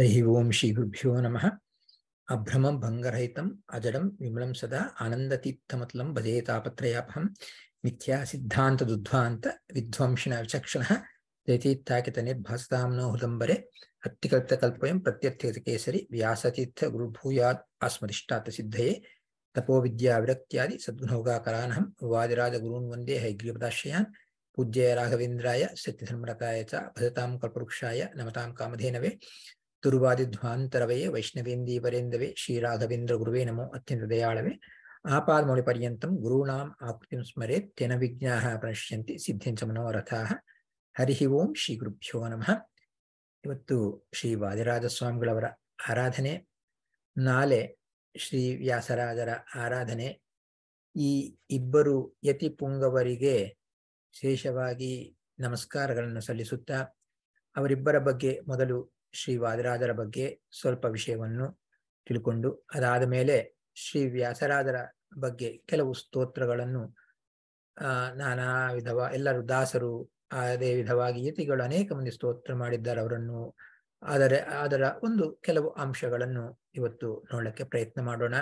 हरि ओम श्री गुरुभ्यो नम अभ्रम भंगरहित अजडम विमल सदा आनंदतीर्थमतलम भजेतापत्रयापहम मिथ्या सिद्धांत दुध्वांत विध्वंसिन विचक्षण जयतीर्थाकित निर्भासताम नो हृदंबरे अत्तिकल्पकल्पयं प्रत्यर्थकेसरी व्यासतीर्थ गुरुभूयात् आस्मदिष्टात् सिद्धये तपो विद्या विरक्त्यादि सद्गुणोगाकरानहं गुरून् वन्दे हैग्रीपदाश्रयान् पूज्य राघवेन्द्राय सत्यधर्मरताय च भजतां कल्पवृक्षाय नमतां कामधेनवे ತುರುವಾಧ್ವಾಂತರವೇ ವೈಷ್ಣವೇಂದೀವರೆಂದವೆ ಶ್ರೀರಾಘವೇಂದ್ರ ಗುರುವೇ ನಮೋ ಅತ್ಯಂತ ದಯಾಳವೆ ಆಪಾದಮೌ ಪ ಗುರುಣಾಂ ಆಕೃತಿ ವಿಜ್ಞಾ ತನ ಸಿದ್ಧಿಂಚ ಮನೋರಥಾ ಹರಿ ಓಂ ಶ್ರೀ ಗುರುಭ್ಯೋ ನಮಃ ಇವತ್ತು ಶ್ರೀವಾಧಿರಾಜಸ್ವಾಮಿಗಳವರ ಆರಾಧನೆ ನಾಲೆ ಶ್ರೀ ವ್ಯಾಸರಾಜರ ಆರಾಧನೆ ಈ ಇಬ್ಬರು ಯತಿ ಪುಂಗವರಿಗೆ ವಿಶೇಷವಾಗಿ ನಮಸ್ಕಾರಗಳನ್ನು ಸಲ್ಲಿಸುತ್ತ ಅವರಿಬ್ಬರ ಬಗ್ಗೆ ಮೊದಲು ಶ್ರೀ ವಾದರಾಜರ ಬಗ್ಗೆ ಸ್ವಲ್ಪ ವಿಷಯವನ್ನು ತಿಳ್ಕೊಂಡು ಅದಾದ ಮೇಲೆ ಶ್ರೀ ವ್ಯಾಸರಾಜರ ಬಗ್ಗೆ ಕೆಲವು ಸ್ತೋತ್ರಗಳನ್ನು ನಾನಾ ವಿಧವ ಎಲ್ಲರೂ ದಾಸರು ಅದೇ ವಿಧವಾಗಿ ಯತಿಗಳು ಅನೇಕ ಮಂದಿ ಸ್ತೋತ್ರ ಮಾಡಿದ್ದಾರೆ ಅವರನ್ನು ಆದರೆ ಅದರ ಒಂದು ಕೆಲವು ಅಂಶಗಳನ್ನು ಇವತ್ತು ನೋಡಕ್ಕೆ ಪ್ರಯತ್ನ ಮಾಡೋಣ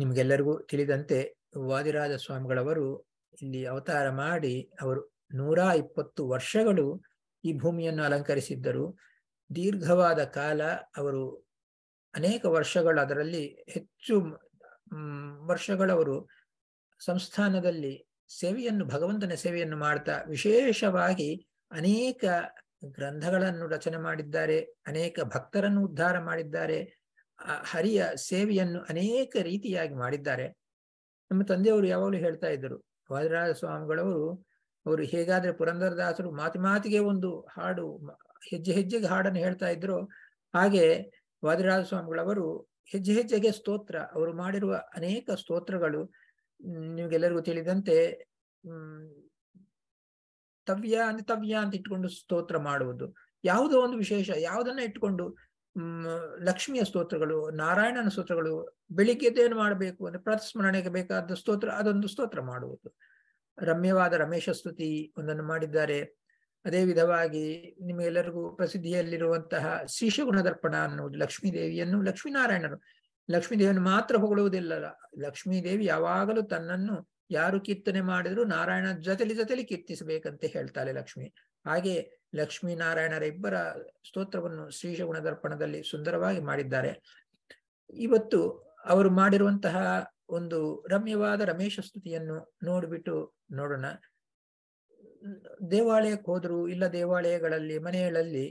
ನಿಮಗೆಲ್ಲರಿಗೂ ತಿಳಿದಂತೆ ವಾದಿರಾಜ ಸ್ವಾಮಿಗಳವರು ಇಲ್ಲಿ ಅವತಾರ ಮಾಡಿ ಅವರು ನೂರ ಇಪ್ಪತ್ತು ವರ್ಷಗಳು ಈ ಭೂಮಿಯನ್ನು ಅಲಂಕರಿಸಿದ್ದರು ದೀರ್ಘವಾದ ಕಾಲ ಅವರು ಅನೇಕ ವರ್ಷಗಳು ಅದರಲ್ಲಿ ಹೆಚ್ಚು ವರ್ಷಗಳವರು ಸಂಸ್ಥಾನದಲ್ಲಿ ಸೇವೆಯನ್ನು ಭಗವಂತನ ಸೇವೆಯನ್ನು ಮಾಡ್ತಾ ವಿಶೇಷವಾಗಿ ಅನೇಕ ಗ್ರಂಥಗಳನ್ನು ರಚನೆ ಮಾಡಿದ್ದಾರೆ ಅನೇಕ ಭಕ್ತರನ್ನು ಉದ್ಧಾರ ಮಾಡಿದ್ದಾರೆ ಹರಿಯ ಸೇವೆಯನ್ನು ಅನೇಕ ರೀತಿಯಾಗಿ ಮಾಡಿದ್ದಾರೆ ನಮ್ಮ ತಂದೆಯವರು ಯಾವಾಗಲೂ ಹೇಳ್ತಾ ಇದ್ದರು ವಾದಿರಾಜ ಸ್ವಾಮಿಗಳವರು ಅವರು ಹೇಗಾದ್ರೆ ಪುರಂದರದಾಸರು ಮಾತು ಮಾತಿಗೆ ಒಂದು ಹಾಡು ಹೆಜ್ಜೆ ಹೆಜ್ಜೆಗೆ ಹಾಡನ್ನು ಹೇಳ್ತಾ ಇದ್ರು ಹಾಗೆ ವಾದಿರಾಜ ಸ್ವಾಮಿಗಳವರು ಹೆಜ್ಜೆ ಹೆಜ್ಜೆಗೆ ಸ್ತೋತ್ರ ಅವರು ಮಾಡಿರುವ ಅನೇಕ ಸ್ತೋತ್ರಗಳು ನಿಮಗೆಲ್ಲರಿಗೂ ತಿಳಿದಂತೆ ತವ್ಯ ಅಂದ್ರೆ ತವ್ಯ ಅಂತ ಇಟ್ಕೊಂಡು ಸ್ತೋತ್ರ ಮಾಡುವುದು ಯಾವುದೋ ಒಂದು ವಿಶೇಷ ಯಾವುದನ್ನ ಇಟ್ಕೊಂಡು ಲಕ್ಷ್ಮಿಯ ಸ್ತೋತ್ರಗಳು ನಾರಾಯಣನ ಸ್ತೋತ್ರಗಳು ಬೆಳಿಗ್ಗೆದ್ದೇನು ಮಾಡಬೇಕು ಅಂದ್ರೆ ಪ್ರತಿಸ್ಮರಣೆಗೆ ಬೇಕಾದ ಸ್ತೋತ್ರ ಅದೊಂದು ಸ್ತೋತ್ರ ಮಾಡುವುದು ರಮ್ಯವಾದ ರಮೇಶ ಸ್ತುತಿ ಒಂದನ್ನು ಮಾಡಿದ್ದಾರೆ ಅದೇ ವಿಧವಾಗಿ ನಿಮಗೆಲ್ಲರಿಗೂ ಪ್ರಸಿದ್ಧಿಯಲ್ಲಿರುವಂತಹ ಶ್ರೀಷ ಗುಣದರ್ಪಣ ಅನ್ನುವುದು ಲಕ್ಷ್ಮೀದೇವಿಯನ್ನು ಲಕ್ಷ್ಮೀನಾರಾಯಣರು ಲಕ್ಷ್ಮೀದೇವಿಯನ್ನು ಮಾತ್ರ ಹೊಗಳುವುದಿಲ್ಲ ಲಕ್ಷ್ಮೀದೇವಿ ಯಾವಾಗಲೂ ತನ್ನನ್ನು ಯಾರು ಕೀರ್ತನೆ ಮಾಡಿದ್ರು ನಾರಾಯಣ ಜೊತೆಲಿ ಜೊತೆಲಿ ಕೀರ್ತಿಸಬೇಕಂತ ಹೇಳ್ತಾಳೆ ಲಕ್ಷ್ಮಿ ಹಾಗೆ ಲಕ್ಷ್ಮೀನಾರಾಯಣರ ಇಬ್ಬರ ಸ್ತೋತ್ರವನ್ನು ಶ್ರೀಶಗುಣ ದರ್ಪಣದಲ್ಲಿ ಸುಂದರವಾಗಿ ಮಾಡಿದ್ದಾರೆ ಇವತ್ತು ಅವರು ಮಾಡಿರುವಂತಹ ಒಂದು ರಮ್ಯವಾದ ರಮೇಶ ಸ್ತುತಿಯನ್ನು ನೋಡಿಬಿಟ್ಟು ನೋಡೋಣ ದೇವಾಲಯಕ್ಕೆ ಹೋದ್ರು ಇಲ್ಲ ದೇವಾಲಯಗಳಲ್ಲಿ ಮನೆಗಳಲ್ಲಿ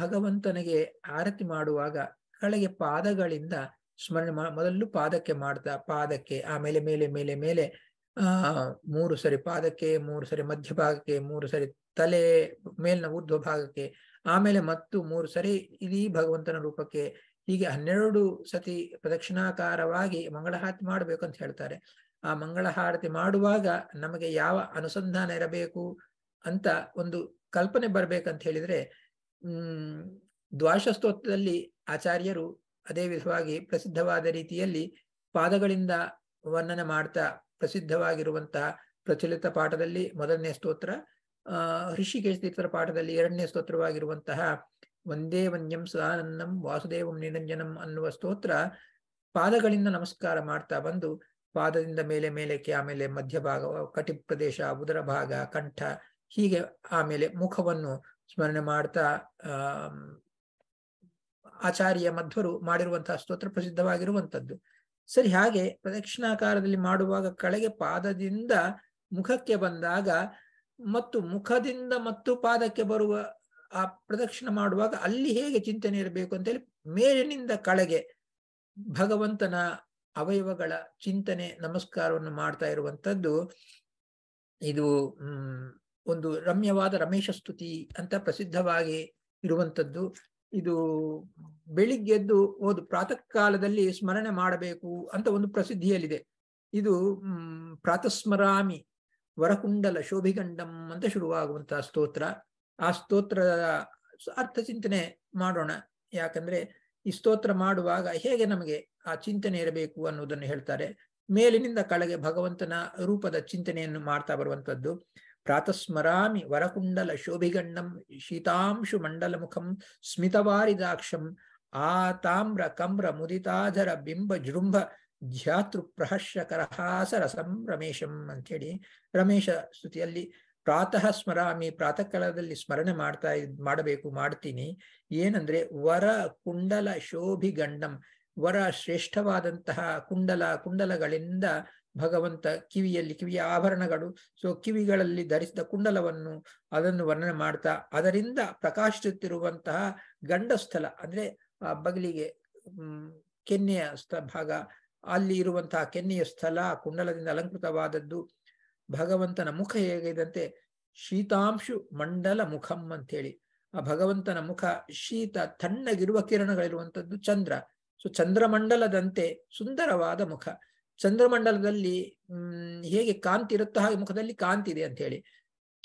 ಭಗವಂತನಿಗೆ ಆರತಿ ಮಾಡುವಾಗ ಕಳೆಗೆ ಪಾದಗಳಿಂದ ಸ್ಮರಣೆ ಮೊದಲು ಪಾದಕ್ಕೆ ಮಾಡ್ತಾ ಪಾದಕ್ಕೆ ಆಮೇಲೆ ಮೇಲೆ ಮೇಲೆ ಮೇಲೆ ಆ ಮೂರು ಸರಿ ಪಾದಕ್ಕೆ ಮೂರು ಸರಿ ಮಧ್ಯಭಾಗಕ್ಕೆ ಮೂರು ಸರಿ ತಲೆ ಮೇಲಿನ ಊರ್ಧ್ವ ಭಾಗಕ್ಕೆ ಆಮೇಲೆ ಮತ್ತು ಮೂರು ಸರಿ ಇಡೀ ಭಗವಂತನ ರೂಪಕ್ಕೆ ಹೀಗೆ ಹನ್ನೆರಡು ಸತಿ ಪ್ರದಕ್ಷಿಣಾಕಾರವಾಗಿ ಮಂಗಳಹಾರತಿ ಮಾಡಬೇಕು ಅಂತ ಹೇಳ್ತಾರೆ ಆ ಮಂಗಳ ಹಾರತಿ ಮಾಡುವಾಗ ನಮಗೆ ಯಾವ ಅನುಸಂಧಾನ ಇರಬೇಕು ಅಂತ ಒಂದು ಕಲ್ಪನೆ ಬರಬೇಕಂತ ಹೇಳಿದರೆ ಸ್ತೋತ್ರದಲ್ಲಿ ಆಚಾರ್ಯರು ಅದೇ ವಿಧವಾಗಿ ಪ್ರಸಿದ್ಧವಾದ ರೀತಿಯಲ್ಲಿ ಪಾದಗಳಿಂದ ವರ್ಣನೆ ಮಾಡ್ತಾ ಪ್ರಸಿದ್ಧವಾಗಿರುವಂತಹ ಪ್ರಚಲಿತ ಪಾಠದಲ್ಲಿ ಮೊದಲನೇ ಸ್ತೋತ್ರ ಋಷಿಕೇಶ ಪಾಠದಲ್ಲಿ ಎರಡನೇ ಸ್ತೋತ್ರವಾಗಿರುವಂತಹ ಒಂದೇ ವನ್ಯಂ ಸದಾನಂದಂ ವಾಸುದೇವಂ ನಿರಂಜನಂ ಅನ್ನುವ ಸ್ತೋತ್ರ ಪಾದಗಳಿಂದ ನಮಸ್ಕಾರ ಮಾಡ್ತಾ ಬಂದು ಪಾದದಿಂದ ಮೇಲೆ ಮೇಲೆಕ್ಕೆ ಆಮೇಲೆ ಮಧ್ಯಭಾಗ ಕಟಿ ಪ್ರದೇಶ ಉದರ ಭಾಗ ಕಂಠ ಹೀಗೆ ಆಮೇಲೆ ಮುಖವನ್ನು ಸ್ಮರಣೆ ಮಾಡ್ತಾ ಆಚಾರ್ಯ ಮಧ್ವರು ಮಾಡಿರುವಂತಹ ಸ್ತೋತ್ರ ಪ್ರಸಿದ್ಧವಾಗಿರುವಂಥದ್ದು ಸರಿ ಹಾಗೆ ಪ್ರದಕ್ಷಿಣಾಕಾರದಲ್ಲಿ ಮಾಡುವಾಗ ಕಳೆಗೆ ಪಾದದಿಂದ ಮುಖಕ್ಕೆ ಬಂದಾಗ ಮತ್ತು ಮುಖದಿಂದ ಮತ್ತು ಪಾದಕ್ಕೆ ಬರುವ ಆ ಪ್ರದಕ್ಷಿಣ ಮಾಡುವಾಗ ಅಲ್ಲಿ ಹೇಗೆ ಚಿಂತನೆ ಇರಬೇಕು ಅಂತೇಳಿ ಮೇಲಿನಿಂದ ಕಳೆಗೆ ಭಗವಂತನ ಅವಯವಗಳ ಚಿಂತನೆ ನಮಸ್ಕಾರವನ್ನು ಮಾಡ್ತಾ ಇರುವಂಥದ್ದು ಇದು ಒಂದು ರಮ್ಯವಾದ ರಮೇಶ ಸ್ತುತಿ ಅಂತ ಪ್ರಸಿದ್ಧವಾಗಿ ಇರುವಂಥದ್ದು ಇದು ಬೆಳಿಗ್ಗೆದ್ದು ಒಂದು ಪ್ರಾತಃ ಕಾಲದಲ್ಲಿ ಸ್ಮರಣೆ ಮಾಡಬೇಕು ಅಂತ ಒಂದು ಪ್ರಸಿದ್ಧಿಯಲ್ಲಿದೆ ಇದು ಪ್ರಾತಸ್ಮರಾಮಿ ವರಕುಂಡಲ ಶೋಭಿಗಂಡಂ ಅಂತ ಶುರುವಾಗುವಂತಹ ಸ್ತೋತ್ರ ಆ ಸ್ತೋತ್ರದ ಅರ್ಥ ಚಿಂತನೆ ಮಾಡೋಣ ಯಾಕಂದ್ರೆ ಈ ಸ್ತೋತ್ರ ಮಾಡುವಾಗ ಹೇಗೆ ನಮಗೆ ಆ ಚಿಂತನೆ ಇರಬೇಕು ಅನ್ನೋದನ್ನು ಹೇಳ್ತಾರೆ ಮೇಲಿನಿಂದ ಕಳೆಗೆ ಭಗವಂತನ ರೂಪದ ಚಿಂತನೆಯನ್ನು ಮಾಡ್ತಾ ಬರುವಂಥದ್ದು ಪ್ರಾತಸ್ಮರಾಮಿ ವರಕುಂಡಲ ಶೋಭಿಗಣ್ಣಂ ಶೀತಾಂಶು ಮಂಡಲ ಮುಖಂ ಸ್ಮಿತವಾರಿದಾಕ್ಷಂ ಆ ತಾಮ್ರ ಕಮ್ರ ಮುದಿತಾಧರ ಬಿಂಬ ಜೃಂಭ ಧ್ಯಾತೃ ಪ್ರಹರ್ಷಕರಹಾಸ ರಮೇಶಂ ಅಂಥೇಳಿ ರಮೇಶ ಸ್ತುತಿಯಲ್ಲಿ ಪ್ರಾತಃ ಸ್ಮರಾಮಿ ಪ್ರಾತಃ ಕಾಲದಲ್ಲಿ ಸ್ಮರಣೆ ಮಾಡ್ತಾ ಇದ್ ಮಾಡಬೇಕು ಮಾಡ್ತೀನಿ ಏನಂದ್ರೆ ವರ ಕುಂಡಲ ಶೋಭಿಗಂಡಂ ವರ ಶ್ರೇಷ್ಠವಾದಂತಹ ಕುಂಡಲ ಕುಂಡಲಗಳಿಂದ ಭಗವಂತ ಕಿವಿಯಲ್ಲಿ ಕಿವಿಯ ಆಭರಣಗಳು ಸೊ ಕಿವಿಗಳಲ್ಲಿ ಧರಿಸಿದ ಕುಂಡಲವನ್ನು ಅದನ್ನು ವರ್ಣನೆ ಮಾಡ್ತಾ ಅದರಿಂದ ಪ್ರಕಾಶಿಸುತ್ತಿರುವಂತಹ ಗಂಡ ಸ್ಥಳ ಅಂದ್ರೆ ಆ ಬಗಲಿಗೆ ಕೆನ್ನೆಯ ಸ್ಥ ಭಾಗ ಅಲ್ಲಿ ಇರುವಂತಹ ಕೆನ್ನೆಯ ಸ್ಥಳ ಕುಂಡಲದಿಂದ ಅಲಂಕೃತವಾದದ್ದು ಭಗವಂತನ ಮುಖ ಹೇಗಿದಂತೆ ಶೀತಾಂಶು ಮಂಡಲ ಮುಖಂ ಹೇಳಿ ಆ ಭಗವಂತನ ಮುಖ ಶೀತ ತಣ್ಣಗಿರುವ ಕಿರಣಗಳಿರುವಂಥದ್ದು ಚಂದ್ರ ಸೊ ಚಂದ್ರಮಂಡಲದಂತೆ ಸುಂದರವಾದ ಮುಖ ಚಂದ್ರಮಂಡಲದಲ್ಲಿ ಹೇಗೆ ಕಾಂತಿ ಇರುತ್ತೋ ಹಾಗೆ ಮುಖದಲ್ಲಿ ಕಾಂತಿ ಇದೆ ಅಂತ ಹೇಳಿ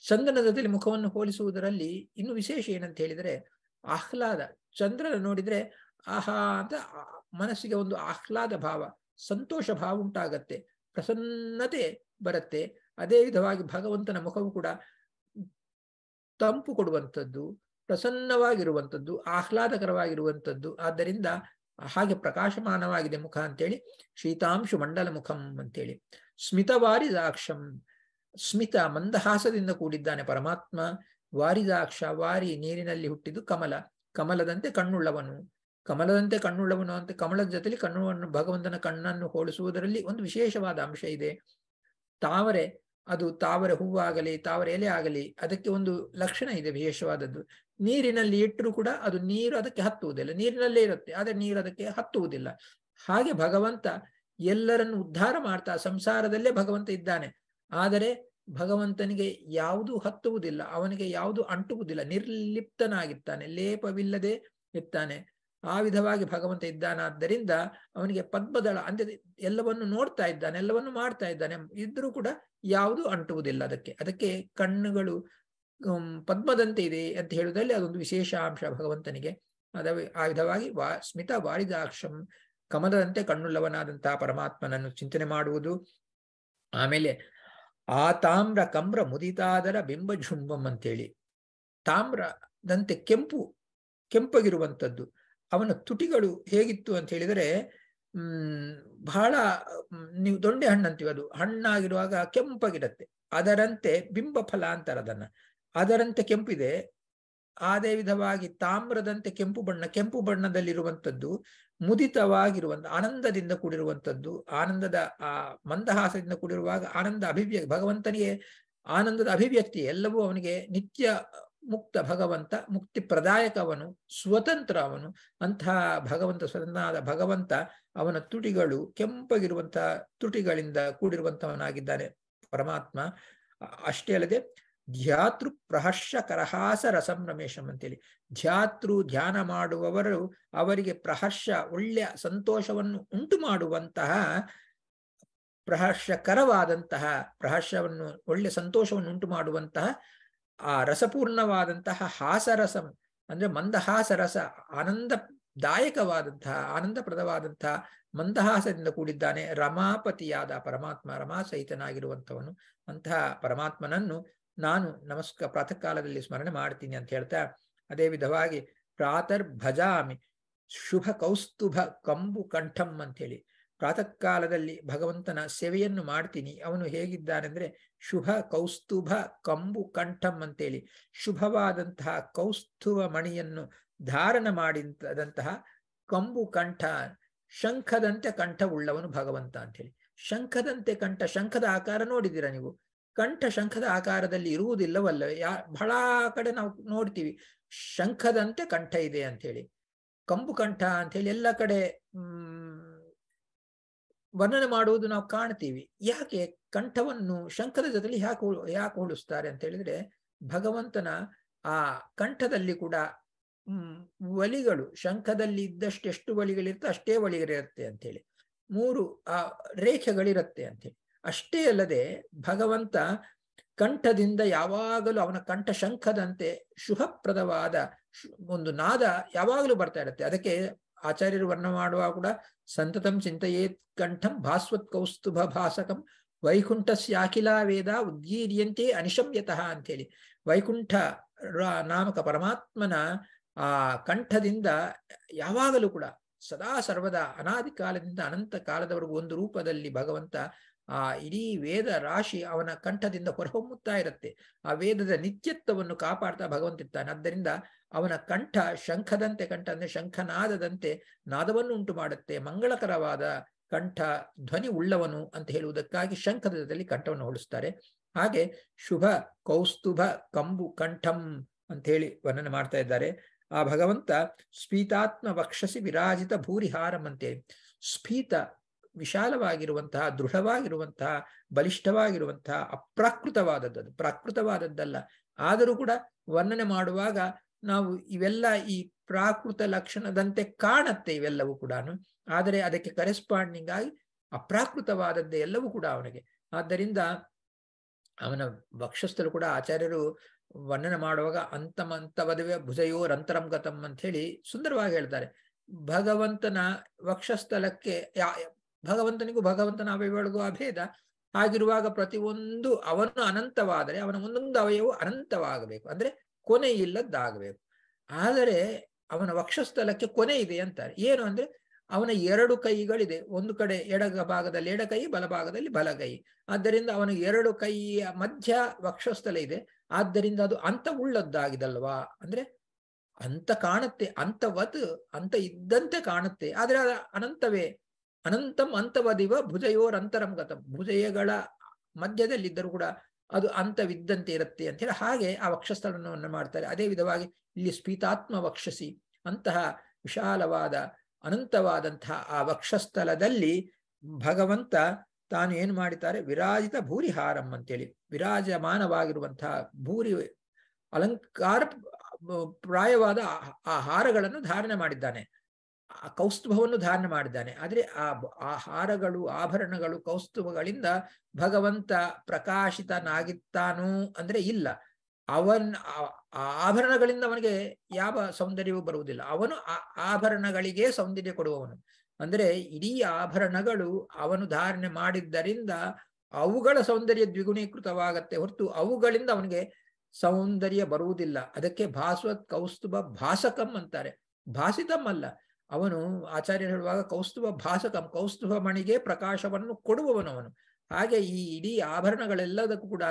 ಚಂದ್ರನದಲ್ಲಿ ಮುಖವನ್ನು ಹೋಲಿಸುವುದರಲ್ಲಿ ಇನ್ನು ವಿಶೇಷ ಏನಂತ ಹೇಳಿದರೆ ಆಹ್ಲಾದ ಚಂದ್ರನ ನೋಡಿದರೆ ಆಹಾ ಅಂತ ಮನಸ್ಸಿಗೆ ಒಂದು ಆಹ್ಲಾದ ಭಾವ ಸಂತೋಷ ಭಾವ ಉಂಟಾಗತ್ತೆ ಪ್ರಸನ್ನತೆ ಬರುತ್ತೆ ಅದೇ ವಿಧವಾಗಿ ಭಗವಂತನ ಮುಖವು ಕೂಡ ತಂಪು ಕೊಡುವಂಥದ್ದು ಪ್ರಸನ್ನವಾಗಿರುವಂಥದ್ದು ಆಹ್ಲಾದಕರವಾಗಿರುವಂಥದ್ದು ಆದ್ದರಿಂದ ಹಾಗೆ ಪ್ರಕಾಶಮಾನವಾಗಿದೆ ಮುಖ ಅಂತೇಳಿ ಶೀತಾಂಶು ಮಂಡಲ ಮುಖಂ ಅಂತೇಳಿ ಸ್ಮಿತ ವಾರಿದಾಕ್ಷಂ ಸ್ಮಿತ ಮಂದಹಾಸದಿಂದ ಕೂಡಿದ್ದಾನೆ ಪರಮಾತ್ಮ ವಾರಿದಾಕ್ಷ ವಾರಿ ನೀರಿನಲ್ಲಿ ಹುಟ್ಟಿದ್ದು ಕಮಲ ಕಮಲದಂತೆ ಕಣ್ಣುಳ್ಳವನು ಕಮಲದಂತೆ ಕಣ್ಣುಳ್ಳವನು ಅಂತ ಕಮಲದ ಜೊತೆಲಿ ಕಣ್ಣು ಭಗವಂತನ ಕಣ್ಣನ್ನು ಹೋಲಿಸುವುದರಲ್ಲಿ ಒಂದು ವಿಶೇಷವಾದ ಅಂಶ ಇದೆ ತಾವರೆ ಅದು ತಾವರೆ ಹೂವಾಗಲಿ ತಾವರೆ ಎಲೆ ಆಗಲಿ ಅದಕ್ಕೆ ಒಂದು ಲಕ್ಷಣ ಇದೆ ವಿಶೇಷವಾದದ್ದು ನೀರಿನಲ್ಲಿ ಇಟ್ಟರು ಕೂಡ ಅದು ನೀರು ಅದಕ್ಕೆ ಹತ್ತುವುದಿಲ್ಲ ನೀರಿನಲ್ಲೇ ಇರುತ್ತೆ ಆದರೆ ನೀರು ಅದಕ್ಕೆ ಹತ್ತುವುದಿಲ್ಲ ಹಾಗೆ ಭಗವಂತ ಎಲ್ಲರನ್ನು ಉದ್ಧಾರ ಮಾಡ್ತಾ ಸಂಸಾರದಲ್ಲೇ ಭಗವಂತ ಇದ್ದಾನೆ ಆದರೆ ಭಗವಂತನಿಗೆ ಯಾವುದು ಹತ್ತುವುದಿಲ್ಲ ಅವನಿಗೆ ಯಾವುದು ಅಂಟುವುದಿಲ್ಲ ನಿರ್ಲಿಪ್ತನಾಗಿತ್ತಾನೆ ಲೇಪವಿಲ್ಲದೆ ಇರ್ತಾನೆ ಆ ವಿಧವಾಗಿ ಭಗವಂತ ಇದ್ದಾನಾದ್ದರಿಂದ ಅವನಿಗೆ ಪದ್ಮದಳ ಅಂದ್ರೆ ಎಲ್ಲವನ್ನು ನೋಡ್ತಾ ಇದ್ದಾನೆ ಎಲ್ಲವನ್ನು ಮಾಡ್ತಾ ಇದ್ದಾನೆ ಇದ್ರೂ ಕೂಡ ಯಾವುದು ಅಂಟುವುದಿಲ್ಲ ಅದಕ್ಕೆ ಅದಕ್ಕೆ ಕಣ್ಣುಗಳು ಪದ್ಮದಂತೆ ಇದೆ ಅಂತ ಹೇಳುವುದರಲ್ಲಿ ಅದೊಂದು ವಿಶೇಷ ಅಂಶ ಭಗವಂತನಿಗೆ ಅದ ಆ ವಿಧವಾಗಿ ವಾ ಸ್ಮಿತ ವಾರಿದಾಕ್ಷಂ ಕಮಲದಂತೆ ಕಣ್ಣುಳ್ಳವನಾದಂತಹ ಪರಮಾತ್ಮನನ್ನು ಚಿಂತನೆ ಮಾಡುವುದು ಆಮೇಲೆ ಆ ತಾಮ್ರ ಕಮ್ರ ಮುದಿತಾದರ ಬಿಂಬ ಝುಂಬಂ ಅಂತೇಳಿ ತಾಮ್ರದಂತೆ ಕೆಂಪು ಕೆಂಪಗಿರುವಂಥದ್ದು ಅವನ ತುಟಿಗಳು ಹೇಗಿತ್ತು ಅಂತ ಹೇಳಿದರೆ ಬಹಳ ನೀವು ದೊಂಡೆ ಹಣ್ಣು ಅದು ಹಣ್ಣಾಗಿರುವಾಗ ಕೆಂಪಗಿರುತ್ತೆ ಅದರಂತೆ ಬಿಂಬ ಫಲ ಅಂತಾರೆ ಅದರಂತೆ ಕೆಂಪಿದೆ ಅದೇ ವಿಧವಾಗಿ ತಾಮ್ರದಂತೆ ಕೆಂಪು ಬಣ್ಣ ಕೆಂಪು ಬಣ್ಣದಲ್ಲಿರುವಂಥದ್ದು ಮುದಿತವಾಗಿರುವಂಥ ಆನಂದದಿಂದ ಕೂಡಿರುವಂಥದ್ದು ಆನಂದದ ಆ ಮಂದಹಾಸದಿಂದ ಕೂಡಿರುವಾಗ ಆನಂದ ಅಭಿವ್ಯಕ್ತಿ ಭಗವಂತನಿಗೆ ಆನಂದದ ಅಭಿವ್ಯಕ್ತಿ ಎಲ್ಲವೂ ಅವನಿಗೆ ನಿತ್ಯ ಮುಕ್ತ ಭಗವಂತ ಮುಕ್ತಿ ಪ್ರದಾಯಕ ಅವನು ಸ್ವತಂತ್ರ ಅವನು ಅಂತಹ ಭಗವಂತ ಸ್ವತಂತ್ರನಾದ ಭಗವಂತ ಅವನ ತುಟಿಗಳು ಕೆಂಪಗಿರುವಂತಹ ತುಟಿಗಳಿಂದ ಕೂಡಿರುವಂತವನಾಗಿದ್ದಾನೆ ಪರಮಾತ್ಮ ಅಷ್ಟೇ ಅಲ್ಲದೆ ಧ್ಯಾತೃ ಪ್ರಹರ್ಷ ಕರಹಾಸ ರಮೇಶಂ ಅಂತೇಳಿ ಧ್ಯಾತೃ ಧ್ಯಾನ ಮಾಡುವವರು ಅವರಿಗೆ ಪ್ರಹರ್ಷ ಒಳ್ಳೆಯ ಸಂತೋಷವನ್ನು ಉಂಟು ಮಾಡುವಂತಹ ಪ್ರಹರ್ಷಕರವಾದಂತಹ ಪ್ರಹರ್ಷವನ್ನು ಒಳ್ಳೆ ಸಂತೋಷವನ್ನು ಉಂಟು ಮಾಡುವಂತಹ ಆ ರಸಪೂರ್ಣವಾದಂತಹ ಹಾಸರಸಂ ಅಂದ್ರೆ ಮಂದಹಾಸರಸ ಆನಂದದಾಯಕವಾದಂತಹ ಆನಂದಪ್ರದವಾದಂತಹ ಮಂದಹಾಸದಿಂದ ಕೂಡಿದ್ದಾನೆ ರಮಾಪತಿಯಾದ ಪರಮಾತ್ಮ ಸಹಿತನಾಗಿರುವಂಥವನು ಅಂತಹ ಪರಮಾತ್ಮನನ್ನು ನಾನು ನಮಸ್ಕಾರ ಪ್ರಾತಃ ಕಾಲದಲ್ಲಿ ಸ್ಮರಣೆ ಮಾಡ್ತೀನಿ ಅಂತ ಹೇಳ್ತಾ ಅದೇ ವಿಧವಾಗಿ ಪ್ರಾತರ್ ಭಜಾಮಿ ಶುಭ ಕೌಸ್ತುಭ ಕಂಬು ಕಂಠಂ ಅಂತ ಹೇಳಿ ಪ್ರಾತಃ ಕಾಲದಲ್ಲಿ ಭಗವಂತನ ಸೇವೆಯನ್ನು ಮಾಡ್ತೀನಿ ಅವನು ಹೇಗಿದ್ದಾನೆಂದ್ರೆ ಶುಭ ಕೌಸ್ತುಭ ಕಂಬು ಕಂಠಂ ಅಂತೇಳಿ ಶುಭವಾದಂತಹ ಕೌಸ್ತುವ ಮಣಿಯನ್ನು ಧಾರಣ ಮಾಡಿದಂತಹ ಕಂಬು ಕಂಠ ಶಂಖದಂತೆ ಕಂಠವುಳ್ಳವನು ಭಗವಂತ ಅಂತ ಹೇಳಿ ಶಂಖದಂತೆ ಕಂಠ ಶಂಖದ ಆಕಾರ ನೋಡಿದಿರ ನೀವು ಕಂಠ ಶಂಖದ ಆಕಾರದಲ್ಲಿ ಇರುವುದಿಲ್ಲವಲ್ಲವೇ ಯಾ ಬಹಳ ಕಡೆ ನಾವು ನೋಡ್ತೀವಿ ಶಂಖದಂತೆ ಕಂಠ ಇದೆ ಅಂಥೇಳಿ ಕಂಬು ಕಂಠ ಅಂಥೇಳಿ ಎಲ್ಲ ಕಡೆ ವರ್ಣನೆ ಮಾಡುವುದು ನಾವು ಕಾಣ್ತೀವಿ ಯಾಕೆ ಕಂಠವನ್ನು ಶಂಖದ ಜೊತೆಲಿ ಯಾಕೆ ಯಾಕೆ ಹೋಲಿಸ್ತಾರೆ ಅಂತ ಹೇಳಿದ್ರೆ ಭಗವಂತನ ಆ ಕಂಠದಲ್ಲಿ ಕೂಡ ಒಲಿಗಳು ಶಂಖದಲ್ಲಿ ಇದ್ದಷ್ಟು ಎಷ್ಟು ಒಲಿಗಳಿರುತ್ತೆ ಅಷ್ಟೇ ಒಲಿಗಳಿರುತ್ತೆ ಅಂತೇಳಿ ಮೂರು ಆ ರೇಖೆಗಳಿರುತ್ತೆ ಹೇಳಿ ಅಷ್ಟೇ ಅಲ್ಲದೆ ಭಗವಂತ ಕಂಠದಿಂದ ಯಾವಾಗಲೂ ಅವನ ಕಂಠ ಶಂಖದಂತೆ ಶುಭಪ್ರದವಾದ ಒಂದು ನಾದ ಯಾವಾಗಲೂ ಬರ್ತಾ ಇರುತ್ತೆ ಅದಕ್ಕೆ ಆಚಾರ್ಯರು ವರ್ಣ ಮಾಡುವಾಗ ಕೂಡ ಸಂತತಂ ಚಿಂತೆಯೇತ್ ಕಂಠಂ ಭಾಸ್ವತ್ ಕೌಸ್ತುಭ ಭಾಸಕಂ ವೈಕುಂಠಸ್ಯಾಖಿಲ ವೇದ ಉದ್ಗೀರ್ಯಂತೆ ಅನಿಶಮ್ಯತಃ ಅಂತೇಳಿ ವೈಕುಂಠ ನಾಮಕ ಪರಮಾತ್ಮನ ಆ ಕಂಠದಿಂದ ಯಾವಾಗಲೂ ಕೂಡ ಸದಾ ಸರ್ವದಾ ಅನಾದಿ ಕಾಲದಿಂದ ಅನಂತ ಕಾಲದವರೆಗೂ ಒಂದು ರೂಪದಲ್ಲಿ ಭಗವಂತ ಆ ಇಡೀ ವೇದ ರಾಶಿ ಅವನ ಕಂಠದಿಂದ ಹೊರಹೊಮ್ಮುತ್ತಾ ಇರುತ್ತೆ ಆ ವೇದದ ನಿತ್ಯತ್ವವನ್ನು ಕಾಪಾಡ್ತಾ ಭಗವಂತಿರ್ತಾನೆ ಆದ್ದರಿಂದ ಅವನ ಕಂಠ ಶಂಖದಂತೆ ಕಂಠ ಅಂದರೆ ಶಂಖನಾದದಂತೆ ನಾದವನ್ನು ಉಂಟು ಮಾಡುತ್ತೆ ಮಂಗಳಕರವಾದ ಕಂಠ ಧ್ವನಿ ಉಳ್ಳವನು ಅಂತ ಹೇಳುವುದಕ್ಕಾಗಿ ಶಂಖದ ಕಂಠವನ್ನು ಹೋಲಿಸ್ತಾರೆ ಹಾಗೆ ಶುಭ ಕೌಸ್ತುಭ ಕಂಬು ಕಂಠಂ ಅಂತ ಹೇಳಿ ವರ್ಣನೆ ಮಾಡ್ತಾ ಇದ್ದಾರೆ ಆ ಭಗವಂತ ಸ್ಫೀತಾತ್ಮ ವಕ್ಷಸಿ ವಿರಾಜಿತ ಭೂರಿಹಾರಂ ಅಂತೇಳಿ ಸ್ಫೀತ ವಿಶಾಲವಾಗಿರುವಂತಹ ದೃಢವಾಗಿರುವಂತಹ ಬಲಿಷ್ಠವಾಗಿರುವಂತಹ ಅಪ್ರಾಕೃತವಾದದ್ದು ಪ್ರಾಕೃತವಾದದ್ದಲ್ಲ ಆದರೂ ಕೂಡ ವರ್ಣನೆ ಮಾಡುವಾಗ ನಾವು ಇವೆಲ್ಲ ಈ ಪ್ರಾಕೃತ ಲಕ್ಷಣದಂತೆ ಕಾಣತ್ತೆ ಇವೆಲ್ಲವೂ ಕೂಡ ಆದರೆ ಅದಕ್ಕೆ ಕರೆಸ್ಪಾಂಡಿಂಗ್ ಆಗಿ ಅಪ್ರಾಕೃತವಾದದ್ದೇ ಎಲ್ಲವೂ ಕೂಡ ಅವನಿಗೆ ಆದ್ದರಿಂದ ಅವನ ವಕ್ಷಸ್ಥರು ಕೂಡ ಆಚಾರ್ಯರು ವರ್ಣನೆ ಮಾಡುವಾಗ ಅಂತಮಂತವದವೇ ಅಂತರಂಗತಂ ಅಂತ ಹೇಳಿ ಸುಂದರವಾಗಿ ಹೇಳ್ತಾರೆ ಭಗವಂತನ ವಕ್ಷಸ್ಥಲಕ್ಕೆ ಭಗವಂತನಿಗೂ ಭಗವಂತನ ಅವಯವಗಳಿಗೂ ಅಭೇದ ಆಗಿರುವಾಗ ಪ್ರತಿಯೊಂದು ಅವನು ಅನಂತವಾದರೆ ಅವನ ಒಂದೊಂದು ಅವಯವು ಅನಂತವಾಗಬೇಕು ಅಂದ್ರೆ ಕೊನೆ ಇಲ್ಲದ್ದಾಗಬೇಕು ಆದರೆ ಅವನ ವಕ್ಷಸ್ಥಲಕ್ಕೆ ಕೊನೆ ಇದೆ ಅಂತಾರೆ ಏನು ಅಂದ್ರೆ ಅವನ ಎರಡು ಕೈಗಳಿದೆ ಒಂದು ಕಡೆ ಎಡಗ ಭಾಗದಲ್ಲಿ ಎಡಕೈ ಬಲಭಾಗದಲ್ಲಿ ಬಲಗೈ ಆದ್ದರಿಂದ ಅವನ ಎರಡು ಕೈಯ ಮಧ್ಯ ವಕ್ಷಸ್ಥಲ ಇದೆ ಆದ್ದರಿಂದ ಅದು ಅಂತ ಉಳ್ಳದ್ದಾಗಿದಲ್ವಾ ಅಂದ್ರೆ ಅಂತ ಕಾಣುತ್ತೆ ಅಂತವತ್ ಅಂತ ಇದ್ದಂತೆ ಕಾಣುತ್ತೆ ಆದರೆ ಅನಂತವೇ ಅನಂತಂ ಅಂತವದಿವ ಅಂತರಂ ಗತಂ ಭುಜಯಗಳ ಮಧ್ಯದಲ್ಲಿದ್ದರೂ ಕೂಡ ಅದು ಅಂತವಿದ್ದಂತೆ ಇರುತ್ತೆ ಅಂತ ಹೇಳಿ ಹಾಗೆ ಆ ವಕ್ಷಸ್ಥಳವನ್ನು ಮಾಡ್ತಾರೆ ಅದೇ ವಿಧವಾಗಿ ಇಲ್ಲಿ ಸ್ಫೀತಾತ್ಮ ವಕ್ಷಸಿ ಅಂತಹ ವಿಶಾಲವಾದ ಅನಂತವಾದಂತಹ ಆ ವಕ್ಷಸ್ಥಳದಲ್ಲಿ ಭಗವಂತ ತಾನು ಏನು ಮಾಡಿದ್ದಾರೆ ವಿರಾಜಿತ ಭೂರಿಹಾರಂ ಅಂತೇಳಿ ವಿರಾಜಮಾನವಾಗಿರುವಂತಹ ಭೂರಿ ಅಲಂಕಾರ ಪ್ರಾಯವಾದ ಆ ಹಾರಗಳನ್ನು ಧಾರಣೆ ಮಾಡಿದ್ದಾನೆ ಕೌಸ್ತುಭವನ್ನು ಧಾರಣೆ ಮಾಡಿದ್ದಾನೆ ಆದರೆ ಆ ಆಹಾರಗಳು ಆಭರಣಗಳು ಕೌಸ್ತುಭಗಳಿಂದ ಭಗವಂತ ಪ್ರಕಾಶಿತನಾಗಿತ್ತಾನೋ ಅಂದರೆ ಇಲ್ಲ ಅವನ್ ಆಭರಣಗಳಿಂದ ಅವನಿಗೆ ಯಾವ ಸೌಂದರ್ಯವೂ ಬರುವುದಿಲ್ಲ ಅವನು ಆಭರಣಗಳಿಗೆ ಸೌಂದರ್ಯ ಕೊಡುವವನು ಅಂದರೆ ಇಡೀ ಆಭರಣಗಳು ಅವನು ಧಾರಣೆ ಮಾಡಿದ್ದರಿಂದ ಅವುಗಳ ಸೌಂದರ್ಯ ದ್ವಿಗುಣೀಕೃತವಾಗತ್ತೆ ಹೊರತು ಅವುಗಳಿಂದ ಅವನಿಗೆ ಸೌಂದರ್ಯ ಬರುವುದಿಲ್ಲ ಅದಕ್ಕೆ ಭಾಸ್ವತ್ ಕೌಸ್ತುಭ ಭಾಸಕಂ ಅಂತಾರೆ ಭಾಸಿತಮ್ಮಲ್ಲ ಅಲ್ಲ ಅವನು ಆಚಾರ್ಯರು ಹೇಳುವಾಗ ಕೌಸ್ತುವ ಭಾಸಕ ಕೌಸ್ತುವ ಮಣಿಗೆ ಪ್ರಕಾಶವನ್ನು ಕೊಡುವವನವನು ಹಾಗೆ ಈ ಇಡೀ ಆಭರಣಗಳೆಲ್ಲದಕ್ಕೂ ಕೂಡ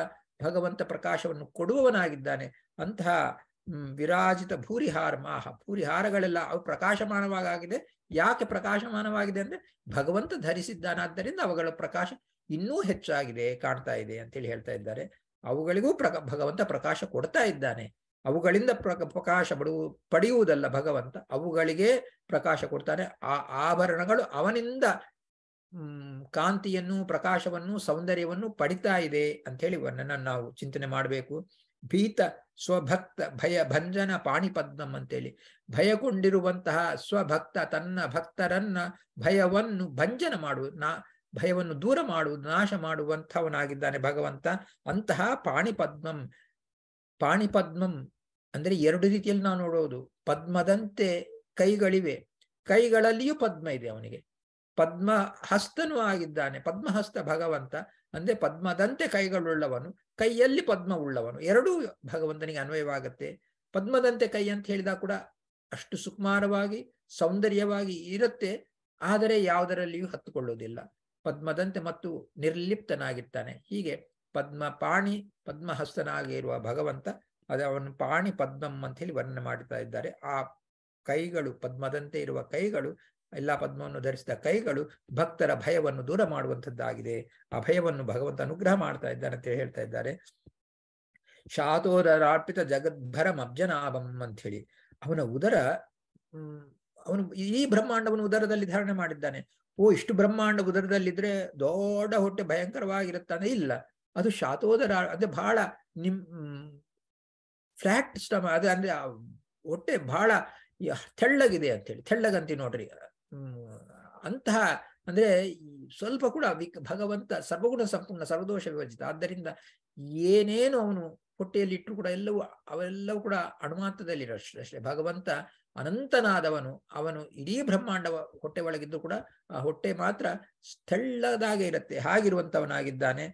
ಭಗವಂತ ಪ್ರಕಾಶವನ್ನು ಕೊಡುವವನಾಗಿದ್ದಾನೆ ಅಂತಹ ವಿರಾಜಿತ ಭೂರಿಹಾರ ಮಾಹ ಭೂರಿಹಾರಗಳೆಲ್ಲ ಅವು ಪ್ರಕಾಶಮಾನವಾಗಿದೆ ಯಾಕೆ ಪ್ರಕಾಶಮಾನವಾಗಿದೆ ಅಂದ್ರೆ ಭಗವಂತ ಧರಿಸಿದ್ದಾನಾದ್ದರಿಂದ ಅವುಗಳ ಪ್ರಕಾಶ ಇನ್ನೂ ಹೆಚ್ಚಾಗಿದೆ ಕಾಣ್ತಾ ಇದೆ ಅಂತೇಳಿ ಹೇಳ್ತಾ ಇದ್ದಾರೆ ಅವುಗಳಿಗೂ ಪ್ರಕ ಭಗವಂತ ಪ್ರಕಾಶ ಕೊಡ್ತಾ ಇದ್ದಾನೆ ಅವುಗಳಿಂದ ಪ್ರಕಾಶ ಪಡುವು ಪಡೆಯುವುದಲ್ಲ ಭಗವಂತ ಅವುಗಳಿಗೆ ಪ್ರಕಾಶ ಕೊಡ್ತಾನೆ ಆ ಆಭರಣಗಳು ಅವನಿಂದ ಕಾಂತಿಯನ್ನು ಪ್ರಕಾಶವನ್ನು ಸೌಂದರ್ಯವನ್ನು ಪಡಿತಾ ಇದೆ ಅಂಥೇಳಿ ವರ್ಣನ ನಾವು ಚಿಂತನೆ ಮಾಡಬೇಕು ಭೀತ ಸ್ವಭಕ್ತ ಭಯ ಭಂಜನ ಪಾಣಿಪದ್ಮಂ ಅಂತೇಳಿ ಭಯಗೊಂಡಿರುವಂತಹ ಸ್ವಭಕ್ತ ತನ್ನ ಭಕ್ತರನ್ನ ಭಯವನ್ನು ಭಂಜನ ಮಾಡು ನಾ ಭಯವನ್ನು ದೂರ ಮಾಡುವುದು ನಾಶ ಮಾಡುವಂಥವನಾಗಿದ್ದಾನೆ ಭಗವಂತ ಅಂತಹ ಪಾಣಿಪದ್ಮಂ ಪಾಣಿಪದ್ಮಂ ಅಂದರೆ ಎರಡು ರೀತಿಯಲ್ಲಿ ನಾವು ನೋಡೋದು ಪದ್ಮದಂತೆ ಕೈಗಳಿವೆ ಕೈಗಳಲ್ಲಿಯೂ ಪದ್ಮ ಇದೆ ಅವನಿಗೆ ಪದ್ಮ ಹಸ್ತನು ಆಗಿದ್ದಾನೆ ಪದ್ಮಹಸ್ತ ಭಗವಂತ ಅಂದ್ರೆ ಪದ್ಮದಂತೆ ಕೈಗಳುಳ್ಳವನು ಕೈಯಲ್ಲಿ ಪದ್ಮ ಉಳ್ಳವನು ಎರಡೂ ಭಗವಂತನಿಗೆ ಅನ್ವಯವಾಗುತ್ತೆ ಪದ್ಮದಂತೆ ಕೈ ಅಂತ ಹೇಳಿದ ಕೂಡ ಅಷ್ಟು ಸುಕುಮಾರವಾಗಿ ಸೌಂದರ್ಯವಾಗಿ ಇರುತ್ತೆ ಆದರೆ ಯಾವುದರಲ್ಲಿಯೂ ಹತ್ತುಕೊಳ್ಳುವುದಿಲ್ಲ ಪದ್ಮದಂತೆ ಮತ್ತು ನಿರ್ಲಿಪ್ತನಾಗಿರ್ತಾನೆ ಹೀಗೆ ಪದ್ಮ ಪಾಣಿ ಪದ್ಮಹಸ್ತನಾಗಿರುವ ಭಗವಂತ ಅದೇ ಅವನು ಪಾಣಿ ಪದ್ಮಂ ಅಂತ ಹೇಳಿ ವರ್ಣನೆ ಮಾಡ್ತಾ ಇದ್ದಾರೆ ಆ ಕೈಗಳು ಪದ್ಮದಂತೆ ಇರುವ ಕೈಗಳು ಎಲ್ಲಾ ಪದ್ಮವನ್ನು ಧರಿಸಿದ ಕೈಗಳು ಭಕ್ತರ ಭಯವನ್ನು ದೂರ ಮಾಡುವಂಥದ್ದಾಗಿದೆ ಆ ಭಯವನ್ನು ಭಗವಂತ ಅನುಗ್ರಹ ಮಾಡ್ತಾ ಇದ್ದಾನೆ ಅಂತ ಹೇಳ್ತಾ ಇದ್ದಾರೆ ಶಾತೋದರಾರ್ಪಿತ ಜಗದ್ಭರಂ ಅಬ್ಜನಾಭಂ ಅಂತ ಹೇಳಿ ಅವನ ಉದರ ಅವನು ಈ ಬ್ರಹ್ಮಾಂಡವನ್ನು ಉದರದಲ್ಲಿ ಧಾರಣೆ ಮಾಡಿದ್ದಾನೆ ಓ ಇಷ್ಟು ಬ್ರಹ್ಮಾಂಡ ಉದರದಲ್ಲಿದ್ರೆ ದೊಡ್ಡ ಹೊಟ್ಟೆ ಭಯಂಕರವಾಗಿರುತ್ತಾನೆ ಇಲ್ಲ ಅದು ಶಾತೋದರ ಅಂದ್ರೆ ಬಹಳ ನಿಮ್ ಫ್ಲ್ಯಾಟ್ ಸ್ಟಮ ಅದು ಅಂದ್ರೆ ಹೊಟ್ಟೆ ಬಹಳ ತೆಳ್ಳಗಿದೆ ಅಂತ ಹೇಳಿ ತೆಳ್ಳಗಂತಿ ನೋಡ್ರಿ ಅಂತಹ ಅಂದ್ರೆ ಸ್ವಲ್ಪ ಕೂಡ ಭಗವಂತ ಸರ್ವಗುಣ ಸಂಪೂರ್ಣ ಸರ್ವದೋಷ ವಿಭಜಿತ ಆದ್ದರಿಂದ ಏನೇನು ಅವನು ಹೊಟ್ಟೆಯಲ್ಲಿ ಇಟ್ಟರು ಕೂಡ ಎಲ್ಲವೂ ಅವೆಲ್ಲವೂ ಕೂಡ ಅಣುಮಾತ್ರದಲ್ಲಿರೋ ಅಷ್ಟೇ ಭಗವಂತ ಅನಂತನಾದವನು ಅವನು ಇಡೀ ಬ್ರಹ್ಮಾಂಡವ ಹೊಟ್ಟೆ ಒಳಗಿದ್ದು ಕೂಡ ಆ ಹೊಟ್ಟೆ ಮಾತ್ರ ಸ್ಥಳದಾಗೆ ಇರುತ್ತೆ ಹಾಗಿರುವಂತವನಾಗಿದ್ದಾನೆ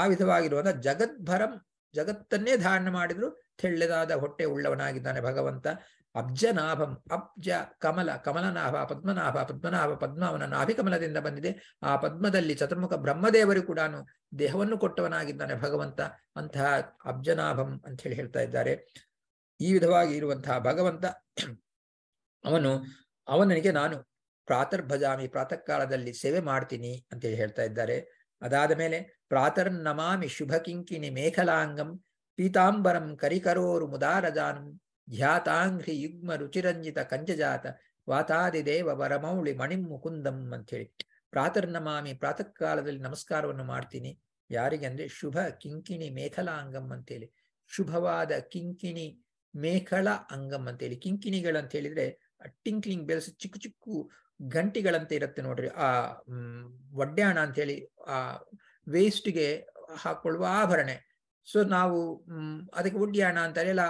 ಆ ವಿಧವಾಗಿರುವಂತಹ ಜಗದ್ಭರಂ ಜಗತ್ತನ್ನೇ ಧಾರಣ ಮಾಡಿದ್ರು ತೆಳ್ಳದಾದ ಹೊಟ್ಟೆ ಉಳ್ಳವನಾಗಿದ್ದಾನೆ ಭಗವಂತ ಅಬ್ಜನಾಭಂ ಅಬ್ಜ ಕಮಲ ಕಮಲನಾಭ ಪದ್ಮನಾಭ ಪದ್ಮನಾಭ ಪದ್ಮ ಅವನ ನಾಭಿಕಮಲದಿಂದ ಬಂದಿದೆ ಆ ಪದ್ಮದಲ್ಲಿ ಚತುರ್ಮುಖ ಬ್ರಹ್ಮದೇವರು ಕೂಡ ದೇಹವನ್ನು ಕೊಟ್ಟವನಾಗಿದ್ದಾನೆ ಭಗವಂತ ಅಂತಹ ಅಬ್ಜನಾಭಂ ಅಂತ ಹೇಳಿ ಹೇಳ್ತಾ ಇದ್ದಾರೆ ಈ ವಿಧವಾಗಿ ಇರುವಂತಹ ಭಗವಂತ ಅವನು ಅವನಿಗೆ ನಾನು ಪ್ರಾತರ್ಭಜಾಮಿ ಪ್ರಾತಃ ಕಾಲದಲ್ಲಿ ಸೇವೆ ಮಾಡ್ತೀನಿ ಹೇಳಿ ಹೇಳ್ತಾ ಇದ್ದಾರೆ ಅದಾದ ಮೇಲೆ ಪ್ರಾತರ್ನಮಾಮಿ ಶುಭ ಕಿಂಕಿನಿ ಮೇಖಲಾಂಗಂ ಪೀತಾಂಬರಂ ಕರಿಕರೋರು ಮುದಾರಜಾನ್ ಧ್ಯಾತಾಂಘ್ರಿ ಯುಗ್ಮ ರುಚಿರಂಜಿತ ಕಂಜಜಾತ ವಾತಾದಿದೇವ ವರಮೌಳಿ ಮಣಿಂ ಮುಕುಂದಂ ಅಂಥೇಳಿ ಪ್ರಾತರ್ನಮಾಮಿ ಪ್ರಾತಃ ಕಾಲದಲ್ಲಿ ನಮಸ್ಕಾರವನ್ನು ಮಾಡ್ತೀನಿ ಯಾರಿಗೆ ಅಂದರೆ ಶುಭ ಕಿಂಕಿಣಿ ಮೇಖಲಾಂಗಂ ಅಂತೇಳಿ ಶುಭವಾದ ಕಿಂಕಿಣಿ ಮೇಖಳ ಅಂಗಂ ಅಂತೇಳಿ ಕಿಂಕಿಣಿಗಳಂತ ಹೇಳಿದ್ರೆ ಟಿಂಕ್ಲಿಂಗ್ ಬೆಲ್ಸ್ ಚಿಕ್ಕ ಚಿಕ್ಕ ಗಂಟಿಗಳಂತೆ ಇರುತ್ತೆ ನೋಡ್ರಿ ಆ ಅಂತ ಹೇಳಿ ಆ ವೇಸ್ಟ್ಗೆ ಹಾಕೊಳ್ಳುವ ಆಭರಣೆ ಸೊ ನಾವು ಅದಕ್ಕೆ ಒಡ್ಡಿ ಅಂತ ಅಂತ ಎಲ್ಲ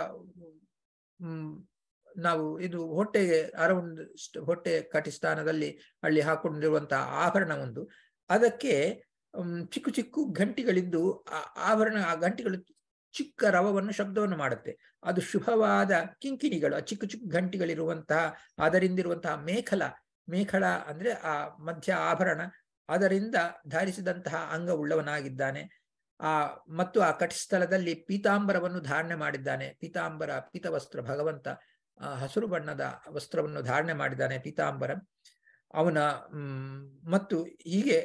ನಾವು ಇದು ಹೊಟ್ಟೆಗೆ ಅರೌಂಡ್ ಹೊಟ್ಟೆ ಕಟಿ ಸ್ಥಾನದಲ್ಲಿ ಅಲ್ಲಿ ಹಾಕೊಂಡಿರುವಂತಹ ಆಭರಣ ಒಂದು ಅದಕ್ಕೆ ಚಿಕ್ಕ ಚಿಕ್ಕ ಗಂಟಿಗಳಿದ್ದು ಆಭರಣ ಆ ಗಂಟಿಗಳು ಚಿಕ್ಕ ರವವನ್ನು ಶಬ್ದವನ್ನು ಮಾಡುತ್ತೆ ಅದು ಶುಭವಾದ ಕಿಂಕಿಣಿಗಳು ಆ ಚಿಕ್ಕ ಚಿಕ್ಕ ಗಂಟಿಗಳಿರುವಂತಹ ಅದರಿಂದಿರುವಂತಹ ಮೇಖಲ ಮೇಖಳ ಅಂದ್ರೆ ಆ ಮಧ್ಯ ಆಭರಣ ಅದರಿಂದ ಧರಿಸಿದಂತಹ ಅಂಗವುಳ್ಳವನಾಗಿದ್ದಾನೆ ಆ ಮತ್ತು ಆ ಕಟಿಸ್ಥಳದಲ್ಲಿ ಪೀತಾಂಬರವನ್ನು ಧಾರಣೆ ಮಾಡಿದ್ದಾನೆ ಪೀತಾಂಬರ ಪೀತವಸ್ತ್ರ ಭಗವಂತ ಹಸಿರು ಬಣ್ಣದ ವಸ್ತ್ರವನ್ನು ಧಾರಣೆ ಮಾಡಿದ್ದಾನೆ ಪೀತಾಂಬರ ಅವನ ಮತ್ತು ಹೀಗೆ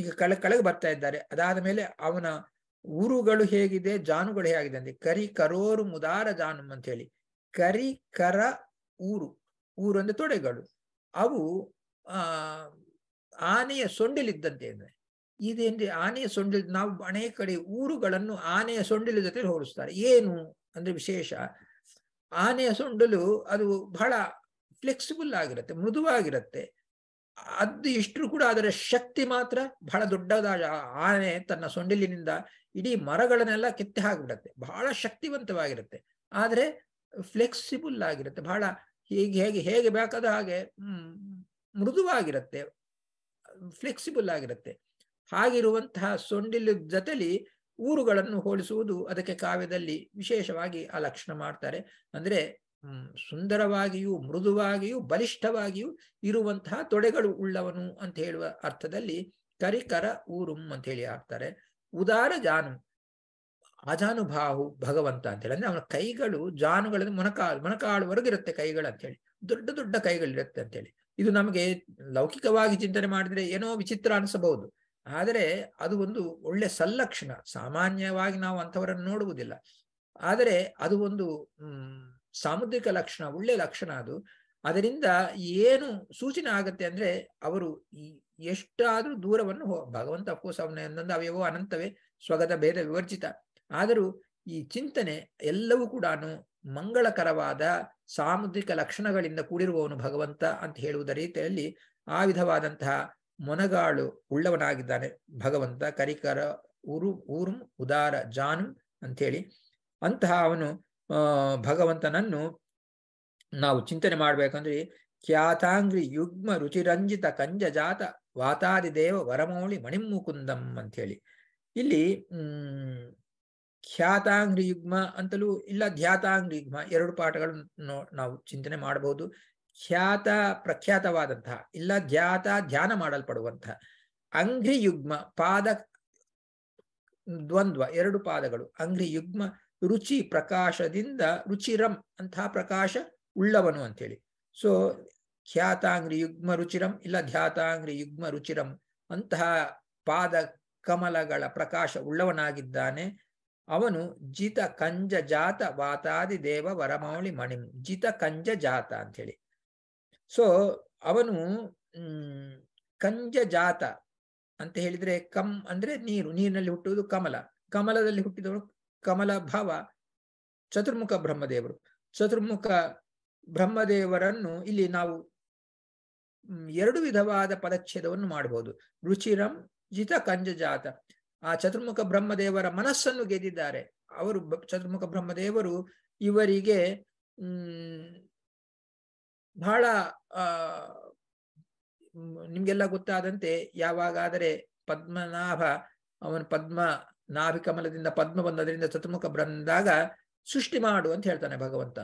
ಈಗ ಕಳೆ ಕಳೆಗೆ ಬರ್ತಾ ಇದ್ದಾರೆ ಅದಾದ ಮೇಲೆ ಅವನ ಊರುಗಳು ಹೇಗಿದೆ ಜಾನುಗಳು ಹೇಗಿದೆ ಅಂದ್ರೆ ಕರಿ ಕರೋರು ಮುದಾರ ಜಾನು ಅಂತ ಹೇಳಿ ಕರಿ ಕರ ಊರು ಊರು ಅಂದ್ರೆ ತೊಡೆಗಳು ಅವು ಆ ಆನೆಯ ಸೊಂಡಿಲಿದ್ದಂತೆ ಅಂದ್ರೆ ಇದೇನು ಆನೆಯ ಸೊಂಡಿಲ್ ನಾವು ಅನೇಕ ಕಡೆ ಊರುಗಳನ್ನು ಆನೆಯ ಸೊಂಡಿಲ ಜೊತೆ ಹೋಲಿಸ್ತಾರೆ ಏನು ಅಂದ್ರೆ ವಿಶೇಷ ಆನೆಯ ಸೊಂಡಲು ಅದು ಬಹಳ ಫ್ಲೆಕ್ಸಿಬಲ್ ಆಗಿರುತ್ತೆ ಮೃದುವಾಗಿರುತ್ತೆ ಅದು ಇಷ್ಟು ಕೂಡ ಅದರ ಶಕ್ತಿ ಮಾತ್ರ ಬಹಳ ದೊಡ್ಡದಾದ ಆನೆ ತನ್ನ ಸೊಂಡಿಲಿನಿಂದ ಇಡೀ ಮರಗಳನ್ನೆಲ್ಲ ಕೆತ್ತಿ ಹಾಕಿಬಿಡತ್ತೆ ಬಹಳ ಶಕ್ತಿವಂತವಾಗಿರುತ್ತೆ ಆದರೆ ಫ್ಲೆಕ್ಸಿಬಲ್ ಆಗಿರುತ್ತೆ ಬಹಳ ಹೀಗೆ ಹೇಗೆ ಹೇಗೆ ಬೇಕಾದ ಹಾಗೆ ಮೃದುವಾಗಿರುತ್ತೆ ಫ್ಲೆಕ್ಸಿಬಲ್ ಆಗಿರುತ್ತೆ ಹಾಗಿರುವಂತಹ ಸೊಂಡಿಲು ಜೊತೆಲಿ ಊರುಗಳನ್ನು ಹೋಲಿಸುವುದು ಅದಕ್ಕೆ ಕಾವ್ಯದಲ್ಲಿ ವಿಶೇಷವಾಗಿ ಆ ಲಕ್ಷಣ ಮಾಡ್ತಾರೆ ಅಂದರೆ ಸುಂದರವಾಗಿಯೂ ಮೃದುವಾಗಿಯೂ ಬಲಿಷ್ಠವಾಗಿಯೂ ಇರುವಂತಹ ತೊಡೆಗಳು ಉಳ್ಳವನು ಅಂತ ಹೇಳುವ ಅರ್ಥದಲ್ಲಿ ಕರಿಕರ ಊರುಂ ಅಂತ ಹೇಳಿ ಹಾಕ್ತಾರೆ ಉದಾರ ಜಾನು ಅಜಾನುಭಾಹು ಭಗವಂತ ಅಂತ ಹೇಳಿ ಅಂದ್ರೆ ಅವನ ಕೈಗಳು ಜಾನುಗಳನ್ನು ಮೊಣಕಾಲು ಮೊಣಕಾಳುವರೆಗಿರುತ್ತೆ ಕೈಗಳು ಅಂತ ಹೇಳಿ ದೊಡ್ಡ ದೊಡ್ಡ ಕೈಗಳಿರುತ್ತೆ ಅಂತ ಹೇಳಿ ಇದು ನಮಗೆ ಲೌಕಿಕವಾಗಿ ಚಿಂತನೆ ಮಾಡಿದ್ರೆ ಏನೋ ವಿಚಿತ್ರ ಅನಿಸಬಹುದು ಆದರೆ ಅದು ಒಂದು ಒಳ್ಳೆ ಸಲ್ಲಕ್ಷಣ ಸಾಮಾನ್ಯವಾಗಿ ನಾವು ಅಂಥವರನ್ನು ನೋಡುವುದಿಲ್ಲ ಆದರೆ ಅದು ಒಂದು ಸಾಮುದ್ರಿಕ ಲಕ್ಷಣ ಒಳ್ಳೆ ಲಕ್ಷಣ ಅದು ಅದರಿಂದ ಏನು ಸೂಚನೆ ಆಗುತ್ತೆ ಅಂದ್ರೆ ಅವರು ಎಷ್ಟಾದರೂ ದೂರವನ್ನು ಭಗವಂತ ಅಫ್ಕೋರ್ಸ್ ಅವನ ಒಂದೊಂದು ಅನಂತವೇ ಸ್ವಗತ ಭೇದ ವಿವರ್ಜಿತ ಆದರೂ ಈ ಚಿಂತನೆ ಎಲ್ಲವೂ ಕೂಡ ಮಂಗಳಕರವಾದ ಸಾಮುದ್ರಿಕ ಲಕ್ಷಣಗಳಿಂದ ಕೂಡಿರುವವನು ಭಗವಂತ ಅಂತ ಹೇಳುವುದರ ರೀತಿಯಲ್ಲಿ ಆ ವಿಧವಾದಂತಹ ಮೊನಗಾಳು ಉಳ್ಳವನಾಗಿದ್ದಾನೆ ಭಗವಂತ ಕರಿಕರ ಉರು ಊರುಂ ಉದಾರ ಜಾನು ಅಂಥೇಳಿ ಅಂತಹ ಅವನು ಭಗವಂತನನ್ನು ನಾವು ಚಿಂತನೆ ಮಾಡಬೇಕಂದ್ರೆ ಖ್ಯಾತಾಂಗ್ರಿ ಯುಗ್ಮ ರುಚಿರಂಜಿತ ಕಂಜ ಜಾತ ವಾತಾದಿದೇವ ವರಮೌಳಿ ಮಣಿಮುಕುಂದಂ ಅಂಥೇಳಿ ಇಲ್ಲಿ ಖ್ಯಾತಾಂಗ್ರಿ ಯುಗ್ಮ ಅಂತಲೂ ಇಲ್ಲ ಧ್ಯಾತಾಂಗ್ರಿ ಯುಗ್ಮ ಎರಡು ಪಾಠಗಳನ್ನು ನಾವು ಚಿಂತನೆ ಮಾಡಬಹುದು ಖ್ಯಾತ ಪ್ರಖ್ಯಾತವಾದಂತಹ ಇಲ್ಲ ಧ್ಯಾತ ಧ್ಯಾನ ಮಾಡಲ್ಪಡುವಂತಹ ಅಂಗ್ರಿ ಯುಗ್ಮ ಪಾದ ದ್ವಂದ್ವ ಎರಡು ಪಾದಗಳು ಅಂಗ್ರಿ ಯುಗ್ಮ ರುಚಿ ಪ್ರಕಾಶದಿಂದ ರುಚಿರಂ ಅಂತಹ ಪ್ರಕಾಶ ಉಳ್ಳವನು ಅಂತೇಳಿ ಸೊ ಖ್ಯಾತಾಂಗ್ರಿ ಯುಗ್ಮ ರುಚಿರಂ ಇಲ್ಲ ಧ್ಯಾತಾಂಗ್ರಿ ಯುಗ್ಮ ರುಚಿರಂ ಅಂತಹ ಪಾದ ಕಮಲಗಳ ಪ್ರಕಾಶ ಉಳ್ಳವನಾಗಿದ್ದಾನೆ ಅವನು ಜಿತ ಕಂಜ ಜಾತ ವಾತಾದಿ ದೇವ ವರಮೌಳಿ ಮಣಿಂ ಜಿತ ಕಂಜ ಜಾತ ಅಂಥೇಳಿ ಸೊ ಅವನು ಕಂಜ ಜಾತ ಅಂತ ಹೇಳಿದ್ರೆ ಕಂ ಅಂದ್ರೆ ನೀರು ನೀರಿನಲ್ಲಿ ಹುಟ್ಟುವುದು ಕಮಲ ಕಮಲದಲ್ಲಿ ಹುಟ್ಟಿದವನು ಕಮಲ ಭಾವ ಚತುರ್ಮುಖ ಬ್ರಹ್ಮದೇವರು ಚತುರ್ಮುಖ ಬ್ರಹ್ಮದೇವರನ್ನು ಇಲ್ಲಿ ನಾವು ಎರಡು ವಿಧವಾದ ಪದಚ್ಛೇದವನ್ನು ಮಾಡಬಹುದು ರುಚಿರಂ ಜಿತ ಕಂಜಜಾತ ಆ ಚತುರ್ಮುಖ ಬ್ರಹ್ಮದೇವರ ಮನಸ್ಸನ್ನು ಗೆದ್ದಿದ್ದಾರೆ ಅವರು ಚತುರ್ಮುಖ ಬ್ರಹ್ಮದೇವರು ಇವರಿಗೆ ಬಹಳ ನಿಮಗೆಲ್ಲ ಗೊತ್ತಾದಂತೆ ಯಾವಾಗಾದರೆ ಪದ್ಮನಾಭ ಅವನು ಪದ್ಮ ನಾಭಿಕಮಲದಿಂದ ಪದ್ಮ ಬಂದದರಿಂದ ಚತುರ್ಮುಖ ಬಂದಾಗ ಸೃಷ್ಟಿ ಮಾಡು ಅಂತ ಹೇಳ್ತಾನೆ ಭಗವಂತ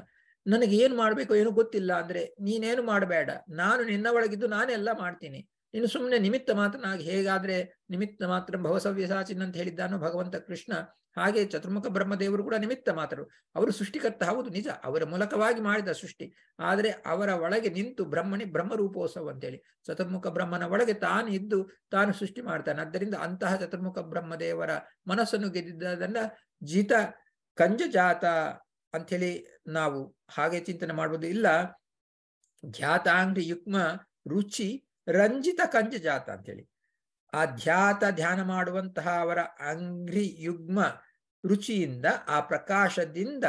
ನನಗೆ ಏನು ಮಾಡಬೇಕು ಏನು ಗೊತ್ತಿಲ್ಲ ಅಂದ್ರೆ ನೀನೇನು ಮಾಡಬೇಡ ನಾನು ನಿನ್ನ ಒಳಗಿದ್ದು ನಾನೆಲ್ಲ ಮಾಡ್ತೀನಿ ನೀನು ಸುಮ್ಮನೆ ನಿಮಿತ್ತ ಮಾತ್ರ ಮಾತ್ರನಾಗಿ ಹೇಗಾದ್ರೆ ನಿಮಿತ್ತ ಮಾತ್ರ ಭವಸವ್ಯಸಾಚಿನ್ ಅಂತ ಹೇಳಿದ್ದಾನೋ ಭಗವಂತ ಕೃಷ್ಣ ಹಾಗೆ ಚತುರ್ಮುಖ ಬ್ರಹ್ಮದೇವರು ಕೂಡ ನಿಮಿತ್ತ ಮಾತ್ರರು ಅವರು ಸೃಷ್ಟಿಕರ್ತ ಹೌದು ನಿಜ ಅವರ ಮೂಲಕವಾಗಿ ಮಾಡಿದ ಸೃಷ್ಟಿ ಆದರೆ ಅವರ ಒಳಗೆ ನಿಂತು ಬ್ರಹ್ಮನಿ ಬ್ರಹ್ಮಣಿ ಬ್ರಹ್ಮರೂಪೋತ್ಸವ ಅಂತೇಳಿ ಚತುರ್ಮುಖ ಬ್ರಹ್ಮನ ಒಳಗೆ ತಾನು ಇದ್ದು ತಾನು ಸೃಷ್ಟಿ ಮಾಡ್ತಾನೆ ಆದ್ದರಿಂದ ಅಂತಹ ಚತುರ್ಮುಖ ಬ್ರಹ್ಮದೇವರ ಮನಸ್ಸನ್ನು ಗೆದ್ದಿದ್ದನ್ನ ಜಿತ ಜಾತ ಅಂಥೇಳಿ ನಾವು ಹಾಗೆ ಚಿಂತನೆ ಮಾಡ್ಬೋದು ಇಲ್ಲ ಧ್ಯಾತಾಂಗ್ರಿ ಯುಗ್ಮ ರುಚಿ ರಂಜಿತ ಕಂಜಜಾತ ಅಂತೇಳಿ ಆ ಧ್ಯಾತ ಧ್ಯಾನ ಮಾಡುವಂತಹ ಅವರ ಅಂಗ್ರಿ ಯುಗ್ಮ ರುಚಿಯಿಂದ ಆ ಪ್ರಕಾಶದಿಂದ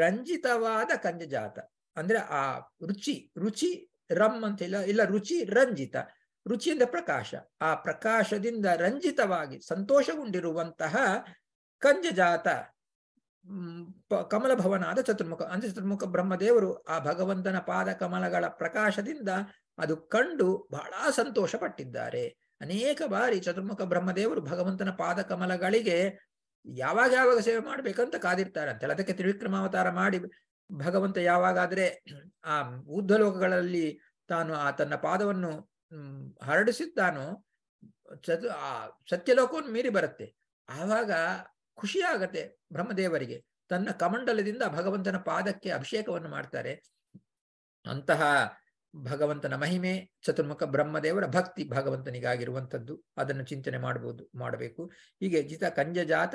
ರಂಜಿತವಾದ ಕಂಜಜಾತ ಅಂದ್ರೆ ಆ ರುಚಿ ರುಚಿ ರಮ್ ಅಂತ ಇಲ್ಲ ಇಲ್ಲ ರುಚಿ ರಂಜಿತ ರುಚಿಯಿಂದ ಪ್ರಕಾಶ ಆ ಪ್ರಕಾಶದಿಂದ ರಂಜಿತವಾಗಿ ಸಂತೋಷಗೊಂಡಿರುವಂತಹ ಕಂಜಜಾತ ಕಮಲ ಭವನಾದ ಚತುರ್ಮುಖ ಅಂದ್ರೆ ಚತುರ್ಮುಖ ಬ್ರಹ್ಮದೇವರು ಆ ಭಗವಂತನ ಪಾದ ಕಮಲಗಳ ಪ್ರಕಾಶದಿಂದ ಅದು ಕಂಡು ಬಹಳ ಸಂತೋಷ ಪಟ್ಟಿದ್ದಾರೆ ಅನೇಕ ಬಾರಿ ಚತುರ್ಮುಖ ಬ್ರಹ್ಮದೇವರು ಭಗವಂತನ ಪಾದ ಕಮಲಗಳಿಗೆ ಯಾವಾಗ ಯಾವಾಗ ಸೇವೆ ಮಾಡ್ಬೇಕಂತ ಕಾದಿರ್ತಾರಂತೆ ಅದಕ್ಕೆ ತ್ರಿವಿಕ್ರಮಾವತಾರ ಮಾಡಿ ಭಗವಂತ ಯಾವಾಗಾದ್ರೆ ಆ ಊರ್ಧ್ವ ಲೋಕಗಳಲ್ಲಿ ತಾನು ಆ ತನ್ನ ಪಾದವನ್ನು ಹರಡಿಸಿದ್ದಾನೋ ಸತ್ ಆ ಸತ್ಯಲೋಕವನ್ನು ಮೀರಿ ಬರುತ್ತೆ ಆವಾಗ ಖುಷಿಯಾಗತ್ತೆ ಬ್ರಹ್ಮದೇವರಿಗೆ ತನ್ನ ಕಮಂಡಲದಿಂದ ಭಗವಂತನ ಪಾದಕ್ಕೆ ಅಭಿಷೇಕವನ್ನು ಮಾಡ್ತಾರೆ ಅಂತಹ ಭಗವಂತನ ಮಹಿಮೆ ಚತುರ್ಮುಖ ಬ್ರಹ್ಮದೇವರ ಭಕ್ತಿ ಭಗವಂತನಿಗಾಗಿರುವಂಥದ್ದು ಅದನ್ನು ಚಿಂತನೆ ಮಾಡಬಹುದು ಮಾಡಬೇಕು ಹೀಗೆ ಜಿತ ಕಂಜಜಾತ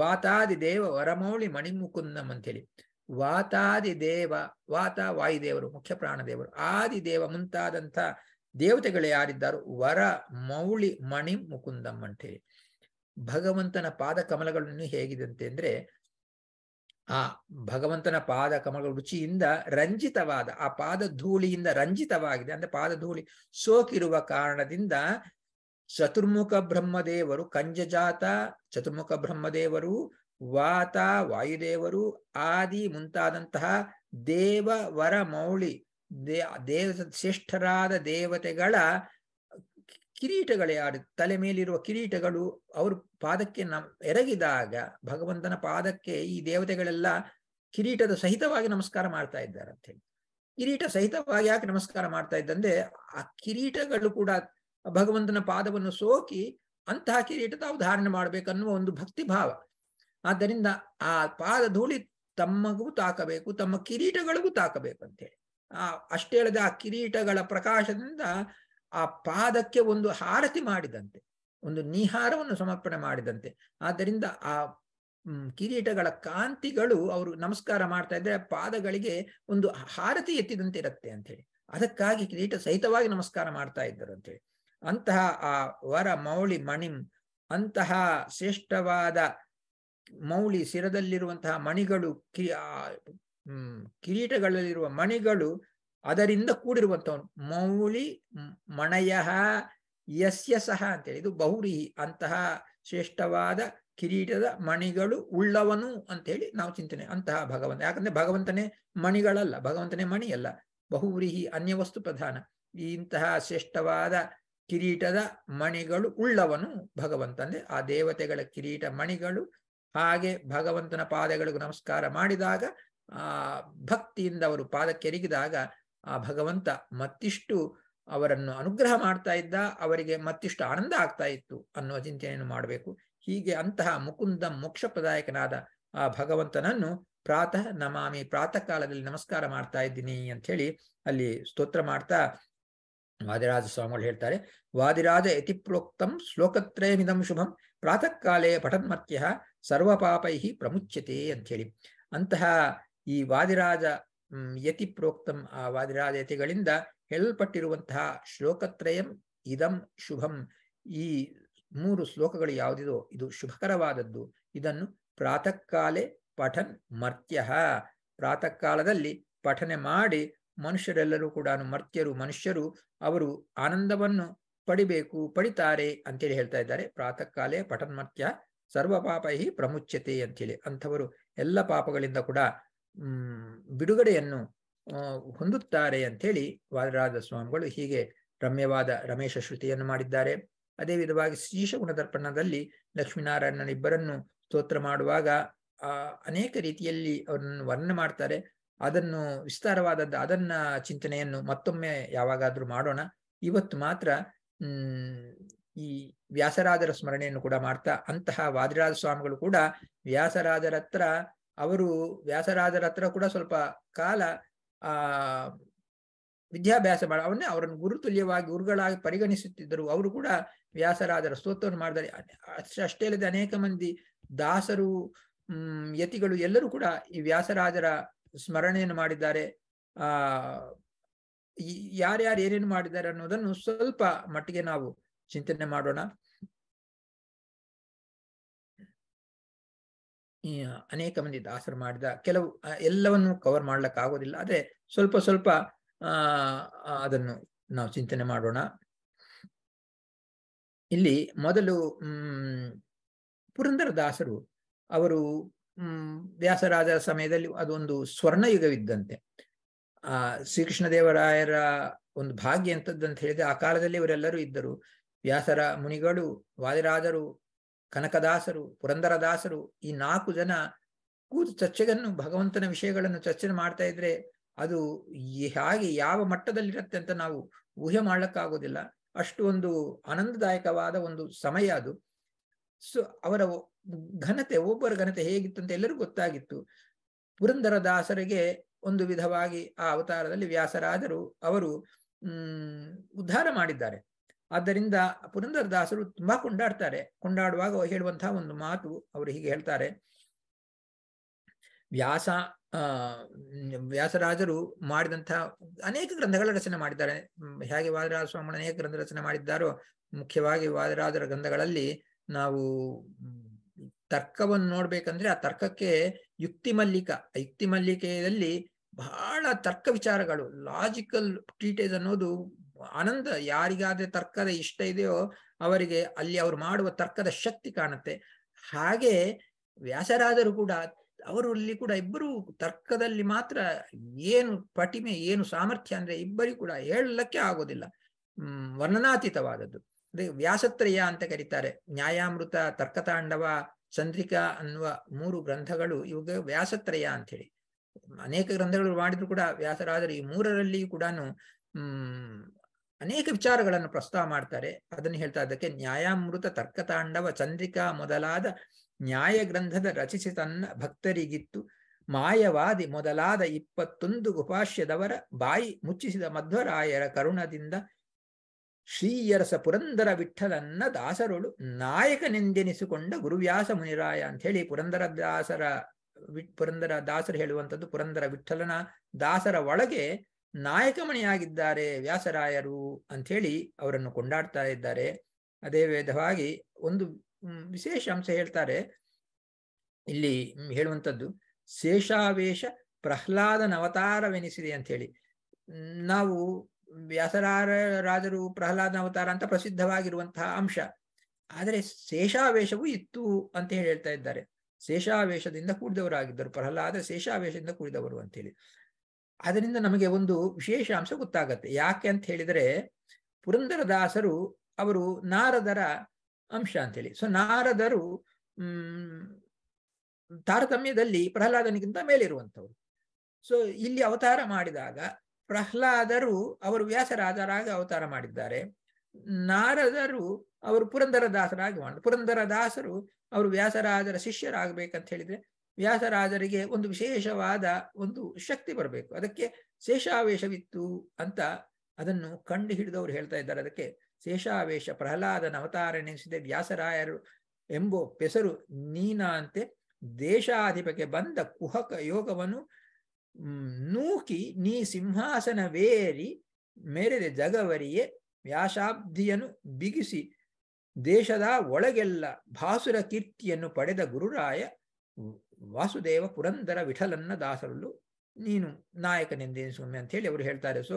ವಾತಾದಿ ದೇವ ವರಮೌಳಿ ಮಣಿಮುಕುಂದಂ ಅಂತೇಳಿ ವಾತಾದಿ ದೇವ ವಾತ ವಾಯುದೇವರು ಮುಖ್ಯ ಪ್ರಾಣದೇವರು ಆದಿ ದೇವ ಮುಂತಾದಂಥ ದೇವತೆಗಳು ಯಾರಿದ್ದಾರು ವರ ಮೌಳಿ ಮಣಿ ಮುಕುಂದಂ ಅಂತೇಳಿ ಭಗವಂತನ ಪಾದ ಕಮಲಗಳನ್ನು ಹೇಗಿದಂತೆ ಅಂದ್ರೆ ಆ ಭಗವಂತನ ಪಾದ ಕಮಲಗಳ ರುಚಿಯಿಂದ ರಂಜಿತವಾದ ಆ ಪಾದ ಧೂಳಿಯಿಂದ ರಂಜಿತವಾಗಿದೆ ಅಂದ್ರೆ ಪಾದ ಧೂಳಿ ಸೋಕಿರುವ ಕಾರಣದಿಂದ ಚತುರ್ಮುಖ ಬ್ರಹ್ಮದೇವರು ಕಂಜಜಾತ ಚತುರ್ಮುಖ ಬ್ರಹ್ಮದೇವರು ವಾತ ವಾಯುದೇವರು ಆದಿ ಮುಂತಾದಂತಹ ದೇವ ವರಮೌಳಿ ದೇ ದೇವ ಶ್ರೇಷ್ಠರಾದ ದೇವತೆಗಳ ಕಿರೀಟಗಳೇ ಯಾರು ತಲೆ ಮೇಲಿರುವ ಕಿರೀಟಗಳು ಅವರು ಪಾದಕ್ಕೆ ನಮ್ ಎರಗಿದಾಗ ಭಗವಂತನ ಪಾದಕ್ಕೆ ಈ ದೇವತೆಗಳೆಲ್ಲ ಕಿರೀಟದ ಸಹಿತವಾಗಿ ನಮಸ್ಕಾರ ಮಾಡ್ತಾ ಇದ್ದಾರೆ ಅಂತ ಹೇಳಿ ಕಿರೀಟ ಸಹಿತವಾಗಿ ಯಾಕೆ ನಮಸ್ಕಾರ ಮಾಡ್ತಾ ಇದ್ದಂದ್ರೆ ಆ ಕಿರೀಟಗಳು ಕೂಡ ಭಗವಂತನ ಪಾದವನ್ನು ಸೋಕಿ ಅಂತಹ ಕಿರೀಟ ತಾವು ಧಾರಣೆ ಮಾಡ್ಬೇಕನ್ನುವ ಒಂದು ಭಕ್ತಿ ಭಾವ ಆದ್ದರಿಂದ ಆ ಪಾದ ಧೂಳಿ ತಮ್ಮಗೂ ತಾಕಬೇಕು ತಮ್ಮ ಕಿರೀಟಗಳಿಗೂ ತಾಕಬೇಕು ಅಂತೇಳಿ ಆ ಅಷ್ಟೇ ಹೇಳದೆ ಆ ಕಿರೀಟಗಳ ಪ್ರಕಾಶದಿಂದ ಆ ಪಾದಕ್ಕೆ ಒಂದು ಹಾರತಿ ಮಾಡಿದಂತೆ ಒಂದು ನಿಹಾರವನ್ನು ಸಮರ್ಪಣೆ ಮಾಡಿದಂತೆ ಆದ್ದರಿಂದ ಆ ಕಿರೀಟಗಳ ಕಾಂತಿಗಳು ಅವರು ನಮಸ್ಕಾರ ಮಾಡ್ತಾ ಇದ್ರೆ ಪಾದಗಳಿಗೆ ಒಂದು ಹಾರತಿ ಎತ್ತಿದಂತೆ ಇರುತ್ತೆ ಅಂತ ಹೇಳಿ ಅದಕ್ಕಾಗಿ ಕಿರೀಟ ಸಹಿತವಾಗಿ ನಮಸ್ಕಾರ ಮಾಡ್ತಾ ಇದ್ದರು ಅಂತ ಹೇಳಿ ಅಂತಹ ಆ ವರ ಮೌಳಿ ಮಣಿಂ ಅಂತಹ ಶ್ರೇಷ್ಠವಾದ ಮೌಳಿ ಶಿರದಲ್ಲಿರುವಂತಹ ಮಣಿಗಳು ಕಿ ಕಿರೀಟಗಳಲ್ಲಿರುವ ಮಣಿಗಳು ಅದರಿಂದ ಕೂಡಿರುವಂಥವನು ಮೌಳಿ ಮಣಯ ಯಸ್ಯ ಸಹ ಅಂತೇಳಿ ಇದು ಬಹುರಿಹಿ ಅಂತಹ ಶ್ರೇಷ್ಠವಾದ ಕಿರೀಟದ ಮಣಿಗಳು ಉಳ್ಳವನು ಅಂತ ಹೇಳಿ ನಾವು ಚಿಂತನೆ ಅಂತಹ ಭಗವಂತ ಯಾಕಂದ್ರೆ ಭಗವಂತನೇ ಮಣಿಗಳಲ್ಲ ಭಗವಂತನೇ ಮಣಿಯಲ್ಲ ಬಹುವ್ರೀಹಿ ಅನ್ಯ ವಸ್ತು ಪ್ರಧಾನ ಇಂತಹ ಶ್ರೇಷ್ಠವಾದ ಕಿರೀಟದ ಮಣಿಗಳು ಉಳ್ಳವನು ಭಗವಂತ ಅಂದ್ರೆ ಆ ದೇವತೆಗಳ ಕಿರೀಟ ಮಣಿಗಳು ಹಾಗೆ ಭಗವಂತನ ಪಾದಗಳಿಗೂ ನಮಸ್ಕಾರ ಮಾಡಿದಾಗ ಆ ಭಕ್ತಿಯಿಂದ ಅವರು ಪಾದಕ್ಕೆರಿಗಿದಾಗ ಆ ಭಗವಂತ ಮತ್ತಿಷ್ಟು ಅವರನ್ನು ಅನುಗ್ರಹ ಮಾಡ್ತಾ ಇದ್ದ ಅವರಿಗೆ ಮತ್ತಿಷ್ಟು ಆನಂದ ಆಗ್ತಾ ಇತ್ತು ಅನ್ನುವ ಚಿಂತನೆಯನ್ನು ಮಾಡಬೇಕು ಹೀಗೆ ಅಂತಹ ಮುಕುಂದ ಪ್ರದಾಯಕನಾದ ಆ ಭಗವಂತನನ್ನು ಪ್ರಾತಃ ನಮಾಮಿ ಪ್ರಾತಃ ಕಾಲದಲ್ಲಿ ನಮಸ್ಕಾರ ಮಾಡ್ತಾ ಇದ್ದೀನಿ ಅಂತ ಹೇಳಿ ಅಲ್ಲಿ ಸ್ತೋತ್ರ ಮಾಡ್ತಾ ವಾದಿರಾಜ ಸ್ವಾಮಿಗಳು ಹೇಳ್ತಾರೆ ವಾದಿರಾಜ ಯತಿಪ್ರೋಕ್ತಂ ಶ್ಲೋಕತ್ರಯಮಿದಂ ಶುಭಂ ಪ್ರಾತಃ ಕಾಲೇ ಪಠನ್ಮರ್ತ್ಯ ಸರ್ವಪಾಪೈ ಪ್ರಮುಚ್ಯತೆ ಅಂತ ಹೇಳಿ ಅಂತಹ ಈ ವಾದಿರಾಜ ಯತಿ ಪ್ರೋಕ್ತಂ ಆ ವಾದಿರಾದಯತಿಗಳಿಂದ ಹೇಳಲ್ಪಟ್ಟಿರುವಂತಹ ಶ್ಲೋಕತ್ರಯಂ ಇದಂ ಶುಭಂ ಈ ಮೂರು ಶ್ಲೋಕಗಳು ಯಾವುದಿದೋ ಇದು ಶುಭಕರವಾದದ್ದು ಇದನ್ನು ಪ್ರಾತಃ ಕಾಲೇ ಪಠನ್ ಮರ್ತ್ಯ ಪ್ರಾತಃ ಕಾಲದಲ್ಲಿ ಪಠನೆ ಮಾಡಿ ಮನುಷ್ಯರೆಲ್ಲರೂ ಕೂಡ ಮರ್ತ್ಯರು ಮನುಷ್ಯರು ಅವರು ಆನಂದವನ್ನು ಪಡಿಬೇಕು ಪಡಿತಾರೆ ಅಂತೇಳಿ ಹೇಳ್ತಾ ಇದ್ದಾರೆ ಪ್ರಾತಃ ಕಾಲೇ ಪಠನ್ ಮರ್ತ್ಯ ಸರ್ವ ಪಾಪ ಹಿ ಪ್ರಮುಚ್ಯತೆ ಅಂತೇಳಿ ಅಂಥವರು ಎಲ್ಲ ಪಾಪಗಳಿಂದ ಕೂಡ ಬಿಡುಗಡೆಯನ್ನು ಹೊಂದುತ್ತಾರೆ ಅಂಥೇಳಿ ವಾದರಾಜ ಸ್ವಾಮಿಗಳು ಹೀಗೆ ರಮ್ಯವಾದ ರಮೇಶ ಶ್ರುತಿಯನ್ನು ಮಾಡಿದ್ದಾರೆ ಅದೇ ವಿಧವಾಗಿ ಶೀಶ ಗುಣದರ್ಪಣದಲ್ಲಿ ಲಕ್ಷ್ಮೀನಾರಾಯಣನಿಬ್ಬರನ್ನು ಸ್ತೋತ್ರ ಮಾಡುವಾಗ ಅನೇಕ ರೀತಿಯಲ್ಲಿ ಅವರನ್ನು ವರ್ಣನೆ ಮಾಡ್ತಾರೆ ಅದನ್ನು ವಿಸ್ತಾರವಾದದ್ದು ಅದನ್ನ ಚಿಂತನೆಯನ್ನು ಮತ್ತೊಮ್ಮೆ ಯಾವಾಗಾದ್ರೂ ಮಾಡೋಣ ಇವತ್ತು ಮಾತ್ರ ಈ ವ್ಯಾಸರಾಜರ ಸ್ಮರಣೆಯನ್ನು ಕೂಡ ಮಾಡ್ತಾ ಅಂತಹ ವಾದಿರಾಜ ಸ್ವಾಮಿಗಳು ಕೂಡ ವ್ಯಾಸರಾಜರ ಹತ್ರ ಅವರು ವ್ಯಾಸರಾಜರ ಹತ್ರ ಕೂಡ ಸ್ವಲ್ಪ ಕಾಲ ಆ ವಿದ್ಯಾಭ್ಯಾಸ ಮಾಡ ಅವನ್ನೇ ಅವರನ್ನು ಗುರುತುಲ್ಯವಾಗಿ ಗುರುಗಳಾಗಿ ಪರಿಗಣಿಸುತ್ತಿದ್ದರು ಅವರು ಕೂಡ ವ್ಯಾಸರಾಜರ ಸ್ತೋತ್ರವನ್ನು ಮಾಡಿದ್ದಾರೆ ಅಷ್ಟೇ ಅಲ್ಲದೆ ಅನೇಕ ಮಂದಿ ದಾಸರು ಯತಿಗಳು ಎಲ್ಲರೂ ಕೂಡ ಈ ವ್ಯಾಸರಾಜರ ಸ್ಮರಣೆಯನ್ನು ಮಾಡಿದ್ದಾರೆ ಆ ಯಾರ್ಯಾರು ಏನೇನು ಮಾಡಿದ್ದಾರೆ ಅನ್ನೋದನ್ನು ಸ್ವಲ್ಪ ಮಟ್ಟಿಗೆ ನಾವು ಚಿಂತನೆ ಮಾಡೋಣ ಅನೇಕ ಮಂದಿ ದಾಸರು ಮಾಡಿದ ಕೆಲವು ಎಲ್ಲವನ್ನು ಕವರ್ ಮಾಡ್ಲಿಕ್ಕಾಗೋದಿಲ್ಲ ಆಗೋದಿಲ್ಲ ಆದರೆ ಸ್ವಲ್ಪ ಸ್ವಲ್ಪ ಅದನ್ನು ನಾವು ಚಿಂತನೆ ಮಾಡೋಣ ಇಲ್ಲಿ ಮೊದಲು ಪುರಂದರ ದಾಸರು ಅವರು ವ್ಯಾಸರಾಜರ ಸಮಯದಲ್ಲಿ ಅದೊಂದು ಸ್ವರ್ಣಯುಗವಿದ್ದಂತೆ ಆ ಶ್ರೀಕೃಷ್ಣದೇವರಾಯರ ಒಂದು ಭಾಗ್ಯ ಅಂತ ಹೇಳಿದ್ರೆ ಆ ಕಾಲದಲ್ಲಿ ಇವರೆಲ್ಲರೂ ಇದ್ದರು ವ್ಯಾಸರ ಮುನಿಗಳು ವಾದಿರಾಜರು ಕನಕದಾಸರು ಪುರಂದರದಾಸರು ಈ ನಾಲ್ಕು ಜನ ಕೂತು ಚರ್ಚೆಗನ್ನು ಭಗವಂತನ ವಿಷಯಗಳನ್ನು ಚರ್ಚೆ ಮಾಡ್ತಾ ಇದ್ರೆ ಅದು ಹೇಗೆ ಯಾವ ಮಟ್ಟದಲ್ಲಿರುತ್ತೆ ಅಂತ ನಾವು ಊಹೆ ಮಾಡಲಿಕ್ಕಾಗೋದಿಲ್ಲ ಅಷ್ಟು ಒಂದು ಆನಂದದಾಯಕವಾದ ಒಂದು ಸಮಯ ಅದು ಸೊ ಅವರ ಘನತೆ ಒಬ್ಬರ ಘನತೆ ಹೇಗಿತ್ತು ಅಂತ ಎಲ್ಲರಿಗೂ ಗೊತ್ತಾಗಿತ್ತು ಪುರಂದರದಾಸರಿಗೆ ಒಂದು ವಿಧವಾಗಿ ಆ ಅವತಾರದಲ್ಲಿ ವ್ಯಾಸರಾದರು ಅವರು ಉದ್ಧಾರ ಮಾಡಿದ್ದಾರೆ ಆದ್ದರಿಂದ ಪುರಂದರದಾಸರು ತುಂಬಾ ಕೊಂಡಾಡ್ತಾರೆ ಕೊಂಡಾಡುವಾಗ ಹೇಳುವಂತಹ ಒಂದು ಮಾತು ಅವರು ಹೀಗೆ ಹೇಳ್ತಾರೆ ವ್ಯಾಸ ವ್ಯಾಸರಾಜರು ಮಾಡಿದಂತಹ ಅನೇಕ ಗ್ರಂಥಗಳ ರಚನೆ ಮಾಡಿದ್ದಾರೆ ಹೇಗೆ ವಾದರಾಜ ಸ್ವಾಮಿ ಅನೇಕ ಗ್ರಂಥ ರಚನೆ ಮಾಡಿದ್ದಾರೋ ಮುಖ್ಯವಾಗಿ ವಾದರಾಜರ ಗ್ರಂಥಗಳಲ್ಲಿ ನಾವು ತರ್ಕವನ್ನು ನೋಡ್ಬೇಕಂದ್ರೆ ಆ ತರ್ಕಕ್ಕೆ ಯುಕ್ತಿ ಮಲ್ಲಿಕ ಯುಕ್ತಿ ಮಲ್ಲಿಕೆಯಲ್ಲಿ ಬಹಳ ತರ್ಕ ವಿಚಾರಗಳು ಲಾಜಿಕಲ್ ಟ್ರೀಟೇಜ್ ಅನ್ನೋದು ಆನಂದ ಯಾರಿಗಾದ್ರೆ ತರ್ಕದ ಇಷ್ಟ ಇದೆಯೋ ಅವರಿಗೆ ಅಲ್ಲಿ ಅವ್ರು ಮಾಡುವ ತರ್ಕದ ಶಕ್ತಿ ಕಾಣುತ್ತೆ ಹಾಗೆ ವ್ಯಾಸರಾದರೂ ಕೂಡ ಅವರಲ್ಲಿ ಕೂಡ ಇಬ್ಬರು ತರ್ಕದಲ್ಲಿ ಮಾತ್ರ ಏನು ಪಟಿಮೆ ಏನು ಸಾಮರ್ಥ್ಯ ಅಂದ್ರೆ ಇಬ್ಬರಿಗೂ ಕೂಡ ಹೇಳಲಿಕ್ಕೆ ಆಗೋದಿಲ್ಲ ಹ್ಮ್ ವರ್ಣನಾತೀತವಾದದ್ದು ಅದೇ ವ್ಯಾಸತ್ರಯ ಅಂತ ಕರೀತಾರೆ ನ್ಯಾಯಾಮೃತ ತರ್ಕತಾಂಡವ ಚಂದ್ರಿಕಾ ಅನ್ನುವ ಮೂರು ಗ್ರಂಥಗಳು ಇವಾಗ ವ್ಯಾಸತ್ರಯ ಅಂತ ಹೇಳಿ ಅನೇಕ ಗ್ರಂಥಗಳು ಮಾಡಿದ್ರು ಕೂಡ ವ್ಯಾಸರಾದರು ಈ ಮೂರರಲ್ಲಿಯೂ ಕೂಡ ಹ್ಮ್ ಅನೇಕ ವಿಚಾರಗಳನ್ನು ಪ್ರಸ್ತಾವ ಮಾಡ್ತಾರೆ ಅದನ್ನು ಹೇಳ್ತಾ ಅದಕ್ಕೆ ನ್ಯಾಯಾಮೃತ ತರ್ಕತಾಂಡವ ಚಂದ್ರಿಕಾ ಮೊದಲಾದ ನ್ಯಾಯ ಗ್ರಂಥದ ರಚಿಸಿ ತನ್ನ ಭಕ್ತರಿಗಿತ್ತು ಮಾಯವಾದಿ ಮೊದಲಾದ ಇಪ್ಪತ್ತೊಂದು ಉಪಾಶ್ಯದವರ ಬಾಯಿ ಮುಚ್ಚಿಸಿದ ಮಧ್ವರಾಯರ ಕರುಣದಿಂದ ಶ್ರೀಯರಸ ಪುರಂದರ ವಿಠಲನ್ನ ದಾಸರುಳು ನಾಯಕನೆಂದೆನಿಸಿಕೊಂಡ ಗುರುವ್ಯಾಸ ಮುನಿರಾಯ ಅಂತ ಹೇಳಿ ಪುರಂದರ ದಾಸರ ವಿ ಪುರಂದರ ದಾಸರು ಹೇಳುವಂಥದ್ದು ಪುರಂದರ ವಿಠಲನ ದಾಸರ ಒಳಗೆ ನಾಯಕಮಣಿಯಾಗಿದ್ದಾರೆ ವ್ಯಾಸರಾಯರು ಅಂಥೇಳಿ ಅವರನ್ನು ಕೊಂಡಾಡ್ತಾ ಇದ್ದಾರೆ ಅದೇ ವೇದವಾಗಿ ಒಂದು ವಿಶೇಷ ಅಂಶ ಹೇಳ್ತಾರೆ ಇಲ್ಲಿ ಹೇಳುವಂಥದ್ದು ಶೇಷಾವೇಶ ಅಂತ ಹೇಳಿ ನಾವು ವ್ಯಾಸರಾರ ರಾಜರು ಪ್ರಹ್ಲಾದನ ಅವತಾರ ಅಂತ ಪ್ರಸಿದ್ಧವಾಗಿರುವಂತಹ ಅಂಶ ಆದರೆ ಶೇಷಾವೇಶವೂ ಇತ್ತು ಅಂತ ಹೇಳಿ ಹೇಳ್ತಾ ಇದ್ದಾರೆ ಶೇಷಾವೇಶದಿಂದ ಕೂಡಿದವರಾಗಿದ್ದರು ಪ್ರಹ್ಲಾದ ಶೇಷಾವೇಶದಿಂದ ಕೂಡಿದವರು ಅಂತ ಹೇಳಿ ಅದರಿಂದ ನಮಗೆ ಒಂದು ವಿಶೇಷ ಅಂಶ ಗೊತ್ತಾಗತ್ತೆ ಯಾಕೆ ಅಂತ ಹೇಳಿದರೆ ಪುರಂದರದಾಸರು ಅವರು ನಾರದರ ಅಂಶ ಅಂತೇಳಿ ಸೊ ನಾರದರು ತಾರತಮ್ಯದಲ್ಲಿ ಪ್ರಹ್ಲಾದನಿಗಿಂತ ಮೇಲಿರುವಂಥವ್ರು ಸೊ ಇಲ್ಲಿ ಅವತಾರ ಮಾಡಿದಾಗ ಪ್ರಹ್ಲಾದರು ಅವರು ವ್ಯಾಸರಾಜರಾಗಿ ಅವತಾರ ಮಾಡಿದ್ದಾರೆ ನಾರದರು ಅವರು ಪುರಂದರದಾಸರಾಗಿ ಮಾಡ ಪುರಂದರದಾಸರು ಅವರು ವ್ಯಾಸರಾಜರ ಶಿಷ್ಯರಾಗಬೇಕಂತ ಹೇಳಿದ್ರೆ ವ್ಯಾಸರಾಜರಿಗೆ ಒಂದು ವಿಶೇಷವಾದ ಒಂದು ಶಕ್ತಿ ಬರಬೇಕು ಅದಕ್ಕೆ ಶೇಷಾವೇಶವಿತ್ತು ಅಂತ ಅದನ್ನು ಕಂಡು ಹಿಡಿದವರು ಹೇಳ್ತಾ ಇದ್ದಾರೆ ಅದಕ್ಕೆ ಶೇಷಾವೇಶ ಪ್ರಹ್ಲಾದನ ನೆನೆಸಿದೆ ವ್ಯಾಸರಾಯರು ಎಂಬ ಪೆಸರು ಅಂತೆ ದೇಶಾಧಿಪಕ್ಕೆ ಬಂದ ಕುಹಕ ಯೋಗವನ್ನು ನೂಕಿ ನೀ ಸಿಂಹಾಸನವೇರಿ ಮೇರೆದೆ ಜಗವರಿಯೇ ವ್ಯಾಸಾಬ್ಧಿಯನ್ನು ಬಿಗಿಸಿ ದೇಶದ ಒಳಗೆಲ್ಲ ಭಾಸುರ ಕೀರ್ತಿಯನ್ನು ಪಡೆದ ಗುರುರಾಯ ವಾಸುದೇವ ಪುರಂದರ ವಿಠಲನ್ನ ದಾಸರಲ್ಲು ನೀನು ನಾಯಕನೆಂದೇನು ಸ್ವಾಮಿ ಹೇಳಿ ಅವರು ಹೇಳ್ತಾರೆ ಸೊ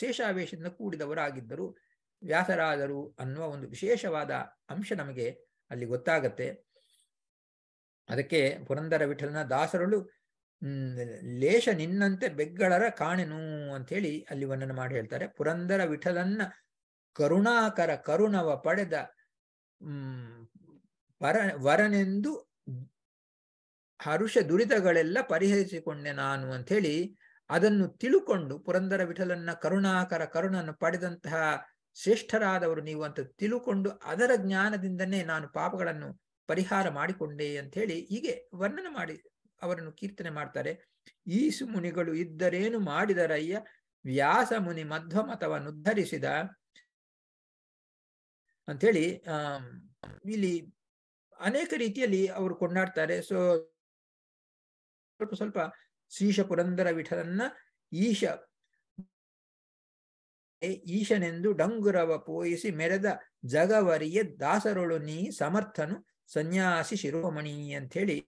ಶೇಷಾವೇಶದಿಂದ ಕೂಡಿದವರಾಗಿದ್ದರು ವ್ಯಾಸರಾದರು ಅನ್ನುವ ಒಂದು ವಿಶೇಷವಾದ ಅಂಶ ನಮಗೆ ಅಲ್ಲಿ ಗೊತ್ತಾಗತ್ತೆ ಅದಕ್ಕೆ ಪುರಂದರ ವಿಠಲನ ದಾಸರಳು ಲೇಷ ನಿನ್ನಂತೆ ಬೆಗ್ಗಳರ ಕಾಣೆನು ಹೇಳಿ ಅಲ್ಲಿ ವರ್ಣನೆ ಮಾಡಿ ಹೇಳ್ತಾರೆ ಪುರಂದರ ವಿಠಲನ್ನ ಕರುಣಾಕರ ಕರುಣವ ಪಡೆದ ವರ ವರನೆಂದು ಹರುಷ ದುರಿತಗಳೆಲ್ಲ ಪರಿಹರಿಸಿಕೊಂಡೆ ನಾನು ಅಂಥೇಳಿ ಅದನ್ನು ತಿಳುಕೊಂಡು ಪುರಂದರ ವಿಠಲನ್ನ ಕರುಣಾಕರ ಕರುಣನ್ನು ಪಡೆದಂತಹ ಶ್ರೇಷ್ಠರಾದವರು ನೀವು ಅಂತ ತಿಳುಕೊಂಡು ಅದರ ಜ್ಞಾನದಿಂದನೇ ನಾನು ಪಾಪಗಳನ್ನು ಪರಿಹಾರ ಮಾಡಿಕೊಂಡೆ ಅಂತ ಹೇಳಿ ಹೀಗೆ ವರ್ಣನೆ ಮಾಡಿ ಅವರನ್ನು ಕೀರ್ತನೆ ಮಾಡ್ತಾರೆ ಈಸು ಮುನಿಗಳು ಇದ್ದರೇನು ಮಾಡಿದರಯ್ಯ ವ್ಯಾಸ ಮುನಿ ಉದ್ಧರಿಸಿದ ಅಂಥೇಳಿ ಇಲ್ಲಿ ಅನೇಕ ರೀತಿಯಲ್ಲಿ ಅವರು ಕೊಂಡಾಡ್ತಾರೆ ಸೊ ಸ್ವಲ್ಪ ಸ್ವಲ್ಪ ಶೀಶ ಪುರಂದರ ವಿಠಲನ್ನ ಈಶ ಈಶನೆಂದು ಡಂಗುರವ ಪೋಯಿಸಿ ಮೆರೆದ ಜಗವರಿಯ ದಾಸರೊಳು ನೀ ಸಮರ್ಥನು ಸನ್ಯಾಸಿ ಶಿರೋಮಣಿ ಹೇಳಿ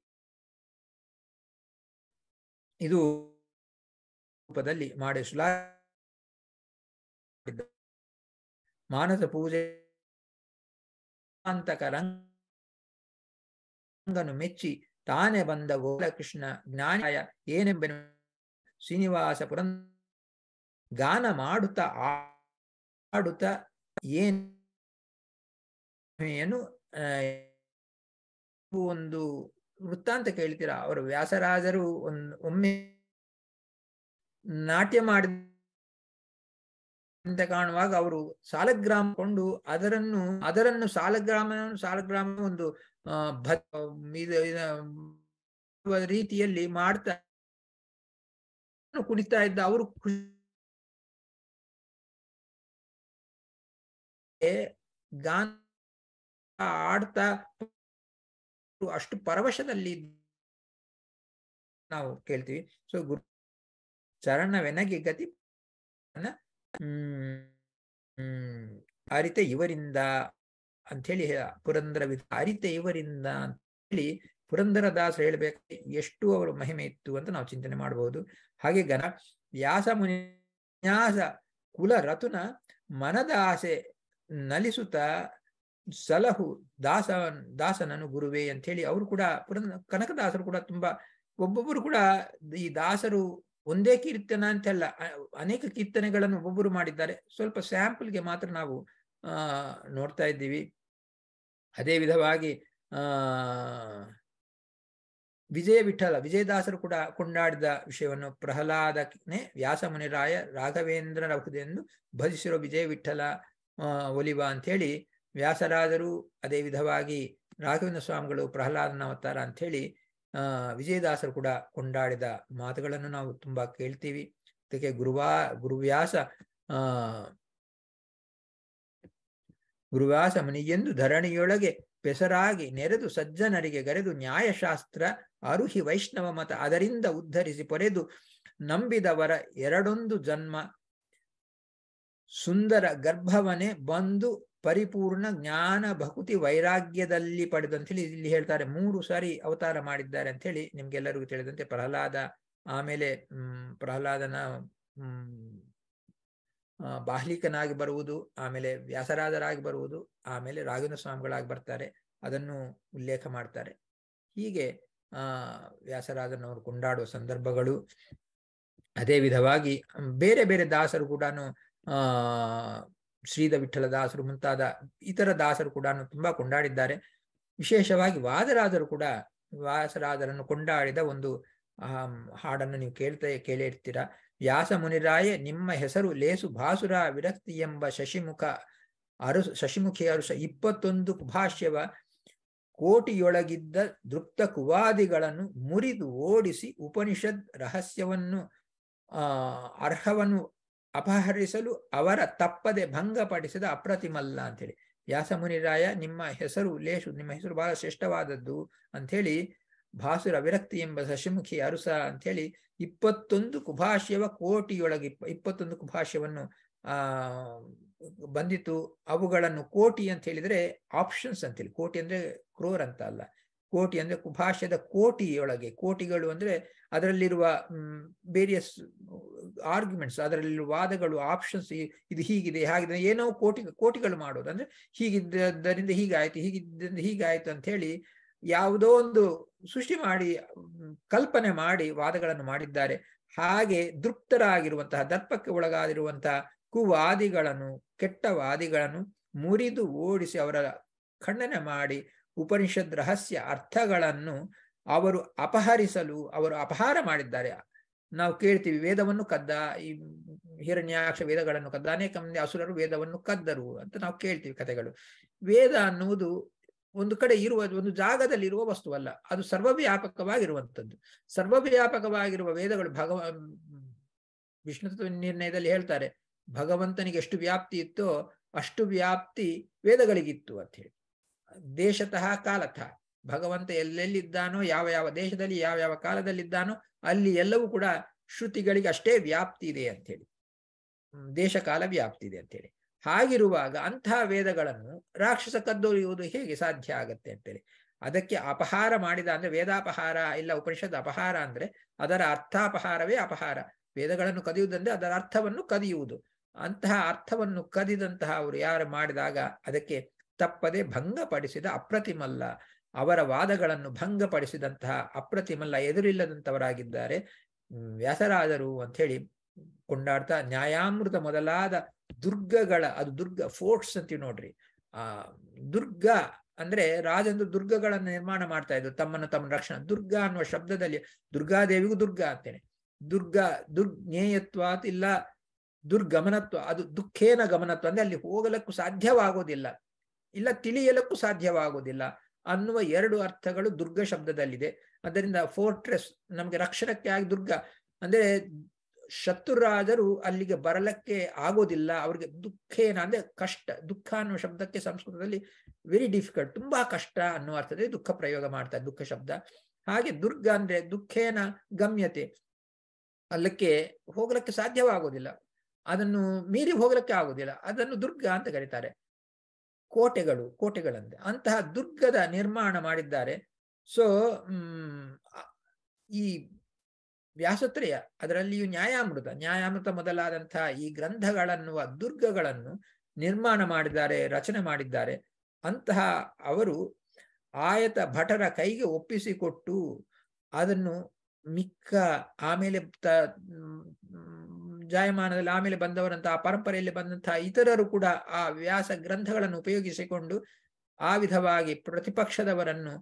ಇದು ರೂಪದಲ್ಲಿ ಮಾಡಿ ಶ್ಲಾ ಮಾನಸ ಪೂಜೆ ಅಂತಕ ರಂಗನು ಮೆಚ್ಚಿ ತಾನೇ ಬಂದ ಗೋಲಕೃಷ್ಣ ಜ್ಞಾನಾಯ ಏನೆಂಬ ಶ್ರೀನಿವಾಸ ಪುರ ಗಾನ ಮಾಡುತ್ತಾ ಆಡುತ್ತ ಏನು ಒಂದು ವೃತ್ತಾಂತ ಕೇಳ್ತೀರಾ ಅವರು ವ್ಯಾಸರಾಜರು ಒಂದು ಒಮ್ಮೆ ನಾಟ್ಯ ಮಾಡಿದ ಅಂತ ಕಾಣುವಾಗ ಅವರು ಸಾಲಗ್ರಾಮ ಕೊಂಡು ಅದರನ್ನು ಅದರನ್ನು ಸಾಲಗ್ರಾಮ ಸಾಲಗ್ರಾಮ ಒಂದು ರೀತಿಯಲ್ಲಿ ಮಾಡ್ತಾ ಕುಣಿತಾ ಇದ್ದ ಅವರು ಗಾನ ಆಡ್ತಾ ಅಷ್ಟು ಪರವಶದಲ್ಲಿ ನಾವು ಕೇಳ್ತೀವಿ ಸೊ ಗುರು ಚರಣವೆನಗೆ ಗತಿ ಹ್ಮ್ ಆ ರೀತಿ ಇವರಿಂದ ಅಂತ ಹೇಳಿ ಪುರಂದರ ವಿಹಾರಿತ ಇವರಿಂದ ಅಂತ ಹೇಳಿ ಪುರಂದರ ದಾಸರು ಹೇಳಬೇಕು ಎಷ್ಟು ಅವರ ಮಹಿಮೆ ಇತ್ತು ಅಂತ ನಾವು ಚಿಂತನೆ ಮಾಡಬಹುದು ಹಾಗೆ ಗನ ವ್ಯಾಸ ಮುನಿನ್ಯಾಸ ಕುಲ ರತುನ ಮನದ ಆಸೆ ನಲಿಸುತ್ತ ಸಲಹು ದಾಸ ದಾಸನನು ಗುರುವೆ ಅಂತ ಹೇಳಿ ಅವರು ಕೂಡ ಪುರಂದ ಕನಕದಾಸರು ಕೂಡ ತುಂಬಾ ಒಬ್ಬೊಬ್ಬರು ಕೂಡ ಈ ದಾಸರು ಒಂದೇ ಕೀರ್ತನ ಅಂತಲ್ಲ ಅನೇಕ ಕೀರ್ತನೆಗಳನ್ನು ಒಬ್ಬೊಬ್ಬರು ಮಾಡಿದ್ದಾರೆ ಸ್ವಲ್ಪ ಸ್ಯಾಂಪಲ್ಗೆ ಮಾತ್ರ ನಾವು ಆ ನೋಡ್ತಾ ಇದ್ದೀವಿ ಅದೇ ವಿಧವಾಗಿ ವಿಜಯ ವಿಠಲ ವಿಜಯದಾಸರು ಕೂಡ ಕೊಂಡಾಡಿದ ವಿಷಯವನ್ನು ಪ್ರಹ್ಲಾದನೇ ವ್ಯಾಸ ಮುನಿರಾಯ ರಾಘವೇಂದ್ರರ ಎಂದು ಭಜಿಸಿರೋ ವಿಜಯ ವಿಠಲ ಒಲಿವ ಅಂಥೇಳಿ ವ್ಯಾಸರಾದರು ಅದೇ ವಿಧವಾಗಿ ರಾಘವೇಂದ್ರ ಸ್ವಾಮಿಗಳು ಪ್ರಹ್ಲಾದನ ಅವತಾರ ಅಂಥೇಳಿ ವಿಜಯದಾಸರು ಕೂಡ ಕೊಂಡಾಡಿದ ಮಾತುಗಳನ್ನು ನಾವು ತುಂಬಾ ಕೇಳ್ತೀವಿ ಅದಕ್ಕೆ ಗುರುವಾ ಗುರುವ್ಯಾಸ ಆ ಮುನಿಯೆಂದು ಧರಣಿಯೊಳಗೆ ಪೆಸರಾಗಿ ನೆರೆದು ಸಜ್ಜನರಿಗೆ ಕರೆದು ನ್ಯಾಯಶಾಸ್ತ್ರ ಅರುಹಿ ವೈಷ್ಣವ ಮತ ಅದರಿಂದ ಉದ್ಧರಿಸಿ ಪೊರೆದು ನಂಬಿದವರ ಎರಡೊಂದು ಜನ್ಮ ಸುಂದರ ಗರ್ಭವನೆ ಬಂದು ಪರಿಪೂರ್ಣ ಜ್ಞಾನ ಭಕ್ತಿ ವೈರಾಗ್ಯದಲ್ಲಿ ಪಡೆದು ಅಂತ ಹೇಳಿ ಇಲ್ಲಿ ಹೇಳ್ತಾರೆ ಮೂರು ಸಾರಿ ಅವತಾರ ಮಾಡಿದ್ದಾರೆ ಅಂತ ಹೇಳಿ ನಿಮ್ಗೆಲ್ಲರಿಗೂ ತಿಳಿದಂತೆ ಪ್ರಹ್ಲಾದ ಆಮೇಲೆ ಹ್ಮ್ ಪ್ರಹ್ಲಾದನ ಬಾಹ್ಲಿಕನಾಗಿ ಬರುವುದು ಆಮೇಲೆ ವ್ಯಾಸರಾಜರಾಗಿ ಬರುವುದು ಆಮೇಲೆ ರಾಘವೇಂದ್ರ ಸ್ವಾಮಿಗಳಾಗಿ ಬರ್ತಾರೆ ಅದನ್ನು ಉಲ್ಲೇಖ ಮಾಡ್ತಾರೆ ಹೀಗೆ ಆ ವ್ಯಾಸರಾಜನವರು ಕೊಂಡಾಡುವ ಸಂದರ್ಭಗಳು ಅದೇ ವಿಧವಾಗಿ ಬೇರೆ ಬೇರೆ ದಾಸರು ಕೂಡ ಆ ಶ್ರೀಧ ವಿಠಲ ದಾಸರು ಮುಂತಾದ ಇತರ ದಾಸರು ಕೂಡ ತುಂಬಾ ಕೊಂಡಾಡಿದ್ದಾರೆ ವಿಶೇಷವಾಗಿ ವಾದರಾಜರು ಕೂಡ ವ್ಯಾಸರಾಜರನ್ನು ಕೊಂಡಾಡಿದ ಒಂದು ಹಾಡನ್ನು ನೀವು ಕೇಳ್ತಾ ಕೇಳಿರ್ತೀರಾ ವ್ಯಾಸ ಮುನಿರಾಯ ನಿಮ್ಮ ಹೆಸರು ಲೇಸು ಭಾಸುರ ವಿರಕ್ತಿ ಎಂಬ ಶಶಿಮುಖ ಅರು ಶಶಿಮುಖಿ ಅರುಷ ಇಪ್ಪತ್ತೊಂದು ಭಾಷ್ಯವ ಕೋಟಿಯೊಳಗಿದ್ದ ದೃಪ್ತ ಕುವಾದಿಗಳನ್ನು ಮುರಿದು ಓಡಿಸಿ ಉಪನಿಷದ್ ರಹಸ್ಯವನ್ನು ಆ ಅರ್ಹವನ್ನು ಅಪಹರಿಸಲು ಅವರ ತಪ್ಪದೆ ಭಂಗಪಡಿಸಿದ ಅಪ್ರತಿಮಲ್ಲ ಅಂತೇಳಿ ಮುನಿರಾಯ ನಿಮ್ಮ ಹೆಸರು ಲೇಸು ನಿಮ್ಮ ಹೆಸರು ಬಹಳ ಶ್ರೇಷ್ಠವಾದದ್ದು ಅಂಥೇಳಿ ಭಾಸುರ ವಿರಕ್ತಿ ಎಂಬ ಶಶಿಮುಖಿ ಅರುಸ ಹೇಳಿ ಇಪ್ಪತ್ತೊಂದು ಕುಭಾಷ್ಯವ ಕೋಟಿಯೊಳಗೆ ಇಪ್ಪ ಇಪ್ಪತ್ತೊಂದು ಕುಭಾಷ್ಯವನ್ನು ಆ ಬಂದಿತ್ತು ಅವುಗಳನ್ನು ಕೋಟಿ ಅಂತ ಹೇಳಿದ್ರೆ ಆಪ್ಷನ್ಸ್ ಅಂತೇಳಿ ಕೋಟಿ ಅಂದ್ರೆ ಕ್ರೋರ್ ಅಂತ ಅಲ್ಲ ಕೋಟಿ ಅಂದ್ರೆ ಕುಭಾಷ್ಯದ ಕೋಟಿಯೊಳಗೆ ಕೋಟಿಗಳು ಅಂದ್ರೆ ಅದರಲ್ಲಿರುವ ಬೇರಿಯಸ್ ಆರ್ಗ್ಯುಮೆಂಟ್ಸ್ ಅದರಲ್ಲಿರುವ ವಾದಗಳು ಆಪ್ಷನ್ಸ್ ಇದು ಹೀಗಿದೆ ಹಾಗಿದೆ ಏನೋ ಕೋಟಿ ಕೋಟಿಗಳು ಮಾಡೋದು ಅಂದ್ರೆ ಹೀಗಿದ್ದರಿಂದ ಹೀಗಾಯ್ತು ಹೀಗಿದ್ದರಿಂದ ಹೀಗಾಯ್ತು ಅಂತ ಹೇಳಿ ಯಾವುದೋ ಒಂದು ಸೃಷ್ಟಿ ಮಾಡಿ ಕಲ್ಪನೆ ಮಾಡಿ ವಾದಗಳನ್ನು ಮಾಡಿದ್ದಾರೆ ಹಾಗೆ ದೃಪ್ತರಾಗಿರುವಂತಹ ದರ್ಪಕ್ಕೆ ಒಳಗಾದಿರುವಂತಹ ಕುವಾದಿಗಳನ್ನು ಕೆಟ್ಟವಾದಿಗಳನ್ನು ಮುರಿದು ಓಡಿಸಿ ಅವರ ಖಂಡನೆ ಮಾಡಿ ಉಪನಿಷದ್ ರಹಸ್ಯ ಅರ್ಥಗಳನ್ನು ಅವರು ಅಪಹರಿಸಲು ಅವರು ಅಪಹಾರ ಮಾಡಿದ್ದಾರೆ ನಾವು ಕೇಳ್ತೀವಿ ವೇದವನ್ನು ಕದ್ದ ಈ ಹಿರಣ್ಯಾಕ್ಷ ವೇದಗಳನ್ನು ಕದ್ದ ಅನೇಕ ಮಂದಿ ಅಸುರರು ವೇದವನ್ನು ಕದ್ದರು ಅಂತ ನಾವು ಕೇಳ್ತೀವಿ ಕಥೆಗಳು ವೇದ ಅನ್ನುವುದು ಒಂದು ಕಡೆ ಇರುವ ಒಂದು ಜಾಗದಲ್ಲಿ ಇರುವ ವಸ್ತುವಲ್ಲ ಅದು ಸರ್ವವ್ಯಾಪಕವಾಗಿರುವಂಥದ್ದು ಸರ್ವವ್ಯಾಪಕವಾಗಿರುವ ವೇದಗಳು ಭಗವ ವಿಷ್ಣು ನಿರ್ಣಯದಲ್ಲಿ ಹೇಳ್ತಾರೆ ಭಗವಂತನಿಗೆ ಎಷ್ಟು ವ್ಯಾಪ್ತಿ ಇತ್ತೋ ಅಷ್ಟು ವ್ಯಾಪ್ತಿ ವೇದಗಳಿಗಿತ್ತು ಅಂತ ಹೇಳಿ ದೇಶತಃ ಕಾಲತಃ ಭಗವಂತ ಎಲ್ಲೆಲ್ಲಿದ್ದಾನೋ ಯಾವ ಯಾವ ದೇಶದಲ್ಲಿ ಯಾವ ಯಾವ ಕಾಲದಲ್ಲಿದ್ದಾನೋ ಅಲ್ಲಿ ಎಲ್ಲವೂ ಕೂಡ ಶ್ರುತಿಗಳಿಗೆ ಅಷ್ಟೇ ವ್ಯಾಪ್ತಿ ಇದೆ ಹೇಳಿ ದೇಶ ಕಾಲ ವ್ಯಾಪ್ತಿ ಇದೆ ಅಂತ ಹೇಳಿ ಹಾಗಿರುವಾಗ ಅಂತಹ ವೇದಗಳನ್ನು ರಾಕ್ಷಸ ಕದ್ದೊರೆಯುವುದು ಹೇಗೆ ಸಾಧ್ಯ ಆಗತ್ತೆ ಅಂತೇಳಿ ಅದಕ್ಕೆ ಅಪಹಾರ ಮಾಡಿದ ಅಂದ್ರೆ ವೇದಾಪಹಾರ ಇಲ್ಲ ಉಪನಿಷತ್ ಅಪಹಾರ ಅಂದ್ರೆ ಅದರ ಅರ್ಥಾಪಹಾರವೇ ಅಪಹಾರ ವೇದಗಳನ್ನು ಕದಿಯುವುದಂದ್ರೆ ಅದರ ಅರ್ಥವನ್ನು ಕದಿಯುವುದು ಅಂತಹ ಅರ್ಥವನ್ನು ಕದಿದಂತಹ ಅವರು ಯಾರು ಮಾಡಿದಾಗ ಅದಕ್ಕೆ ತಪ್ಪದೆ ಭಂಗಪಡಿಸಿದ ಅಪ್ರತಿಮಲ್ಲ ಅವರ ವಾದಗಳನ್ನು ಭಂಗಪಡಿಸಿದಂತಹ ಅಪ್ರತಿಮಲ್ಲ ಎದುರಿಲ್ಲದಂತವರಾಗಿದ್ದಾರೆ ವ್ಯಾಸರಾದರು ಅಂತ ಹೇಳಿ ಕೊಂಡಾಡ್ತಾ ನ್ಯಾಯಾಮೃತ ಮೊದಲಾದ ದುರ್ಗಗಳ ಅದು ದುರ್ಗ ಫೋರ್ಟ್ಸ್ ಅಂತೀವಿ ನೋಡ್ರಿ ಆ ದುರ್ಗ ಅಂದ್ರೆ ರಾಜಂದು ದುರ್ಗಗಳನ್ನ ನಿರ್ಮಾಣ ಮಾಡ್ತಾ ಇದ್ರು ತಮ್ಮನ್ನು ತಮ್ಮ ರಕ್ಷಣೆ ದುರ್ಗ ಅನ್ನುವ ಶಬ್ದದಲ್ಲಿ ದುರ್ಗಾದೇವಿಗೂ ದುರ್ಗ ಅಂತೇನೆ ದುರ್ಗ ದುರ್ಜ್ಞೇಯತ್ವ ಇಲ್ಲ ದುರ್ಗಮನತ್ವ ಅದು ದುಃಖೇನ ಗಮನತ್ವ ಅಂದ್ರೆ ಅಲ್ಲಿ ಹೋಗಲಕ್ಕೂ ಸಾಧ್ಯವಾಗೋದಿಲ್ಲ ಇಲ್ಲ ತಿಳಿಯಲಕ್ಕೂ ಸಾಧ್ಯವಾಗೋದಿಲ್ಲ ಅನ್ನುವ ಎರಡು ಅರ್ಥಗಳು ದುರ್ಗ ಶಬ್ದದಲ್ಲಿದೆ ಅದರಿಂದ ಫೋರ್ಟ್ರೆಸ್ ನಮಗೆ ರಕ್ಷಣಕ್ಕೆ ಆಗಿ ದುರ್ಗ ಅಂದ್ರೆ ಶತ್ರುರಾದರೂ ಅಲ್ಲಿಗೆ ಬರಲಕ್ಕೆ ಆಗೋದಿಲ್ಲ ಅವ್ರಿಗೆ ದುಃಖ ಅಂದ್ರೆ ಕಷ್ಟ ದುಃಖ ಅನ್ನೋ ಶಬ್ದಕ್ಕೆ ಸಂಸ್ಕೃತದಲ್ಲಿ ವೆರಿ ಡಿಫಿಕಲ್ಟ್ ತುಂಬಾ ಕಷ್ಟ ಅನ್ನೋ ಅರ್ಥದಲ್ಲಿ ದುಃಖ ಪ್ರಯೋಗ ಮಾಡ್ತಾರೆ ದುಃಖ ಶಬ್ದ ಹಾಗೆ ದುರ್ಗ ಅಂದ್ರೆ ದುಃಖೇನ ಗಮ್ಯತೆ ಅಲ್ಲಕ್ಕೆ ಹೋಗಲಕ್ಕೆ ಸಾಧ್ಯವಾಗೋದಿಲ್ಲ ಅದನ್ನು ಮೀರಿ ಹೋಗಲಿಕ್ಕೆ ಆಗೋದಿಲ್ಲ ಅದನ್ನು ದುರ್ಗ ಅಂತ ಕರೀತಾರೆ ಕೋಟೆಗಳು ಕೋಟೆಗಳಂತೆ ಅಂತಹ ದುರ್ಗದ ನಿರ್ಮಾಣ ಮಾಡಿದ್ದಾರೆ ಸೊ ಈ ವ್ಯಾಸತ್ರೇಯ ಅದರಲ್ಲಿಯೂ ನ್ಯಾಯಾಮೃತ ನ್ಯಾಯಾಮೃತ ಮೊದಲಾದಂತಹ ಈ ಗ್ರಂಥಗಳನ್ನುವ ದುರ್ಗಗಳನ್ನು ನಿರ್ಮಾಣ ಮಾಡಿದ್ದಾರೆ ರಚನೆ ಮಾಡಿದ್ದಾರೆ ಅಂತಹ ಅವರು ಆಯತ ಭಟರ ಕೈಗೆ ಒಪ್ಪಿಸಿಕೊಟ್ಟು ಅದನ್ನು ಮಿಕ್ಕ ಆಮೇಲೆ ತ ಜಾಯಮಾನದಲ್ಲಿ ಆಮೇಲೆ ಬಂದವರಂತಹ ಪರಂಪರೆಯಲ್ಲಿ ಬಂದಂತಹ ಇತರರು ಕೂಡ ಆ ವ್ಯಾಸ ಗ್ರಂಥಗಳನ್ನು ಉಪಯೋಗಿಸಿಕೊಂಡು ಆ ವಿಧವಾಗಿ ಪ್ರತಿಪಕ್ಷದವರನ್ನು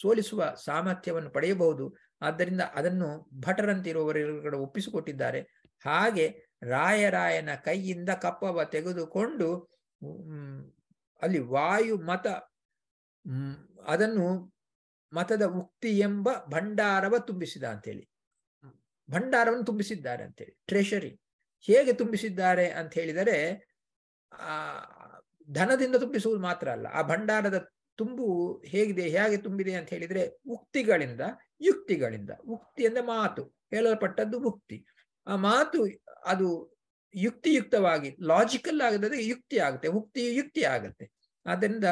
ಸೋಲಿಸುವ ಸಾಮರ್ಥ್ಯವನ್ನು ಪಡೆಯಬಹುದು ಆದ್ದರಿಂದ ಅದನ್ನು ಭಟರಂತಿರುವವರೆಲ್ಲರೂ ಒಪ್ಪಿಸಿಕೊಟ್ಟಿದ್ದಾರೆ ಹಾಗೆ ರಾಯರಾಯನ ಕೈಯಿಂದ ಕಪ್ಪವ ತೆಗೆದುಕೊಂಡು ಅಲ್ಲಿ ವಾಯು ಮತ ಅದನ್ನು ಮತದ ಉಕ್ತಿ ಎಂಬ ಭಂಡಾರವ ತುಂಬಿಸಿದ ಅಂತೇಳಿ ಭಂಡಾರವನ್ನು ತುಂಬಿಸಿದ್ದಾರೆ ಅಂತೇಳಿ ಟ್ರೆಷರಿ ಹೇಗೆ ತುಂಬಿಸಿದ್ದಾರೆ ಅಂತ ಹೇಳಿದರೆ ಆ ಧನದಿಂದ ತುಂಬಿಸುವುದು ಮಾತ್ರ ಅಲ್ಲ ಆ ಭಂಡಾರದ ತುಂಬು ಹೇಗಿದೆ ಹೇಗೆ ತುಂಬಿದೆ ಅಂತ ಹೇಳಿದ್ರೆ ಉಕ್ತಿಗಳಿಂದ ಯುಕ್ತಿಗಳಿಂದ ಉಕ್ತಿ ಅಂದರೆ ಮಾತು ಹೇಳಲ್ಪಟ್ಟದ್ದು ಉಕ್ತಿ ಆ ಮಾತು ಅದು ಯುಕ್ತಿಯುಕ್ತವಾಗಿ ಲಾಜಿಕಲ್ ಆಗದೇ ಯುಕ್ತಿ ಆಗುತ್ತೆ ಉಕ್ತಿ ಯುಕ್ತಿ ಆಗುತ್ತೆ ಆದ್ದರಿಂದ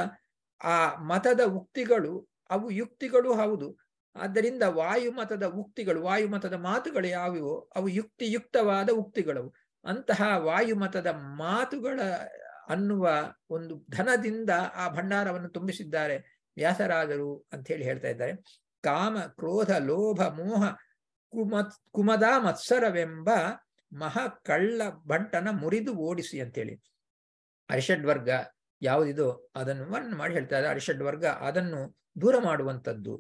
ಆ ಮತದ ಉಕ್ತಿಗಳು ಅವು ಯುಕ್ತಿಗಳು ಹೌದು ಆದ್ದರಿಂದ ವಾಯುಮತದ ಉಕ್ತಿಗಳು ವಾಯುಮತದ ಮಾತುಗಳು ಯಾವುವೋ ಅವು ಯುಕ್ತಿಯುಕ್ತವಾದ ಉಕ್ತಿಗಳವು ಅಂತಹ ವಾಯುಮತದ ಮಾತುಗಳ ಅನ್ನುವ ಒಂದು ಧನದಿಂದ ಆ ಭಂಡಾರವನ್ನು ತುಂಬಿಸಿದ್ದಾರೆ ವ್ಯಾಸರಾಜರು ಅಂತ ಹೇಳಿ ಹೇಳ್ತಾ ಇದ್ದಾರೆ ಕಾಮ ಕ್ರೋಧ ಲೋಭ ಮೋಹ ಕುಮತ್ ಕುಮದ ಮತ್ಸರವೆಂಬ ಮಹಾ ಕಳ್ಳ ಬಂಟನ ಮುರಿದು ಓಡಿಸಿ ಅಂತೇಳಿ ಅರಿಷಡ್ ವರ್ಗ ಯಾವುದಿದೋ ಅದನ್ನು ಮಾಡಿ ಹೇಳ್ತಾ ಇದ್ದಾರೆ ಅರಿಷಡ್ ವರ್ಗ ಅದನ್ನು ದೂರ ಮಾಡುವಂಥದ್ದು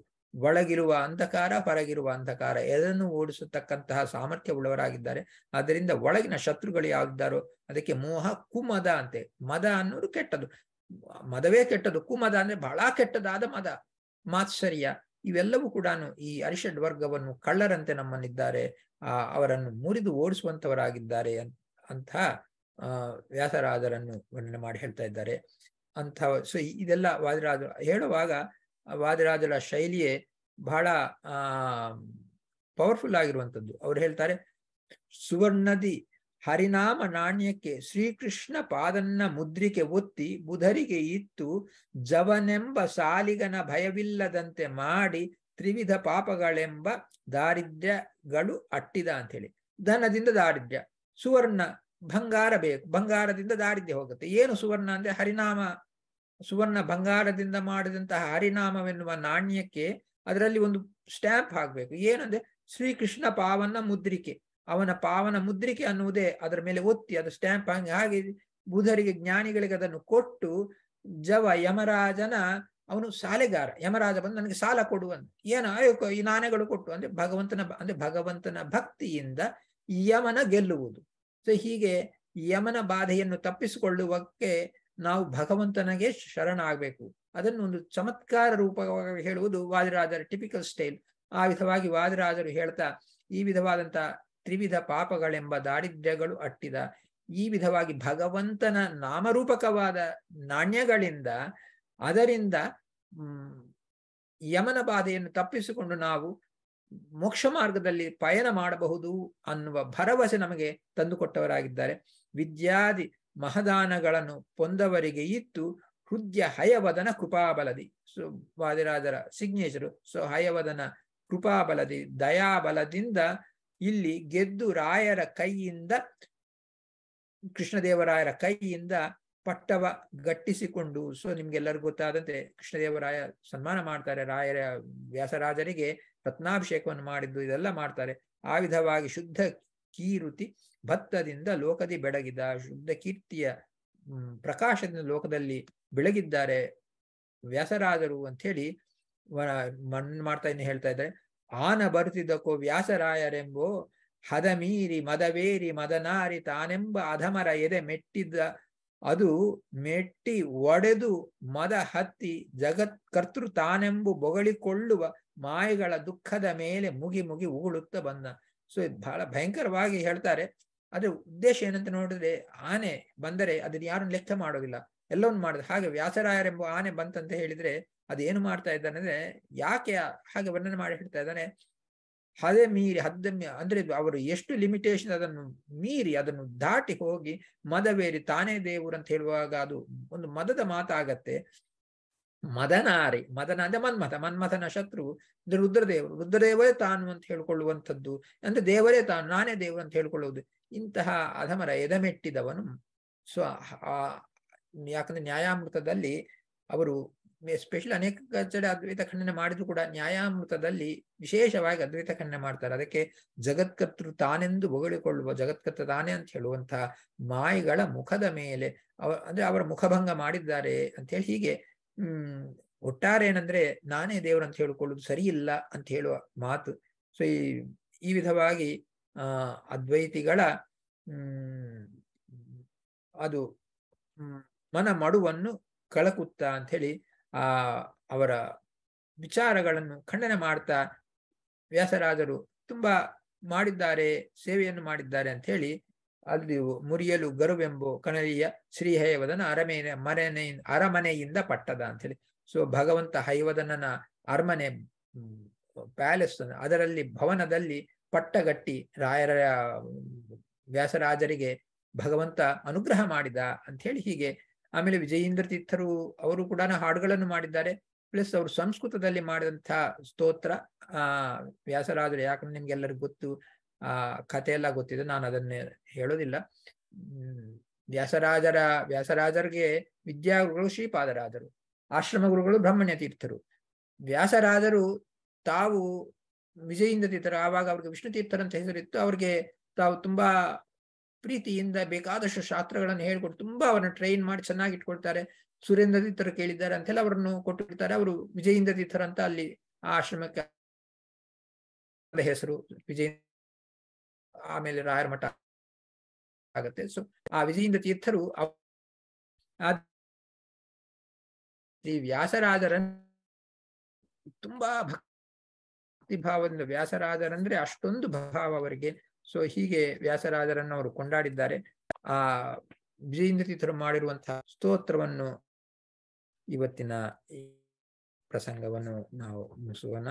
ಒಳಗಿರುವ ಅಂಧಕಾರ ಹೊರಗಿರುವ ಅಂಧಕಾರ ಎರಡನ್ನು ಓಡಿಸತಕ್ಕಂತಹ ಸಾಮರ್ಥ್ಯ ಉಳ್ಳವರಾಗಿದ್ದಾರೆ ಆದ್ದರಿಂದ ಒಳಗಿನ ಶತ್ರುಗಳು ಯಾವ್ದಾರೋ ಅದಕ್ಕೆ ಮೋಹ ಕುಮದ ಅಂತೆ ಮದ ಅನ್ನೋದು ಕೆಟ್ಟದು ಮದವೇ ಕೆಟ್ಟದು ಕುಮದ ಅಂದ್ರೆ ಬಹಳ ಕೆಟ್ಟದಾದ ಮದ ಮಾತ್ಸರ್ಯ ಇವೆಲ್ಲವೂ ಕೂಡ ಈ ಅರಿಷಡ್ ವರ್ಗವನ್ನು ಕಳ್ಳರಂತೆ ನಮ್ಮನ್ನಿದ್ದಾರೆ ಆ ಅವರನ್ನು ಮುರಿದು ಓಡಿಸುವಂತವರಾಗಿದ್ದಾರೆ ಅಂತ ವ್ಯಾಸರಾದರನ್ನು ವರ್ಣನೆ ಮಾಡಿ ಹೇಳ್ತಾ ಇದ್ದಾರೆ ಅಂತ ಸೊ ಇದೆಲ್ಲ ಹೇಳುವಾಗ ವಾದಿರಾಜರ ಶೈಲಿಯೇ ಬಹಳ ಪವರ್ಫುಲ್ ಆಗಿರುವಂಥದ್ದು ಅವ್ರು ಹೇಳ್ತಾರೆ ಸುವರ್ಣದಿ ಹರಿನಾಮ ನಾಣ್ಯಕ್ಕೆ ಶ್ರೀಕೃಷ್ಣ ಪಾದನ್ನ ಮುದ್ರಿಕೆ ಒತ್ತಿ ಬುಧರಿಗೆ ಇತ್ತು ಜವನೆಂಬ ಸಾಲಿಗನ ಭಯವಿಲ್ಲದಂತೆ ಮಾಡಿ ತ್ರಿವಿಧ ಪಾಪಗಳೆಂಬ ದಾರಿದ್ರ್ಯಗಳು ಅಟ್ಟಿದ ಅಂತ ಹೇಳಿ ಧನದಿಂದ ದಾರಿದ್ರ್ಯ ಸುವರ್ಣ ಬಂಗಾರ ಬೇಕು ಬಂಗಾರದಿಂದ ದಾರಿದ್ರ್ಯ ಹೋಗುತ್ತೆ ಏನು ಸುವರ್ಣ ಅಂದ್ರೆ ಹರಿನಾಮ ಸುವರ್ಣ ಬಂಗಾರದಿಂದ ಮಾಡಿದಂತಹ ಹರಿನಾಮವೆನ್ನುವ ನಾಣ್ಯಕ್ಕೆ ಅದರಲ್ಲಿ ಒಂದು ಸ್ಟ್ಯಾಂಪ್ ಆಗ್ಬೇಕು ಏನಂದ್ರೆ ಶ್ರೀಕೃಷ್ಣ ಪಾವನ ಮುದ್ರಿಕೆ ಅವನ ಪಾವನ ಮುದ್ರಿಕೆ ಅನ್ನುವುದೇ ಅದರ ಮೇಲೆ ಒತ್ತಿ ಅದು ಸ್ಟ್ಯಾಂಪ್ ಹಂಗೆ ಹಾಗೆ ಬುಧರಿಗೆ ಜ್ಞಾನಿಗಳಿಗೆ ಅದನ್ನು ಕೊಟ್ಟು ಜವ ಯಮರಾಜನ ಅವನು ಸಾಲೆಗಾರ ಯಮರಾಜ ಬಂದು ನನಗೆ ಸಾಲ ಕೊಡುವಂತ ಏನು ಈ ನಾಣ್ಯಗಳು ಕೊಟ್ಟು ಅಂದ್ರೆ ಭಗವಂತನ ಅಂದ್ರೆ ಭಗವಂತನ ಭಕ್ತಿಯಿಂದ ಯಮನ ಗೆಲ್ಲುವುದು ಸೊ ಹೀಗೆ ಯಮನ ಬಾಧೆಯನ್ನು ತಪ್ಪಿಸಿಕೊಳ್ಳುವಕ್ಕೆ ನಾವು ಭಗವಂತನಿಗೆ ಶರಣಾಗಬೇಕು ಅದನ್ನು ಒಂದು ಚಮತ್ಕಾರ ರೂಪವಾಗಿ ಹೇಳುವುದು ವಾದಿರಾಜರ ಟಿಪಿಕಲ್ ಸ್ಟೈಲ್ ಆ ವಿಧವಾಗಿ ವಾದಿರಾಜರು ಹೇಳ್ತಾ ಈ ವಿಧವಾದಂತಹ ತ್ರಿವಿಧ ಪಾಪಗಳೆಂಬ ದಾರಿದ್ರ್ಯಗಳು ಅಟ್ಟಿದ ಈ ವಿಧವಾಗಿ ಭಗವಂತನ ನಾಮರೂಪಕವಾದ ನಾಣ್ಯಗಳಿಂದ ಅದರಿಂದ ಯಮನ ಬಾಧೆಯನ್ನು ತಪ್ಪಿಸಿಕೊಂಡು ನಾವು ಮೋಕ್ಷ ಮಾರ್ಗದಲ್ಲಿ ಪಯಣ ಮಾಡಬಹುದು ಅನ್ನುವ ಭರವಸೆ ನಮಗೆ ತಂದುಕೊಟ್ಟವರಾಗಿದ್ದಾರೆ ವಿದ್ಯಾದಿ ಮಹದಾನಗಳನ್ನು ಪೊಂದವರಿಗೆ ಇತ್ತು ಹೃದಯ ಹಯವದನ ಕೃಪಾಬಲದಿ ಸೊ ವಾದಿರಾಜರ ಸಿಗ್ನೇಚರು ಸೊ ಹಯವದನ ಕೃಪಾಬಲದಿ ದಯಾಬಲದಿಂದ ಇಲ್ಲಿ ಗೆದ್ದು ರಾಯರ ಕೈಯಿಂದ ಕೃಷ್ಣದೇವರಾಯರ ಕೈಯಿಂದ ಪಟ್ಟವ ಗಟ್ಟಿಸಿಕೊಂಡು ಸೊ ನಿಮ್ಗೆಲ್ಲರಿಗೂ ಗೊತ್ತಾದಂತೆ ಕೃಷ್ಣದೇವರಾಯ ಸನ್ಮಾನ ಮಾಡ್ತಾರೆ ರಾಯರ ವ್ಯಾಸರಾಜರಿಗೆ ರತ್ನಾಭಿಷೇಕವನ್ನು ಮಾಡಿದ್ದು ಇದೆಲ್ಲ ಮಾಡ್ತಾರೆ ಆ ವಿಧವಾಗಿ ಶುದ್ಧ ಕೀರುತಿ ಭತ್ತದಿಂದ ಲೋಕದಿ ಬೆಳಗಿದ ಶುದ್ಧ ಕೀರ್ತಿಯ ಪ್ರಕಾಶದಿಂದ ಲೋಕದಲ್ಲಿ ಬೆಳಗಿದ್ದಾರೆ ವ್ಯಾಸರಾದರು ಅಂತ ಹೇಳಿ ಮಣ್ಣು ಮಾಡ್ತಾ ಇನ್ನು ಹೇಳ್ತಾ ಇದ್ದಾರೆ ಆನ ಬರುತ್ತಿದ್ದಕ್ಕೋ ವ್ಯಾಸರಾಯರೆಂಬೋ ಹದಮೀರಿ ಮದವೇರಿ ಮದನಾರಿ ತಾನೆಂಬ ಅಧಮರ ಎದೆ ಮೆಟ್ಟಿದ್ದ ಅದು ಮೆಟ್ಟಿ ಒಡೆದು ಮದ ಹತ್ತಿ ಜಗತ್ ಕರ್ತೃ ತಾನೆಂಬು ಬೊಗಳಿಕೊಳ್ಳುವ ಮಾಯಗಳ ದುಃಖದ ಮೇಲೆ ಮುಗಿ ಮುಗಿ ಉಗುಳುತ್ತ ಬಂದ ಸೊ ಬಹಳ ಭಯಂಕರವಾಗಿ ಹೇಳ್ತಾರೆ ಅದ್ರ ಉದ್ದೇಶ ಏನಂತ ನೋಡಿದ್ರೆ ಆನೆ ಬಂದರೆ ಅದನ್ನ ಯಾರನ್ನು ಲೆಕ್ಕ ಮಾಡೋದಿಲ್ಲ ಎಲ್ಲವನ್ನು ಮಾಡುದು ಹಾಗೆ ವ್ಯಾಸರಾಯರೆಂಬ ಆನೆ ಬಂತಂತ ಹೇಳಿದ್ರೆ ಏನು ಮಾಡ್ತಾ ಇದ್ದಾನೆ ಅಂದ್ರೆ ಯಾಕೆ ಹಾಗೆ ವರ್ಣನೆ ಮಾಡಿ ಹೇಳ್ತಾ ಇದ್ದಾನೆ ಹದೇ ಮೀರಿ ಹದ್ದ ಅಂದ್ರೆ ಅವರು ಎಷ್ಟು ಲಿಮಿಟೇಷನ್ ಅದನ್ನು ಮೀರಿ ಅದನ್ನು ದಾಟಿ ಹೋಗಿ ಮದವೇರಿ ತಾನೇ ದೇವರು ಅಂತ ಹೇಳುವಾಗ ಅದು ಒಂದು ಮದದ ಮಾತಾಗತ್ತೆ ಮದನಾರಿ ಮದನ ಅಂದ್ರೆ ಮನ್ಮಥ ಮನ್ಮಥನ ಶತ್ರು ರುದ್ರದೇವರು ರುದ್ರದೇವರೇ ತಾನು ಅಂತ ಹೇಳ್ಕೊಳ್ಳುವಂಥದ್ದು ಅಂದ್ರೆ ದೇವರೇ ತಾನು ನಾನೇ ದೇವರು ಅಂತ ಹೇಳ್ಕೊಳ್ಳುವುದು ಇಂತಹ ಅಧಮರ ಎದಮೆಟ್ಟಿದವನು ಸ್ವ ಯಾಕಂದ್ರೆ ನ್ಯಾಯಾಮೃತದಲ್ಲಿ ಅವರು ಎಸ್ಪೆಷಲಿ ಅನೇಕ ಕಡೆ ಅದ್ವೈತ ಖಂಡನೆ ಮಾಡಿದ್ರು ಕೂಡ ನ್ಯಾಯಾಮೃತದಲ್ಲಿ ವಿಶೇಷವಾಗಿ ಅದ್ವೈತ ಖಂಡನೆ ಮಾಡ್ತಾರೆ ಅದಕ್ಕೆ ಜಗತ್ಕರ್ತೃ ತಾನೆಂದು ಹೊಗಳಿಕೊಳ್ಳುವ ಜಗತ್ಕರ್ತ ತಾನೇ ಅಂತ ಹೇಳುವಂತಹ ಮಾಯಿಗಳ ಮುಖದ ಮೇಲೆ ಅವ ಅಂದ್ರೆ ಅವರ ಮುಖಭಂಗ ಮಾಡಿದ್ದಾರೆ ಅಂತ ಹೇಳಿ ಹೀಗೆ ಹ್ಮ್ ಒಟ್ಟಾರೆ ಏನಂದ್ರೆ ನಾನೇ ದೇವರಂತ ಹೇಳಿಕೊಳ್ಳೋದು ಸರಿ ಇಲ್ಲ ಅಂತ ಹೇಳುವ ಮಾತು ಸೊ ಈ ಈ ವಿಧವಾಗಿ ಆ ಅದ್ವೈತಿಗಳ ಅದು ಮನ ಮಡುವನ್ನು ಕಳಕುತ್ತ ಅಂತ ಹೇಳಿ ಆ ಅವರ ವಿಚಾರಗಳನ್ನು ಖಂಡನೆ ಮಾಡ್ತಾ ವ್ಯಾಸರಾಜರು ತುಂಬಾ ಮಾಡಿದ್ದಾರೆ ಸೇವೆಯನ್ನು ಮಾಡಿದ್ದಾರೆ ಅಂತ ಹೇಳಿ ಅಲ್ಲಿ ಮುರಿಯಲು ಗರುವೆಂಬು ಕಣಲಿಯ ಹೈವದನ ಅರಮೇನ ಮರನೆಯ ಅರಮನೆಯಿಂದ ಪಟ್ಟದ ಹೇಳಿ ಸೊ ಭಗವಂತ ಹೈವದನನ ಅರಮನೆ ಪ್ಯಾಲೆಸ್ ಅದರಲ್ಲಿ ಭವನದಲ್ಲಿ ಪಟ್ಟಗಟ್ಟಿ ರಾಯರ ವ್ಯಾಸರಾಜರಿಗೆ ಭಗವಂತ ಅನುಗ್ರಹ ಮಾಡಿದ ಅಂತ ಹೇಳಿ ಹೀಗೆ ಆಮೇಲೆ ವಿಜಯೇಂದ್ರ ತೀರ್ಥರು ಅವರು ಕೂಡ ಹಾಡುಗಳನ್ನು ಮಾಡಿದ್ದಾರೆ ಪ್ಲಸ್ ಅವರು ಸಂಸ್ಕೃತದಲ್ಲಿ ಮಾಡಿದಂತಹ ಸ್ತೋತ್ರ ಆ ವ್ಯಾಸರಾಜರು ಯಾಕಂದ್ರೆ ನಿಮ್ಗೆಲ್ಲರಿಗೂ ಗೊತ್ತು ಆ ಕಥೆ ಎಲ್ಲ ಗೊತ್ತಿದೆ ನಾನು ಅದನ್ನೇ ಹೇಳೋದಿಲ್ಲ ವ್ಯಾಸರಾಜರ ವ್ಯಾಸರಾಜರಿಗೆ ವಿದ್ಯಾಗುರುಗಳು ಶ್ರೀಪಾದರಾದರು ಆಶ್ರಮ ಗುರುಗಳು ಬ್ರಹ್ಮಣ್ಯ ತೀರ್ಥರು ವ್ಯಾಸರಾಜರು ತಾವು ವಿಜಯಿಂದ ತೀರ್ಥರು ಆವಾಗ ಅವ್ರಿಗೆ ವಿಷ್ಣು ತೀರ್ಥರಂತ ಹೆಸರಿತ್ತು ಅವ್ರಿಗೆ ತಾವು ತುಂಬಾ ಪ್ರೀತಿಯಿಂದ ಬೇಕಾದಷ್ಟು ಶಾಸ್ತ್ರಗಳನ್ನು ಹೇಳ್ಕೊಟ್ಟು ತುಂಬಾ ಅವರನ್ನ ಟ್ರೈನ್ ಮಾಡಿ ಚೆನ್ನಾಗಿ ಇಟ್ಕೊಳ್ತಾರೆ ಸುರೇಂದ್ರ ತೀರ್ಥರು ಕೇಳಿದ್ದಾರೆ ಅಂತೆಲ್ಲ ಅವರನ್ನು ಕೊಟ್ಟಿರ್ತಾರೆ ಅವರು ವಿಜಯಿಂದ ತೀರ್ಥರಂತ ಅಲ್ಲಿ ಆ ಆಶ್ರಮಕ್ಕೆ ಹೆಸರು ವಿಜಯ ಆಮೇಲೆ ರಾಯರ ಮಠ ಆಗುತ್ತೆ ಸೊ ಆ ವಿಜಯಿಂದ ತೀರ್ಥರು ವ್ಯಾಸರಾಜರನ್ ತುಂಬಾ ಭಕ್ತಿ ಭಾವದಿಂದ ವ್ಯಾಸರಾಜರಂದ್ರೆ ಅಷ್ಟೊಂದು ಭಾವ ಅವರಿಗೆ ಸೊ ಹೀಗೆ ವ್ಯಾಸರಾಜರನ್ನು ಅವರು ಕೊಂಡಾಡಿದ್ದಾರೆ ಆ ವಿಜಯಿಂದ ತೀರ್ಥರು ಮಾಡಿರುವಂತಹ ಸ್ತೋತ್ರವನ್ನು ಇವತ್ತಿನ ಪ್ರಸಂಗವನ್ನು ನಾವು ಮುಗಿಸೋಣ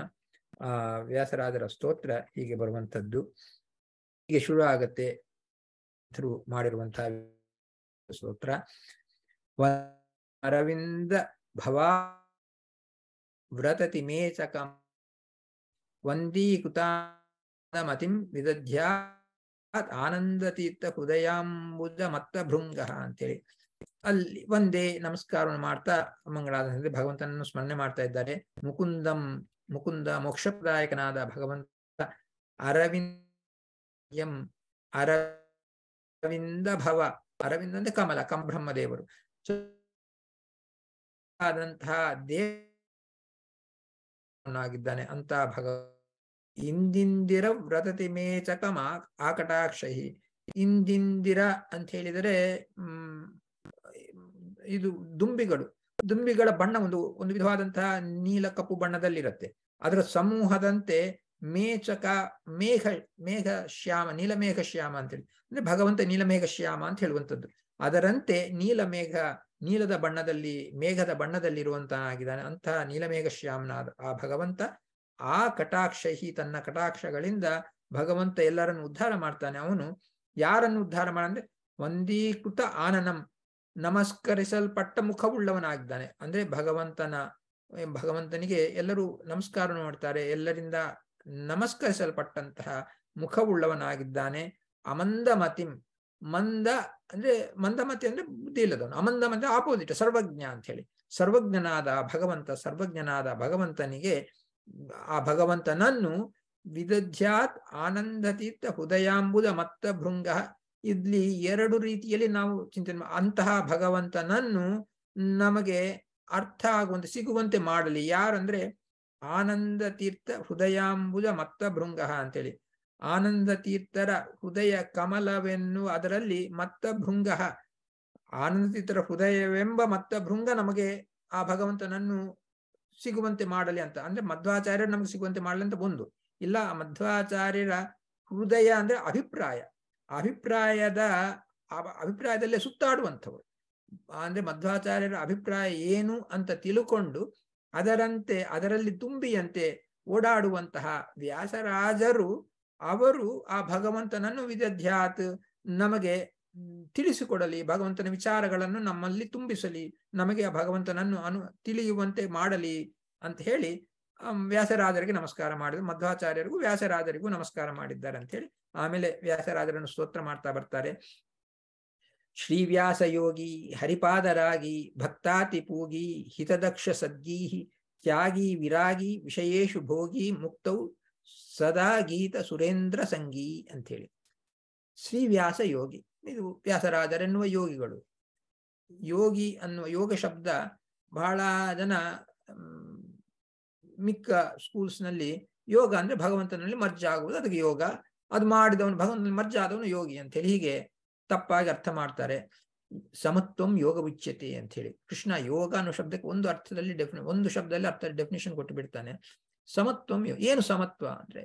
ಆ ವ್ಯಾಸರಾಜರ ಸ್ತೋತ್ರ ಹೀಗೆ ಬರುವಂಥದ್ದು ಹೀಗೆ ಶುರು ಆಗತ್ತೆ ಥ್ರೂ ಮಾಡಿರುವಂತಹ ಸ್ತೋತ್ರ ಅರವಿಂದ ಭವಾ ವ್ರತತಿ ಮೇಚಕ ವಂದೀಕೃತಾನಮತಿಂ ಆನಂದ ಆನಂದತೀರ್ಥ ಹೃದಯಾಂಬುದ ಮತ್ತ ಭೃಂಗ ಅಂತೇಳಿ ಅಲ್ಲಿ ಒಂದೇ ನಮಸ್ಕಾರವನ್ನು ಮಾಡ್ತಾ ಮಂಗಳಾದ ಭಗವಂತನನ್ನು ಸ್ಮರಣೆ ಮಾಡ್ತಾ ಇದ್ದಾರೆ ಮುಕುಂದಂ ಮುಕುಂದ ಮೋಕ್ಷಪ್ರದಾಯಕನಾದ ಭಗವಂತ ಅರವಿಂದ ಎಂ ಅರವಿಂದ ಭವ ಅರವಿಂದ ಅಂದ್ರೆ ಕಮಲ ಕಂ ಬ್ರಹ್ಮದೇವರು ಆದಂತಹ ದೇವನಾಗಿದ್ದಾನೆ ಅಂತ ಭಗ ಇಂದಿಂದಿರ ವ್ರತತಿ ಮೇಚಕ ಆಕಟಾಕ್ಷಹಿ ಇಂದಿಂದಿರ ಅಂತ ಹೇಳಿದರೆ ಇದು ದುಂಬಿಗಳು ದುಂಬಿಗಳ ಬಣ್ಣ ಒಂದು ಒಂದು ವಿಧವಾದಂತಹ ನೀಲ ಕಪ್ಪು ಬಣ್ಣದಲ್ಲಿರುತ್ತೆ ಅದರ ಸಮೂಹದಂತೆ ಮೇಚಕ ಮೇಘ ಮೇಘ ಶ್ಯಾಮ ನೀಲಮೇಘ ಶ್ಯಾಮ ಅಂತೇಳಿ ಅಂದ್ರೆ ಭಗವಂತ ನೀಲಮೇಘ ಶ್ಯಾಮ ಅಂತ ಹೇಳುವಂಥದ್ದು ಅದರಂತೆ ನೀಲಮೇಘ ನೀಲದ ಬಣ್ಣದಲ್ಲಿ ಮೇಘದ ಬಣ್ಣದಲ್ಲಿರುವಂತನಾಗಿದ್ದಾನೆ ಅಂತಹ ನೀಲಮೇಘ ಶ್ಯಾಮನಾದ ಆ ಭಗವಂತ ಆ ಹಿ ತನ್ನ ಕಟಾಕ್ಷಗಳಿಂದ ಭಗವಂತ ಎಲ್ಲರನ್ನು ಉದ್ಧಾರ ಮಾಡ್ತಾನೆ ಅವನು ಯಾರನ್ನು ಉದ್ಧಾರ ಮಾಡಂದ್ರೆ ಒಂದೀಕೃತ ಆನನಂ ನಮಸ್ಕರಿಸಲ್ಪಟ್ಟ ಮುಖವುಳ್ಳವನಾಗಿದ್ದಾನೆ ಅಂದ್ರೆ ಭಗವಂತನ ಭಗವಂತನಿಗೆ ಎಲ್ಲರೂ ನಮಸ್ಕಾರ ಮಾಡ್ತಾರೆ ಎಲ್ಲರಿಂದ ನಮಸ್ಕರಿಸಲ್ಪಟ್ಟಂತಹ ಮುಖವುಳ್ಳವನಾಗಿದ್ದಾನೆ ಅಮಂದಮತಿಂ ಮಂದ ಅಂದ್ರೆ ಮಂದಮತಿ ಅಂದ್ರೆ ಬುದ್ಧಿ ಇಲ್ಲದವನು ಅಮಂದಮತಿ ಆಪೋಸಿಟ್ ಸರ್ವಜ್ಞ ಅಂತ ಹೇಳಿ ಸರ್ವಜ್ಞನಾದ ಭಗವಂತ ಸರ್ವಜ್ಞನಾದ ಭಗವಂತನಿಗೆ ಆ ಭಗವಂತನನ್ನು ವಿದಧ್ಯಾತ್ ಆನಂದತೀತ ಹೃದಯಾಂಬುದ ಮತ್ತ ಭೃಂಗ ಇಲ್ಲಿ ಎರಡು ರೀತಿಯಲ್ಲಿ ನಾವು ಚಿಂತನೆ ಅಂತಹ ಭಗವಂತನನ್ನು ನಮಗೆ ಅರ್ಥ ಆಗುವಂತೆ ಸಿಗುವಂತೆ ಮಾಡಲಿ ಯಾರಂದ್ರೆ ಆನಂದ ತೀರ್ಥ ಹೃದಯಾಂಬುಜ ಮತ್ತ ಭೃಂಗ ಅಂತೇಳಿ ಆನಂದ ತೀರ್ಥರ ಹೃದಯ ಕಮಲವೆನ್ನು ಅದರಲ್ಲಿ ಮತ್ತ ಭೃಂಗ ಆನಂದ ತೀರ್ಥರ ಹೃದಯವೆಂಬ ಮತ್ತ ಭೃಂಗ ನಮಗೆ ಆ ಭಗವಂತನನ್ನು ಸಿಗುವಂತೆ ಮಾಡಲಿ ಅಂತ ಅಂದ್ರೆ ಮಧ್ವಾಚಾರ್ಯರು ನಮ್ಗೆ ಸಿಗುವಂತೆ ಮಾಡಲಿ ಅಂತ ಒಂದು ಇಲ್ಲ ಮಧ್ವಾಚಾರ್ಯರ ಹೃದಯ ಅಂದ್ರೆ ಅಭಿಪ್ರಾಯ ಅಭಿಪ್ರಾಯದ ಅಭಿಪ್ರಾಯದಲ್ಲೇ ಸುತ್ತಾಡುವಂಥವ್ರು ಅಂದ್ರೆ ಮಧ್ವಾಚಾರ್ಯರ ಅಭಿಪ್ರಾಯ ಏನು ಅಂತ ತಿಳ್ಕೊಂಡು ಅದರಂತೆ ಅದರಲ್ಲಿ ತುಂಬಿಯಂತೆ ಓಡಾಡುವಂತಹ ವ್ಯಾಸರಾಜರು ಅವರು ಆ ಭಗವಂತನನ್ನು ವಿದಧ್ಯಾತ್ ನಮಗೆ ತಿಳಿಸಿಕೊಡಲಿ ಭಗವಂತನ ವಿಚಾರಗಳನ್ನು ನಮ್ಮಲ್ಲಿ ತುಂಬಿಸಲಿ ನಮಗೆ ಆ ಭಗವಂತನನ್ನು ಅನು ತಿಳಿಯುವಂತೆ ಮಾಡಲಿ ಅಂತ ಹೇಳಿ ವ್ಯಾಸರಾಜರಿಗೆ ನಮಸ್ಕಾರ ಮಾಡಿದ್ರು ಮಧ್ವಾಚಾರ್ಯರಿಗೂ ವ್ಯಾಸರಾಜರಿಗೂ ನಮಸ್ಕಾರ ಮಾಡಿದ್ದಾರೆ ಅಂತ ಹೇಳಿ ಆಮೇಲೆ ವ್ಯಾಸರಾಜರನ್ನು ಸ್ತೋತ್ರ ಮಾಡ್ತಾ ಬರ್ತಾರೆ ಯೋಗಿ ಹರಿಪಾದರಾಗಿ ಭಕ್ತಾತಿ ಪೂಗಿ ಹಿತದಕ್ಷ ಸದ್ಗೀಹಿ ತ್ಯಾಗಿ ವಿರಾಗಿ ವಿಷಯೇಶು ಭೋಗಿ ಮುಕ್ತೌ ಸದಾ ಗೀತ ಸುರೇಂದ್ರ ಸಂಗೀ ಅಂಥೇಳಿ ಶ್ರೀವ್ಯಾಸ ಯೋಗಿ ಇದು ವ್ಯಾಸರಾದರೆನ್ನುವ ಯೋಗಿಗಳು ಯೋಗಿ ಅನ್ನುವ ಯೋಗ ಶಬ್ದ ಬಹಳ ಜನ ಮಿಕ್ಕ ಸ್ಕೂಲ್ಸ್ನಲ್ಲಿ ಯೋಗ ಅಂದರೆ ಭಗವಂತನಲ್ಲಿ ಮರ್ಜಾಗುವುದು ಆಗುವುದು ಅದಕ್ಕೆ ಯೋಗ ಅದು ಮಾಡಿದವನು ಭಗವಂತನಲ್ಲಿ ಮರ್ಜಾದವನು ಆದವನು ಯೋಗಿ ಅಂತೇಳಿ ಹೀಗೆ ತಪ್ಪಾಗಿ ಅರ್ಥ ಮಾಡ್ತಾರೆ ಸಮತ್ವಂ ಯೋಗ ಉಚ್ಯತೆ ಅಂತ ಹೇಳಿ ಕೃಷ್ಣ ಯೋಗ ಅನ್ನೋ ಶಬ್ದಕ್ಕೆ ಒಂದು ಅರ್ಥದಲ್ಲಿ ಡೆಫಿನಿ ಒಂದು ಶಬ್ದದಲ್ಲಿ ಅರ್ಥ ಡೆಫಿನೇಷನ್ ಕೊಟ್ಟು ಬಿಡ್ತಾನೆ ಸಮತ್ವಂ ಏನು ಸಮತ್ವ ಅಂದ್ರೆ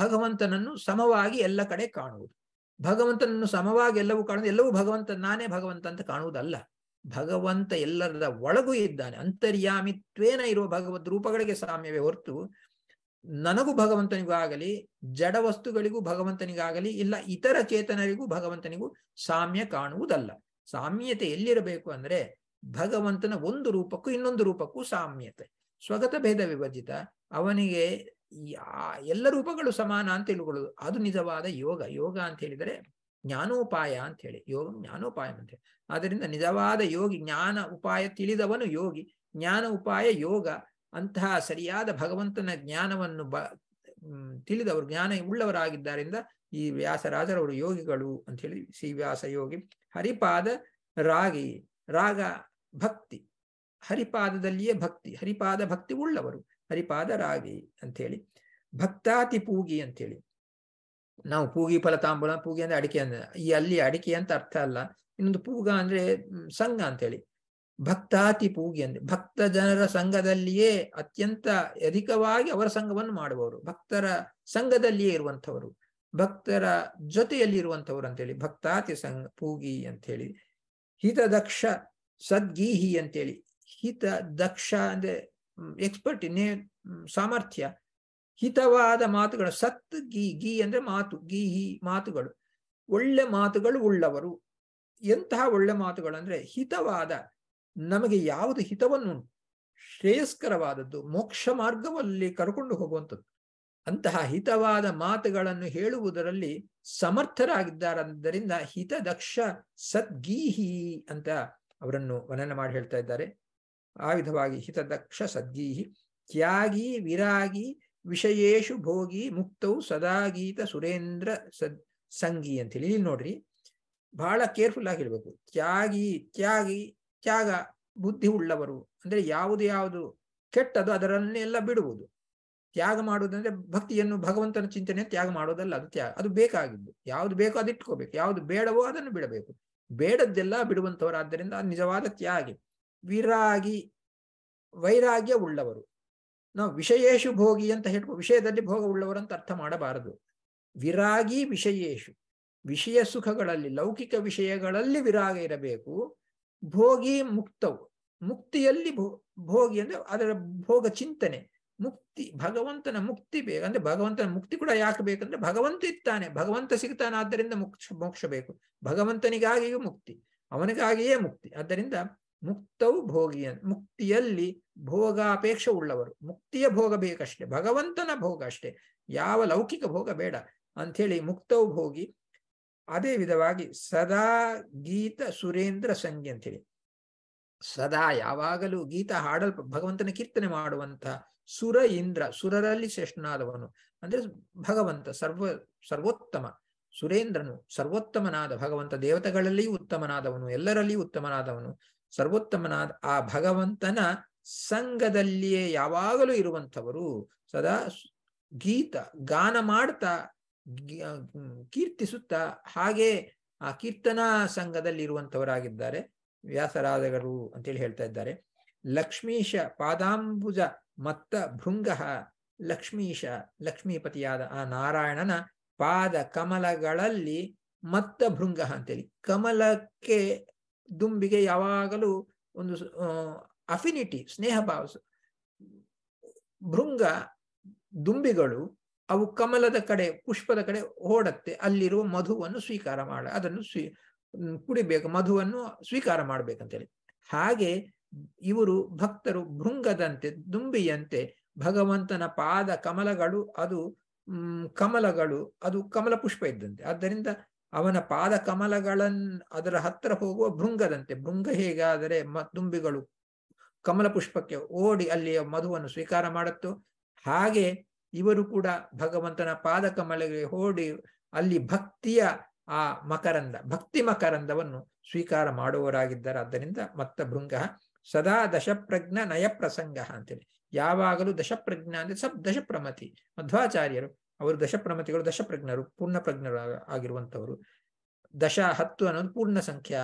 ಭಗವಂತನನ್ನು ಸಮವಾಗಿ ಎಲ್ಲ ಕಡೆ ಕಾಣುವುದು ಭಗವಂತನನ್ನು ಸಮವಾಗಿ ಎಲ್ಲವೂ ಕಾಣುವುದು ಎಲ್ಲವೂ ಭಗವಂತ ನಾನೇ ಭಗವಂತ ಅಂತ ಕಾಣುವುದಲ್ಲ ಭಗವಂತ ಎಲ್ಲರ ಒಳಗೂ ಇದ್ದಾನೆ ಅಂತರ್ಯಾಮಿತ್ವೇನ ಇರುವ ಭಗವದ್ ರೂಪಗಳಿಗೆ ಸಾಮ್ಯವೇ ಹೊರತು ನನಗೂ ಭಗವಂತನಿಗೂ ಆಗಲಿ ಜಡ ವಸ್ತುಗಳಿಗೂ ಭಗವಂತನಿಗಾಗಲಿ ಇಲ್ಲ ಇತರ ಚೇತನರಿಗೂ ಭಗವಂತನಿಗೂ ಸಾಮ್ಯ ಕಾಣುವುದಲ್ಲ ಸಾಮ್ಯತೆ ಎಲ್ಲಿರಬೇಕು ಅಂದರೆ ಭಗವಂತನ ಒಂದು ರೂಪಕ್ಕೂ ಇನ್ನೊಂದು ರೂಪಕ್ಕೂ ಸಾಮ್ಯತೆ ಸ್ವಗತ ಭೇದ ವಿಭಜಿತ ಅವನಿಗೆ ಎಲ್ಲ ರೂಪಗಳು ಸಮಾನ ಅಂತ ತಿಳ್ಕೊಳ್ಳೋದು ಅದು ನಿಜವಾದ ಯೋಗ ಯೋಗ ಅಂತ ಹೇಳಿದರೆ ಜ್ಞಾನೋಪಾಯ ಅಂತ ಹೇಳಿ ಯೋಗ ಜ್ಞಾನೋಪಾಯ ಅಂತ ಹೇಳಿ ಆದ್ದರಿಂದ ನಿಜವಾದ ಯೋಗಿ ಜ್ಞಾನ ಉಪಾಯ ತಿಳಿದವನು ಯೋಗಿ ಜ್ಞಾನ ಉಪಾಯ ಯೋಗ ಅಂತಹ ಸರಿಯಾದ ಭಗವಂತನ ಜ್ಞಾನವನ್ನು ಬ ತಿಳಿದವರು ಜ್ಞಾನ ಉಳ್ಳವರಾಗಿದ್ದರಿಂದ ಈ ವ್ಯಾಸರಾಜರವರು ಯೋಗಿಗಳು ಅಂತ ಹೇಳಿ ಶ್ರೀ ವ್ಯಾಸ ಯೋಗಿ ಹರಿಪಾದ ರಾಗಿ ರಾಗ ಭಕ್ತಿ ಹರಿಪಾದದಲ್ಲಿಯೇ ಭಕ್ತಿ ಹರಿಪಾದ ಭಕ್ತಿ ಉಳ್ಳವರು ಹರಿಪಾದ ರಾಗಿ ಅಂಥೇಳಿ ಭಕ್ತಾತಿ ಪೂಗಿ ಅಂತೇಳಿ ನಾವು ಪೂಗಿ ಫಲ ತಾಂಬೂಲ ಪೂಗಿ ಅಂದ್ರೆ ಅಡಿಕೆ ಅಂದ್ರೆ ಈ ಅಲ್ಲಿ ಅಡಿಕೆ ಅಂತ ಅರ್ಥ ಅಲ್ಲ ಇನ್ನೊಂದು ಪೂಗ ಅಂದ್ರೆ ಸಂಘ ಹೇಳಿ ಭಕ್ತಾತಿ ಪೂಗಿ ಅಂದ್ರೆ ಭಕ್ತ ಜನರ ಸಂಘದಲ್ಲಿಯೇ ಅತ್ಯಂತ ಅಧಿಕವಾಗಿ ಅವರ ಸಂಘವನ್ನು ಮಾಡುವವರು ಭಕ್ತರ ಸಂಘದಲ್ಲಿಯೇ ಇರುವಂಥವರು ಭಕ್ತರ ಜೊತೆಯಲ್ಲಿ ಇರುವಂಥವ್ರು ಅಂತೇಳಿ ಭಕ್ತಾತಿ ಸಂಘ ಪೂಗಿ ಅಂತೇಳಿ ಹಿತದಕ್ಷ ಸದ್ಗೀಹಿ ಅಂತೇಳಿ ಹಿತ ದಕ್ಷ ಅಂದ್ರೆ ಎಕ್ಸ್ಪರ್ಟ್ ನೇ ಸಾಮರ್ಥ್ಯ ಹಿತವಾದ ಮಾತುಗಳು ಸತ್ ಗೀ ಗೀ ಅಂದ್ರೆ ಮಾತು ಗೀಹಿ ಮಾತುಗಳು ಒಳ್ಳೆ ಮಾತುಗಳು ಉಳ್ಳವರು ಎಂತಹ ಒಳ್ಳೆ ಮಾತುಗಳು ಅಂದ್ರೆ ಹಿತವಾದ ನಮಗೆ ಯಾವುದು ಹಿತವನ್ನುಂಟು ಶ್ರೇಯಸ್ಕರವಾದದ್ದು ಮೋಕ್ಷ ಮಾರ್ಗವಲ್ಲಿ ಕರ್ಕೊಂಡು ಹೋಗುವಂಥದ್ದು ಅಂತಹ ಹಿತವಾದ ಮಾತುಗಳನ್ನು ಹೇಳುವುದರಲ್ಲಿ ಸಮರ್ಥರಾಗಿದ್ದಾರಾದ್ದರಿಂದ ಹಿತದಕ್ಷ ಸದ್ಗೀಹಿ ಅಂತ ಅವರನ್ನು ವರ್ಣನೆ ಮಾಡಿ ಹೇಳ್ತಾ ಇದ್ದಾರೆ ಆ ವಿಧವಾಗಿ ಹಿತದಕ್ಷ ಸದ್ಗೀಹಿ ತ್ಯಾಗಿ ವಿರಾಗಿ ವಿಷಯೇಶು ಭೋಗಿ ಮುಕ್ತವು ಸದಾ ಗೀತ ಸುರೇಂದ್ರ ಸದ್ ಸಂಗಿ ಅಂತ ಹೇಳಿ ಇಲ್ಲಿ ನೋಡ್ರಿ ಬಹಳ ಕೇರ್ಫುಲ್ ಆಗಿ ಹೇಳ್ಬೇಕು ತ್ಯಾಗಿ ತ್ಯಾಗಿ ತ್ಯಾಗ ಬುದ್ಧಿ ಉಳ್ಳವರು ಅಂದರೆ ಯಾವುದು ಯಾವುದು ಕೆಟ್ಟದು ಅದರನ್ನೆಲ್ಲ ಬಿಡುವುದು ತ್ಯಾಗ ಮಾಡುವುದಂದ್ರೆ ಭಕ್ತಿಯನ್ನು ಭಗವಂತನ ಚಿಂತನೆ ತ್ಯಾಗ ಮಾಡೋದಲ್ಲ ಅದು ತ್ಯಾಗ ಅದು ಬೇಕಾಗಿದ್ದು ಯಾವುದು ಬೇಕೋ ಅದು ಇಟ್ಕೋಬೇಕು ಯಾವುದು ಬೇಡವೋ ಅದನ್ನು ಬಿಡಬೇಕು ಬೇಡದ್ದೆಲ್ಲ ಬಿಡುವಂಥವರಾದ್ದರಿಂದ ನಿಜವಾದ ತ್ಯಾಗ ವಿರಾಗಿ ವೈರಾಗ್ಯ ಉಳ್ಳವರು ನಾವು ವಿಷಯೇಶು ಭೋಗಿ ಅಂತ ಹೇಳ್ಕೊ ವಿಷಯದಲ್ಲಿ ಭೋಗ ಉಳ್ಳವರು ಅಂತ ಅರ್ಥ ಮಾಡಬಾರದು ವಿರಾಗಿ ವಿಷಯೇಶು ವಿಷಯ ಸುಖಗಳಲ್ಲಿ ಲೌಕಿಕ ವಿಷಯಗಳಲ್ಲಿ ವಿರಾಗ ಇರಬೇಕು ಭೋಗಿ ಮುಕ್ತವು ಮುಕ್ತಿಯಲ್ಲಿ ಭೋಗಿ ಅಂದ್ರೆ ಅದರ ಭೋಗ ಚಿಂತನೆ ಮುಕ್ತಿ ಭಗವಂತನ ಮುಕ್ತಿ ಬೇಕು ಅಂದ್ರೆ ಭಗವಂತನ ಮುಕ್ತಿ ಕೂಡ ಯಾಕೆ ಬೇಕಂದ್ರೆ ಭಗವಂತ ಇತ್ತಾನೆ ಭಗವಂತ ಸಿಗ್ತಾನೆ ಆದ್ದರಿಂದ ಮೋಕ್ಷ ಮೋಕ್ಷ ಬೇಕು ಭಗವಂತನಿಗಾಗಿಯೂ ಮುಕ್ತಿ ಅವನಿಗಾಗಿಯೇ ಮುಕ್ತಿ ಆದ್ದರಿಂದ ಮುಕ್ತವು ಭೋಗಿಯ ಮುಕ್ತಿಯಲ್ಲಿ ಭೋಗಾಪೇಕ್ಷೆ ಉಳ್ಳವರು ಮುಕ್ತಿಯ ಭೋಗ ಬೇಕಷ್ಟೇ ಭಗವಂತನ ಭೋಗ ಅಷ್ಟೇ ಯಾವ ಲೌಕಿಕ ಭೋಗ ಬೇಡ ಅಂಥೇಳಿ ಮುಕ್ತವು ಭೋಗಿ ಅದೇ ವಿಧವಾಗಿ ಸದಾ ಗೀತ ಸುರೇಂದ್ರ ಅಂತ ಹೇಳಿ ಸದಾ ಯಾವಾಗಲೂ ಗೀತ ಹಾಡಲ್ಪ ಭಗವಂತನ ಕೀರ್ತನೆ ಮಾಡುವಂಥ ಸುರ ಇಂದ್ರ ಸುರರಲ್ಲಿ ಶ್ರೇಷ್ಠನಾದವನು ಅಂದ್ರೆ ಭಗವಂತ ಸರ್ವ ಸರ್ವೋತ್ತಮ ಸುರೇಂದ್ರನು ಸರ್ವೋತ್ತಮನಾದ ಭಗವಂತ ದೇವತೆಗಳಲ್ಲಿ ಉತ್ತಮನಾದವನು ಎಲ್ಲರಲ್ಲಿ ಉತ್ತಮನಾದವನು ಸರ್ವೋತ್ತಮನಾದ ಆ ಭಗವಂತನ ಸಂಘದಲ್ಲಿಯೇ ಯಾವಾಗಲೂ ಇರುವಂಥವರು ಸದಾ ಗೀತ ಗಾನ ಮಾಡ್ತಾ ಕೀರ್ತಿಸುತ್ತಾ ಹಾಗೆ ಆ ಕೀರ್ತನಾ ಇರುವಂತವರಾಗಿದ್ದಾರೆ ವ್ಯಾಸರಾಧಗರು ಅಂತೇಳಿ ಹೇಳ್ತಾ ಇದ್ದಾರೆ ಲಕ್ಷ್ಮೀಶ ಪಾದಾಂಬುಜ ಮತ್ತ ಭೃಂಗ ಲಕ್ಷ್ಮೀಶ ಲಕ್ಷ್ಮೀಪತಿಯಾದ ಆ ನಾರಾಯಣನ ಪಾದ ಕಮಲಗಳಲ್ಲಿ ಮತ್ತ ಭೃಂಗ ಅಂತೇಳಿ ಕಮಲಕ್ಕೆ ದುಂಬಿಗೆ ಯಾವಾಗಲೂ ಒಂದು ಅಫಿನಿಟಿ ಸ್ನೇಹ ಭಾವ ಭೃಂಗ ದುಂಬಿಗಳು ಅವು ಕಮಲದ ಕಡೆ ಪುಷ್ಪದ ಕಡೆ ಓಡತ್ತೆ ಅಲ್ಲಿರುವ ಮಧುವನ್ನು ಸ್ವೀಕಾರ ಮಾಡ ಅದನ್ನು ಸ್ವೀ ಕುಡಿಬೇಕು ಮಧುವನ್ನು ಸ್ವೀಕಾರ ಮಾಡ್ಬೇಕಂತೇಳಿ ಹಾಗೆ ಇವರು ಭಕ್ತರು ಭೃಂಗದಂತೆ ದುಂಬಿಯಂತೆ ಭಗವಂತನ ಪಾದ ಕಮಲಗಳು ಅದು ಕಮಲಗಳು ಅದು ಕಮಲ ಪುಷ್ಪ ಇದ್ದಂತೆ ಆದ್ದರಿಂದ ಅವನ ಪಾದ ಕಮಲಗಳನ್ನ ಅದರ ಹತ್ತಿರ ಹೋಗುವ ಭೃಂಗದಂತೆ ಭೃಂಗ ಹೇಗಾದರೆ ಮ ದುಂಬಿಗಳು ಕಮಲ ಪುಷ್ಪಕ್ಕೆ ಓಡಿ ಅಲ್ಲಿಯ ಮಧುವನ್ನು ಸ್ವೀಕಾರ ಮಾಡುತ್ತೋ ಹಾಗೆ ಇವರು ಕೂಡ ಭಗವಂತನ ಪಾದಕ ಹೋಡಿ ಓಡಿ ಅಲ್ಲಿ ಭಕ್ತಿಯ ಆ ಮಕರಂದ ಭಕ್ತಿ ಮಕರಂದವನ್ನು ಸ್ವೀಕಾರ ಮಾಡುವವರಾಗಿದ್ದಾರೆ ಆದ್ದರಿಂದ ಮತ್ತ ಭೃಂಗ ಸದಾ ದಶಪ್ರಜ್ಞ ನಯ ಪ್ರಸಂಗ ಅಂತೇಳಿ ಯಾವಾಗಲೂ ದಶಪ್ರಜ್ಞ ಅಂದ್ರೆ ಸಬ್ ದಶಪ್ರಮತಿ ಮಧ್ವಾಚಾರ್ಯರು ಅವರು ದಶಪ್ರಮತಿಗಳು ದಶಪ್ರಜ್ಞರು ಪೂರ್ಣ ಪ್ರಜ್ಞರು ಆಗಿರುವಂಥವರು ದಶ ಹತ್ತು ಅನ್ನೋದು ಪೂರ್ಣ ಸಂಖ್ಯಾ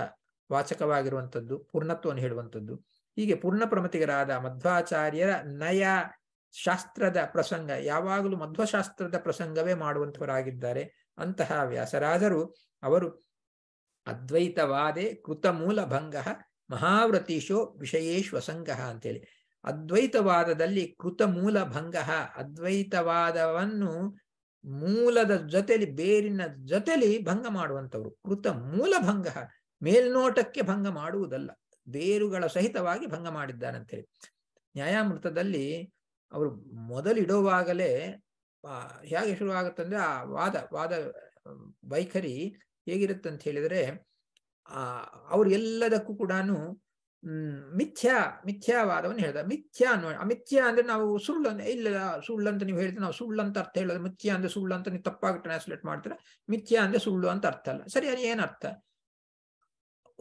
ವಾಚಕವಾಗಿರುವಂಥದ್ದು ಪೂರ್ಣತ್ವವನ್ನು ಹೇಳುವಂಥದ್ದು ಹೀಗೆ ಪೂರ್ಣ ಪ್ರಮತಿಗರಾದ ಮಧ್ವಾಚಾರ್ಯರ ನಯ ಶಾಸ್ತ್ರದ ಪ್ರಸಂಗ ಯಾವಾಗಲೂ ಮಧ್ವಶಾಸ್ತ್ರದ ಪ್ರಸಂಗವೇ ಮಾಡುವಂಥವರಾಗಿದ್ದಾರೆ ಅಂತಹ ವ್ಯಾಸರಾಜರು ಅವರು ಅದ್ವೈತವಾದೆ ಕೃತಮೂಲ ಭಂಗ ಮಹಾವ್ರತೀಶೋ ವಿಷಯೇಶ್ವಸಂಗ ಅಂತೇಳಿ ಅದ್ವೈತವಾದದಲ್ಲಿ ಮೂಲ ಭಂಗ ಅದ್ವೈತವಾದವನ್ನು ಮೂಲದ ಜೊತೆಲಿ ಬೇರಿನ ಜೊತೆಲಿ ಭಂಗ ಮಾಡುವಂಥವ್ರು ಕೃತ ಮೂಲ ಭಂಗ ಮೇಲ್ನೋಟಕ್ಕೆ ಭಂಗ ಮಾಡುವುದಲ್ಲ ಬೇರುಗಳ ಸಹಿತವಾಗಿ ಭಂಗ ಮಾಡಿದ್ದಾನಂತೇಳಿ ನ್ಯಾಯಾಮೃತದಲ್ಲಿ ಅವರು ಮೊದಲಿಡುವಾಗಲೇ ಹೇಗೆ ಅಂದ್ರೆ ಆ ವಾದ ವಾದ ವೈಖರಿ ಹೇಗಿರುತ್ತೆ ಹೇಳಿದ್ರೆ ಆ ಅವ್ರು ಎಲ್ಲದಕ್ಕೂ ಕೂಡ ಮಿಥ್ಯಾ ಮಿಥ್ಯಾವಾದವನ್ನು ಹೇಳ್ತಾರೆ ಮಿಥ್ಯಾ ಅನ್ನೋ ಮಿಥ್ಯ ಅಂದ್ರೆ ನಾವು ಸುಳ್ಳು ಇಲ್ಲ ಸುಳ್ಳು ಅಂತ ನೀವು ಹೇಳ್ತೀವಿ ನಾವು ಸುಳ್ಳು ಅಂತ ಅರ್ಥ ಹೇಳೋದು ಮಿಥ್ಯಾ ಅಂದ್ರೆ ಸುಳ್ಳು ಅಂತ ನೀವು ತಪ್ಪಾಗಿ ಟ್ರಾನ್ಸ್ಲೇಟ್ ಮಾಡ್ತಾರೆ ಮಿಥ್ಯಾ ಅಂದ್ರೆ ಸುಳ್ಳು ಅಂತ ಅರ್ಥ ಅಲ್ಲ ಸರಿ ಅದು ಏನು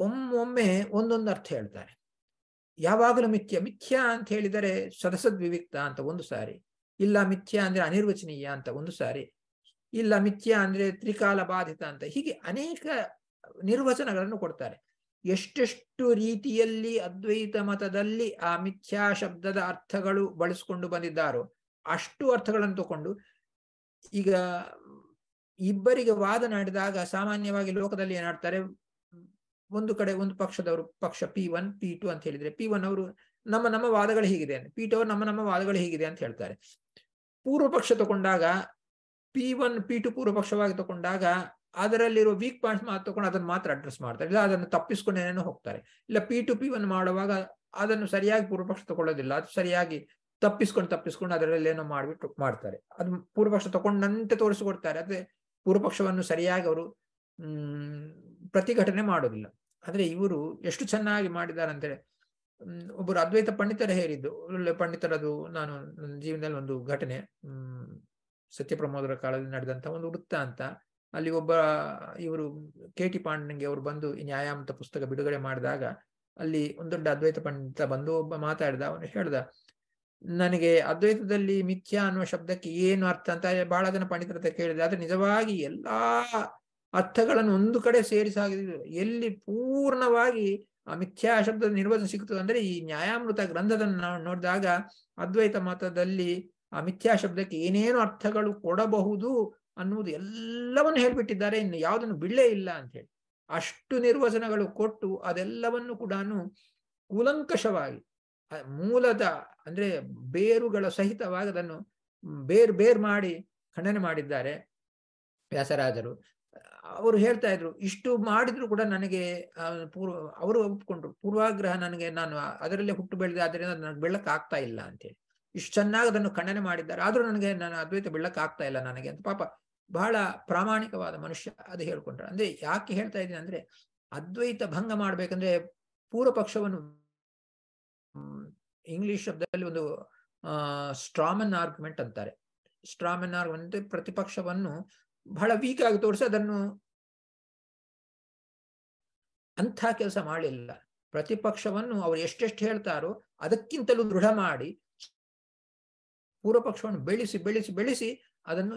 ಒಮ್ಮೊಮ್ಮೆ ಒಂದೊಂದು ಅರ್ಥ ಹೇಳ್ತಾರೆ ಯಾವಾಗಲೂ ಮಿಥ್ಯ ಮಿಥ್ಯ ಅಂತ ಹೇಳಿದರೆ ಸದಸದ್ ಅಂತ ಒಂದು ಸಾರಿ ಇಲ್ಲ ಮಿಥ್ಯ ಅಂದ್ರೆ ಅನಿರ್ವಚನೀಯ ಅಂತ ಒಂದು ಸಾರಿ ಇಲ್ಲ ಮಿಥ್ಯ ಅಂದ್ರೆ ತ್ರಿಕಾಲ ಬಾಧಿತ ಅಂತ ಹೀಗೆ ಅನೇಕ ನಿರ್ವಚನಗಳನ್ನು ಕೊಡ್ತಾರೆ ಎಷ್ಟೆಷ್ಟು ರೀತಿಯಲ್ಲಿ ಅದ್ವೈತ ಮತದಲ್ಲಿ ಆ ಮಿಥ್ಯಾ ಶಬ್ದದ ಅರ್ಥಗಳು ಬಳಸಿಕೊಂಡು ಬಂದಿದ್ದಾರೋ ಅಷ್ಟು ಅರ್ಥಗಳನ್ನು ತಗೊಂಡು ಈಗ ಇಬ್ಬರಿಗೆ ವಾದ ನಡೆದಾಗ ಸಾಮಾನ್ಯವಾಗಿ ಲೋಕದಲ್ಲಿ ಏನಾಡ್ತಾರೆ ಒಂದು ಕಡೆ ಒಂದು ಪಕ್ಷದವರು ಪಕ್ಷ ಪಿ ಒನ್ ಪಿ ಟು ಅಂತ ಹೇಳಿದ್ರೆ ಪಿ ಒನ್ ಅವರು ನಮ್ಮ ನಮ್ಮ ವಾದಗಳು ಹೀಗಿದೆ ಪಿ ಟು ಅವರು ನಮ್ಮ ನಮ್ಮ ವಾದಗಳು ಹೀಗಿದೆ ಅಂತ ಹೇಳ್ತಾರೆ ಪೂರ್ವ ಪಕ್ಷ ತಗೊಂಡಾಗ ಪಿ ಒನ್ ಪಿ ಟು ಪೂರ್ವ ಪಕ್ಷವಾಗಿ ತಗೊಂಡಾಗ ಅದರಲ್ಲಿರುವ ವೀಕ್ ಪಾಯಿಂಟ್ಸ್ ಮಾತ್ರ ತಗೊಂಡು ಅದನ್ನು ಮಾತ್ರ ಅಡ್ರೆಸ್ ಮಾಡ್ತಾರೆ ಇಲ್ಲ ಅದನ್ನು ತಪ್ಪಿಸ್ಕೊಂಡು ಏನೇನೋ ಹೋಗ್ತಾರೆ ಇಲ್ಲ ಪಿ ಟು ಪಿ ಒನ್ ಮಾಡುವಾಗ ಅದನ್ನು ಸರಿಯಾಗಿ ಪೂರ್ವ ಪಕ್ಷ ತಗೊಳ್ಳೋದಿಲ್ಲ ಅದು ಸರಿಯಾಗಿ ತಪ್ಪಿಸ್ಕೊಂಡು ತಪ್ಪಿಸ್ಕೊಂಡು ಅದರಲ್ಲಿ ಏನೋ ಮಾಡಿಬಿಟ್ಟು ಮಾಡ್ತಾರೆ ಅದು ಪೂರ್ವ ಪಕ್ಷ ತಗೊಂಡಂತೆ ತೋರಿಸಿಕೊಡ್ತಾರೆ ಅದೇ ಪೂರ್ವ ಪಕ್ಷವನ್ನು ಸರಿಯಾಗಿ ಅವರು ಪ್ರತಿಘಟನೆ ಮಾಡೋದಿಲ್ಲ ಆದರೆ ಇವರು ಎಷ್ಟು ಚೆನ್ನಾಗಿ ಮಾಡಿದ್ದಾರೆ ಅಂದರೆ ಒಬ್ಬರು ಅದ್ವೈತ ಪಂಡಿತರ ಹೇರಿದ್ದು ಪಂಡಿತರದು ನಾನು ನನ್ನ ಜೀವನದಲ್ಲಿ ಒಂದು ಘಟನೆ ಸತ್ಯಪ್ರಮೋದರ ಕಾಲದಲ್ಲಿ ನಡೆದಂತ ಒಂದು ವೃತ್ತ ಅಂತ ಅಲ್ಲಿ ಒಬ್ಬ ಇವರು ಕೆ ಟಿ ಪಾಂಡನ್ಗೆ ಅವರು ಬಂದು ನ್ಯಾಯಾಮತ ಪುಸ್ತಕ ಬಿಡುಗಡೆ ಮಾಡಿದಾಗ ಅಲ್ಲಿ ಒಂದು ದೊಡ್ಡ ಅದ್ವೈತ ಪಂಡಿತ ಬಂದು ಒಬ್ಬ ಮಾತಾಡಿದ ಅವನು ಹೇಳ್ದ ನನಗೆ ಅದ್ವೈತದಲ್ಲಿ ಮಿಥ್ಯ ಅನ್ನುವ ಶಬ್ದಕ್ಕೆ ಏನು ಅರ್ಥ ಅಂತ ಬಹಳ ಜನ ಪಂಡಿತರ ಕೇಳಿದೆ ಆದ್ರೆ ನಿಜವಾಗಿ ಎಲ್ಲಾ ಅರ್ಥಗಳನ್ನು ಒಂದು ಕಡೆ ಸೇರಿಸಾಗಿದ್ರು ಎಲ್ಲಿ ಪೂರ್ಣವಾಗಿ ಆ ಮಿಥ್ಯಾ ಶಬ್ದದ ನಿರ್ವಚನ ಸಿಗ್ತದೆ ಅಂದ್ರೆ ಈ ನ್ಯಾಯಾಮೃತ ಗ್ರಂಥದನ್ನ ನಾವು ನೋಡಿದಾಗ ಅದ್ವೈತ ಮತದಲ್ಲಿ ಆ ಮಿಥ್ಯಾ ಶಬ್ದಕ್ಕೆ ಏನೇನು ಅರ್ಥಗಳು ಕೊಡಬಹುದು ಅನ್ನುವುದು ಎಲ್ಲವನ್ನು ಹೇಳ್ಬಿಟ್ಟಿದ್ದಾರೆ ಇನ್ನು ಯಾವುದನ್ನು ಬಿಡಲೇ ಇಲ್ಲ ಅಂತ ಹೇಳಿ ಅಷ್ಟು ನಿರ್ವಚನಗಳು ಕೊಟ್ಟು ಅದೆಲ್ಲವನ್ನು ಕೂಡ ಕೂಲಂಕಷವಾಗಿ ಮೂಲದ ಅಂದ್ರೆ ಬೇರುಗಳ ಸಹಿತವಾಗಿ ಅದನ್ನು ಬೇರ್ ಬೇರ್ ಮಾಡಿ ಖಂಡನೆ ಮಾಡಿದ್ದಾರೆ ವ್ಯಾಸರಾಜರು ಅವರು ಹೇಳ್ತಾ ಇದ್ರು ಇಷ್ಟು ಮಾಡಿದ್ರು ಕೂಡ ನನಗೆ ಪೂರ್ವ ಅವರು ಒಪ್ಕೊಂಡ್ರು ಪೂರ್ವಾಗ್ರಹ ನನಗೆ ನಾನು ಅದರಲ್ಲೇ ಹುಟ್ಟು ಬೆಳೆದ ಅದರಿಂದ ನನಗೆ ಬೆಳ್ಳಕ್ಕೆ ಆಗ್ತಾ ಇಲ್ಲ ಅಂತೇಳಿ ಇಷ್ಟು ಚೆನ್ನಾಗಿ ಅದನ್ನು ಖಂಡನೆ ಮಾಡಿದ್ದಾರೆ ಆದ್ರೂ ನನಗೆ ನಾನು ಅದ್ವೈತ ಬೆಳ್ಳಕ್ಕೆ ಆಗ್ತಾ ಇಲ್ಲ ನನಗೆ ಅಂತ ಪಾಪ ಬಹಳ ಪ್ರಾಮಾಣಿಕವಾದ ಮನುಷ್ಯ ಅದು ಹೇಳ್ಕೊಂಡ್ರು ಅಂದ್ರೆ ಯಾಕೆ ಹೇಳ್ತಾ ಇದ್ದೀನಿ ಅಂದ್ರೆ ಅದ್ವೈತ ಭಂಗ ಮಾಡ್ಬೇಕಂದ್ರೆ ಪೂರ್ವ ಪಕ್ಷವನ್ನು ಇಂಗ್ಲಿಷ್ ಶಬ್ದದಲ್ಲಿ ಒಂದು ಸ್ಟ್ರಾಮನ್ ಆರ್ಗ್ಯುಮೆಂಟ್ ಅಂತಾರೆ ಸ್ಟ್ರಾಮನ್ ಆರ್ಗ್ಯುಮೆಂಟ್ ಪ್ರತಿಪಕ್ಷವನ್ನು ಬಹಳ ವೀಕ್ ಆಗಿ ತೋರಿಸಿ ಅದನ್ನು ಅಂಥ ಕೆಲಸ ಮಾಡಲಿಲ್ಲ ಪ್ರತಿಪಕ್ಷವನ್ನು ಅವರು ಎಷ್ಟೆಷ್ಟು ಹೇಳ್ತಾರೋ ಅದಕ್ಕಿಂತಲೂ ದೃಢ ಮಾಡಿ ಪೂರ್ವ ಪಕ್ಷವನ್ನು ಬೆಳೆಸಿ ಬೆಳೆಸಿ ಬೆಳೆಸಿ ಅದನ್ನು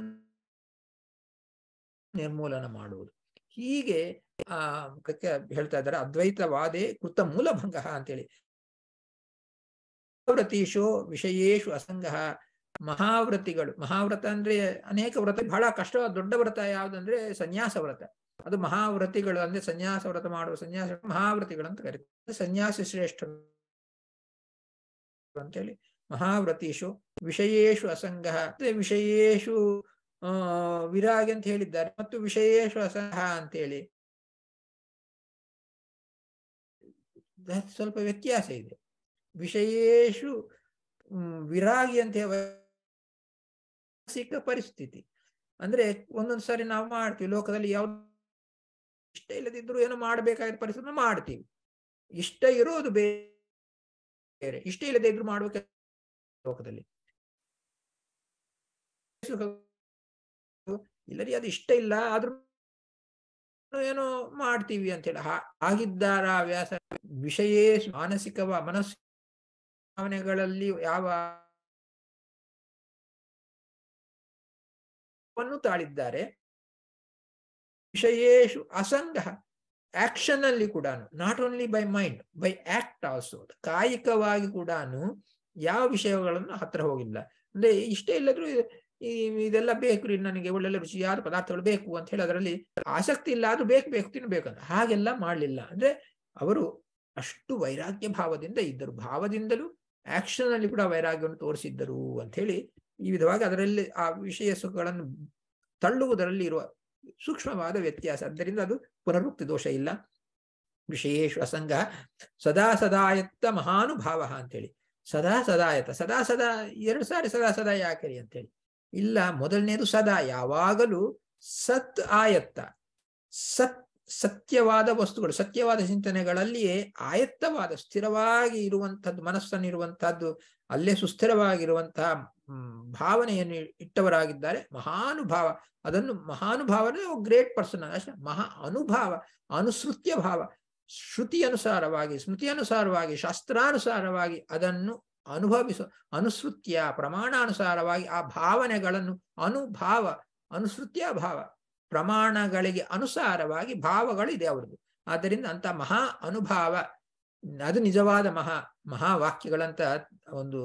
ನಿರ್ಮೂಲನ ಮಾಡುವುದು ಹೀಗೆ ಆ ಹೇಳ್ತಾ ಇದ್ದಾರೆ ಅದ್ವೈತವಾದೆ ಕೃತ ಮೂಲಭಂಗ ಅಂತೇಳಿ ಪ್ರತೀಶೋ ವಿಷಯೇಶು ಅಸಂಗ ಮಹಾವ್ರತಿಗಳು ಮಹಾವ್ರತ ಅಂದ್ರೆ ಅನೇಕ ವ್ರತ ಬಹಳ ಕಷ್ಟವಾದ ದೊಡ್ಡ ವ್ರತ ಅಂದ್ರೆ ಸನ್ಯಾಸ ವ್ರತ ಅದು ಮಹಾವ್ರತಿಗಳು ಅಂದ್ರೆ ಸನ್ಯಾಸ ವ್ರತ ಮಾಡುವ ಸನ್ಯಾಸ ಮಹಾವ್ರತಿಗಳು ಅಂತ ಕರೀತಾರೆ ಸನ್ಯಾಸಿ ಶ್ರೇಷ್ಠರು ಅಂತೇಳಿ ಮಹಾವ್ರತೀಶು ವಿಷಯೇಶು ಅಸಂಗ ವಿಷಯೇಶು ವಿರಾಗಿ ಅಂತ ಹೇಳಿದ್ದಾರೆ ಮತ್ತು ವಿಷಯೇಶು ಅಸಂಗ ಅಂತೇಳಿ ಸ್ವಲ್ಪ ವ್ಯತ್ಯಾಸ ಇದೆ ವಿಷಯೇಶು ವಿರಾಗಿ ಅಂತ ಮಾನಸಿಕ ಪರಿಸ್ಥಿತಿ ಅಂದ್ರೆ ಒಂದೊಂದು ಸಾರಿ ನಾವು ಮಾಡ್ತೀವಿ ಲೋಕದಲ್ಲಿ ಯಾವ ಇಷ್ಟ ಇಲ್ಲದಿದ್ರು ಏನೋ ಮಾಡಬೇಕಾದ ಪರಿಸ್ಥಿತಿ ಮಾಡ್ತೀವಿ ಇಷ್ಟ ಇರೋದು ಬೇರೆ ಇಷ್ಟ ಇಲ್ಲದೆ ಇದ್ರು ಮಾಡ್ಬೇಕು ಲೋಕದಲ್ಲಿ ಇಲ್ಲರಿ ಅದು ಇಷ್ಟ ಇಲ್ಲ ಆದ್ರೂ ಏನೋ ಮಾಡ್ತೀವಿ ಅಂತ ಹೇಳಿ ಆಗಿದ್ದಾರ ವ್ಯಾಸ ವಿಷಯೇ ಮಾನಸಿಕವ ಮನಸ್ಸು ಭಾವನೆಗಳಲ್ಲಿ ಯಾವ ತಾಳಿದ್ದಾರೆ ವಿಷಯೇಶು ಅಸಂಗ ಆಕ್ಷನ್ ಅಲ್ಲಿ ಕೂಡ not only by mind by act also ಕಾಯಿಕವಾಗಿ ಕೂಡ ಯಾವ ವಿಷಯಗಳನ್ನು ಹತ್ರ ಹೋಗಿಲ್ಲ ಅಂದ್ರೆ ಇಷ್ಟೇ ಇಲ್ಲದ್ರೂ ಇದೆಲ್ಲ ಬೇಕು ರೀ ನನಗೆ ರುಚಿ ರುಚಿಯಾದ ಪದಾರ್ಥಗಳು ಬೇಕು ಅಂತ ಹೇಳಿ ಅದರಲ್ಲಿ ಆಸಕ್ತಿ ಇಲ್ಲ ಆದ್ರೂ ಬೇಕು ಬೇಕು ತಿನ್ಬೇಕಂತ ಹಾಗೆಲ್ಲ ಮಾಡಲಿಲ್ಲ ಅಂದ್ರೆ ಅವರು ಅಷ್ಟು ವೈರಾಗ್ಯ ಭಾವದಿಂದ ಇದ್ದರು ಭಾವದಿಂದಲೂ ಆಕ್ಷನ್ ಅಲ್ಲಿ ಕೂಡ ವೈರಾಗ್ಯವನ್ನು ತೋರಿಸಿದ್ದರು ಅಂತ ಹೇಳಿ ಈ ವಿಧವಾಗಿ ಅದರಲ್ಲಿ ಆ ವಿಷಯ ಸುಖಗಳನ್ನು ತಳ್ಳುವುದರಲ್ಲಿ ಇರುವ ಸೂಕ್ಷ್ಮವಾದ ವ್ಯತ್ಯಾಸ ಆದ್ದರಿಂದ ಅದು ಪುನರುಕ್ತಿ ದೋಷ ಇಲ್ಲ ವಿಶೇಷ ಅಸಂಗ ಸದಾ ಸದಾಯತ್ತ ಮಹಾನುಭಾವ ಅಂತೇಳಿ ಸದಾ ಸದಾಯತ ಸದಾ ಸದಾ ಎರಡು ಸಾರಿ ಸದಾ ಸದಾ ಯಾಕರಿ ಅಂತೇಳಿ ಇಲ್ಲ ಮೊದಲನೇದು ಸದಾ ಯಾವಾಗಲೂ ಸತ್ ಆಯತ್ತ ಸತ್ ಸತ್ಯವಾದ ವಸ್ತುಗಳು ಸತ್ಯವಾದ ಚಿಂತನೆಗಳಲ್ಲಿಯೇ ಆಯತ್ತವಾದ ಸ್ಥಿರವಾಗಿ ಇರುವಂಥದ್ದು ಇರುವಂತಹದ್ದು ಅಲ್ಲೇ ಸುಸ್ಥಿರವಾಗಿರುವಂತಹ ಭಾವನೆಯನ್ನು ಇಟ್ಟವರಾಗಿದ್ದಾರೆ ಮಹಾನುಭಾವ ಅದನ್ನು ಮಹಾನುಭಾವನೇ ಗ್ರೇಟ್ ಪರ್ಸನ್ ಅಷ್ಟೇ ಮಹಾ ಅನುಭಾವ ಅನುಸೃತ್ಯ ಭಾವ ಶ್ರುತಿ ಅನುಸಾರವಾಗಿ ಸ್ಮೃತಿ ಅನುಸಾರವಾಗಿ ಶಾಸ್ತ್ರಾನುಸಾರವಾಗಿ ಅದನ್ನು ಅನುಭವಿಸುವ ಅನುಸೃತ್ಯ ಪ್ರಮಾಣಾನುಸಾರವಾಗಿ ಆ ಭಾವನೆಗಳನ್ನು ಅನುಭಾವ ಅನುಸೃತ್ಯ ಭಾವ ಪ್ರಮಾಣಗಳಿಗೆ ಅನುಸಾರವಾಗಿ ಭಾವಗಳು ಇದೆ ಅವ್ರದ್ದು ಆದ್ದರಿಂದ ಅಂತ ಮಹಾ ಅನುಭಾವ ಅದು ನಿಜವಾದ ಮಹಾ ಮಹಾವಾಕ್ಯಗಳಂತ ಒಂದು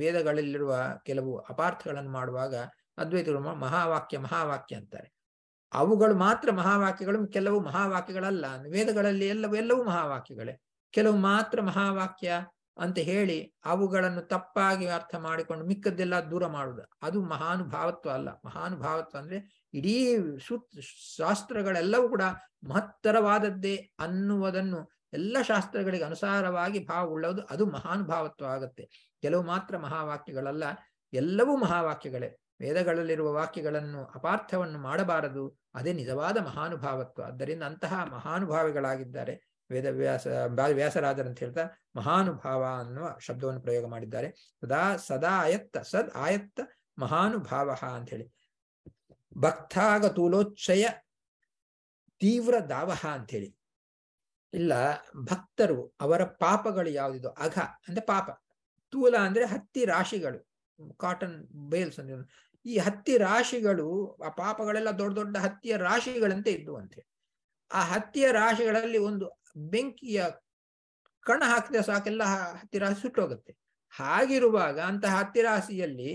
ವೇದಗಳಲ್ಲಿರುವ ಕೆಲವು ಅಪಾರ್ಥಗಳನ್ನು ಮಾಡುವಾಗ ಅದ್ವೈತಗಳು ಮಹಾವಾಕ್ಯ ಮಹಾವಾಕ್ಯ ಅಂತಾರೆ ಅವುಗಳು ಮಾತ್ರ ಮಹಾವಾಕ್ಯಗಳು ಕೆಲವು ಮಹಾವಾಕ್ಯಗಳಲ್ಲ ವೇದಗಳಲ್ಲಿ ಎಲ್ಲವೂ ಎಲ್ಲವೂ ಮಹಾವಾಕ್ಯಗಳೇ ಕೆಲವು ಮಾತ್ರ ಮಹಾವಾಕ್ಯ ಅಂತ ಹೇಳಿ ಅವುಗಳನ್ನು ತಪ್ಪಾಗಿ ಅರ್ಥ ಮಾಡಿಕೊಂಡು ಮಿಕ್ಕದ್ದೆಲ್ಲ ದೂರ ಮಾಡುವುದು ಅದು ಮಹಾನುಭಾವತ್ವ ಅಲ್ಲ ಮಹಾನುಭಾವತ್ವ ಅಂದ್ರೆ ಇಡೀ ಶಾಸ್ತ್ರಗಳೆಲ್ಲವೂ ಕೂಡ ಮಹತ್ತರವಾದದ್ದೇ ಅನ್ನುವುದನ್ನು ಎಲ್ಲ ಶಾಸ್ತ್ರಗಳಿಗೆ ಅನುಸಾರವಾಗಿ ಭಾವ ಉಳ್ಳೋದು ಅದು ಮಹಾನುಭಾವತ್ವ ಆಗುತ್ತೆ ಕೆಲವು ಮಾತ್ರ ಮಹಾವಾಕ್ಯಗಳಲ್ಲ ಎಲ್ಲವೂ ಮಹಾವಾಕ್ಯಗಳೇ ವೇದಗಳಲ್ಲಿರುವ ವಾಕ್ಯಗಳನ್ನು ಅಪಾರ್ಥವನ್ನು ಮಾಡಬಾರದು ಅದೇ ನಿಜವಾದ ಮಹಾನುಭಾವತ್ವ ಆದ್ದರಿಂದ ಅಂತಹ ಮಹಾನುಭಾವಿಗಳಾಗಿದ್ದಾರೆ ವೇದ ವ್ಯಾಸ ಅಂತ ಹೇಳ್ತಾ ಮಹಾನುಭಾವ ಅನ್ನುವ ಶಬ್ದವನ್ನು ಪ್ರಯೋಗ ಮಾಡಿದ್ದಾರೆ ಸದಾ ಸದಾ ಆಯತ್ತ ಸದ್ ಆಯತ್ತ ಮಹಾನುಭಾವ ಅಂತ ಹೇಳಿ ಭಕ್ತಾಗತೂಲೋಚ್ಛಯ ತೀವ್ರ ದಾವಹ ಅಂಥೇಳಿ ಇಲ್ಲ ಭಕ್ತರು ಅವರ ಪಾಪಗಳು ಯಾವುದಿದು ಅಘ ಅಂದ್ರೆ ಪಾಪ ತೂಲ ಅಂದ್ರೆ ಹತ್ತಿ ರಾಶಿಗಳು ಕಾಟನ್ ಬೇಲ್ಸ್ ಅಂದ್ರೆ ಈ ಹತ್ತಿ ರಾಶಿಗಳು ಆ ಪಾಪಗಳೆಲ್ಲ ದೊಡ್ಡ ದೊಡ್ಡ ಹತ್ತಿಯ ರಾಶಿಗಳಂತೆ ಇದ್ದು ಅಂತೇಳಿ ಆ ಹತ್ತಿಯ ರಾಶಿಗಳಲ್ಲಿ ಒಂದು ಬೆಂಕಿಯ ಕಣ ಹಾಕಿದ್ರೆ ಸಾಕೆಲ್ಲ ಹತ್ತಿ ರಾಶಿ ಸುಟ್ಟೋಗುತ್ತೆ ಹಾಗಿರುವಾಗ ಅಂತಹ ಹತ್ತಿ ರಾಶಿಯಲ್ಲಿ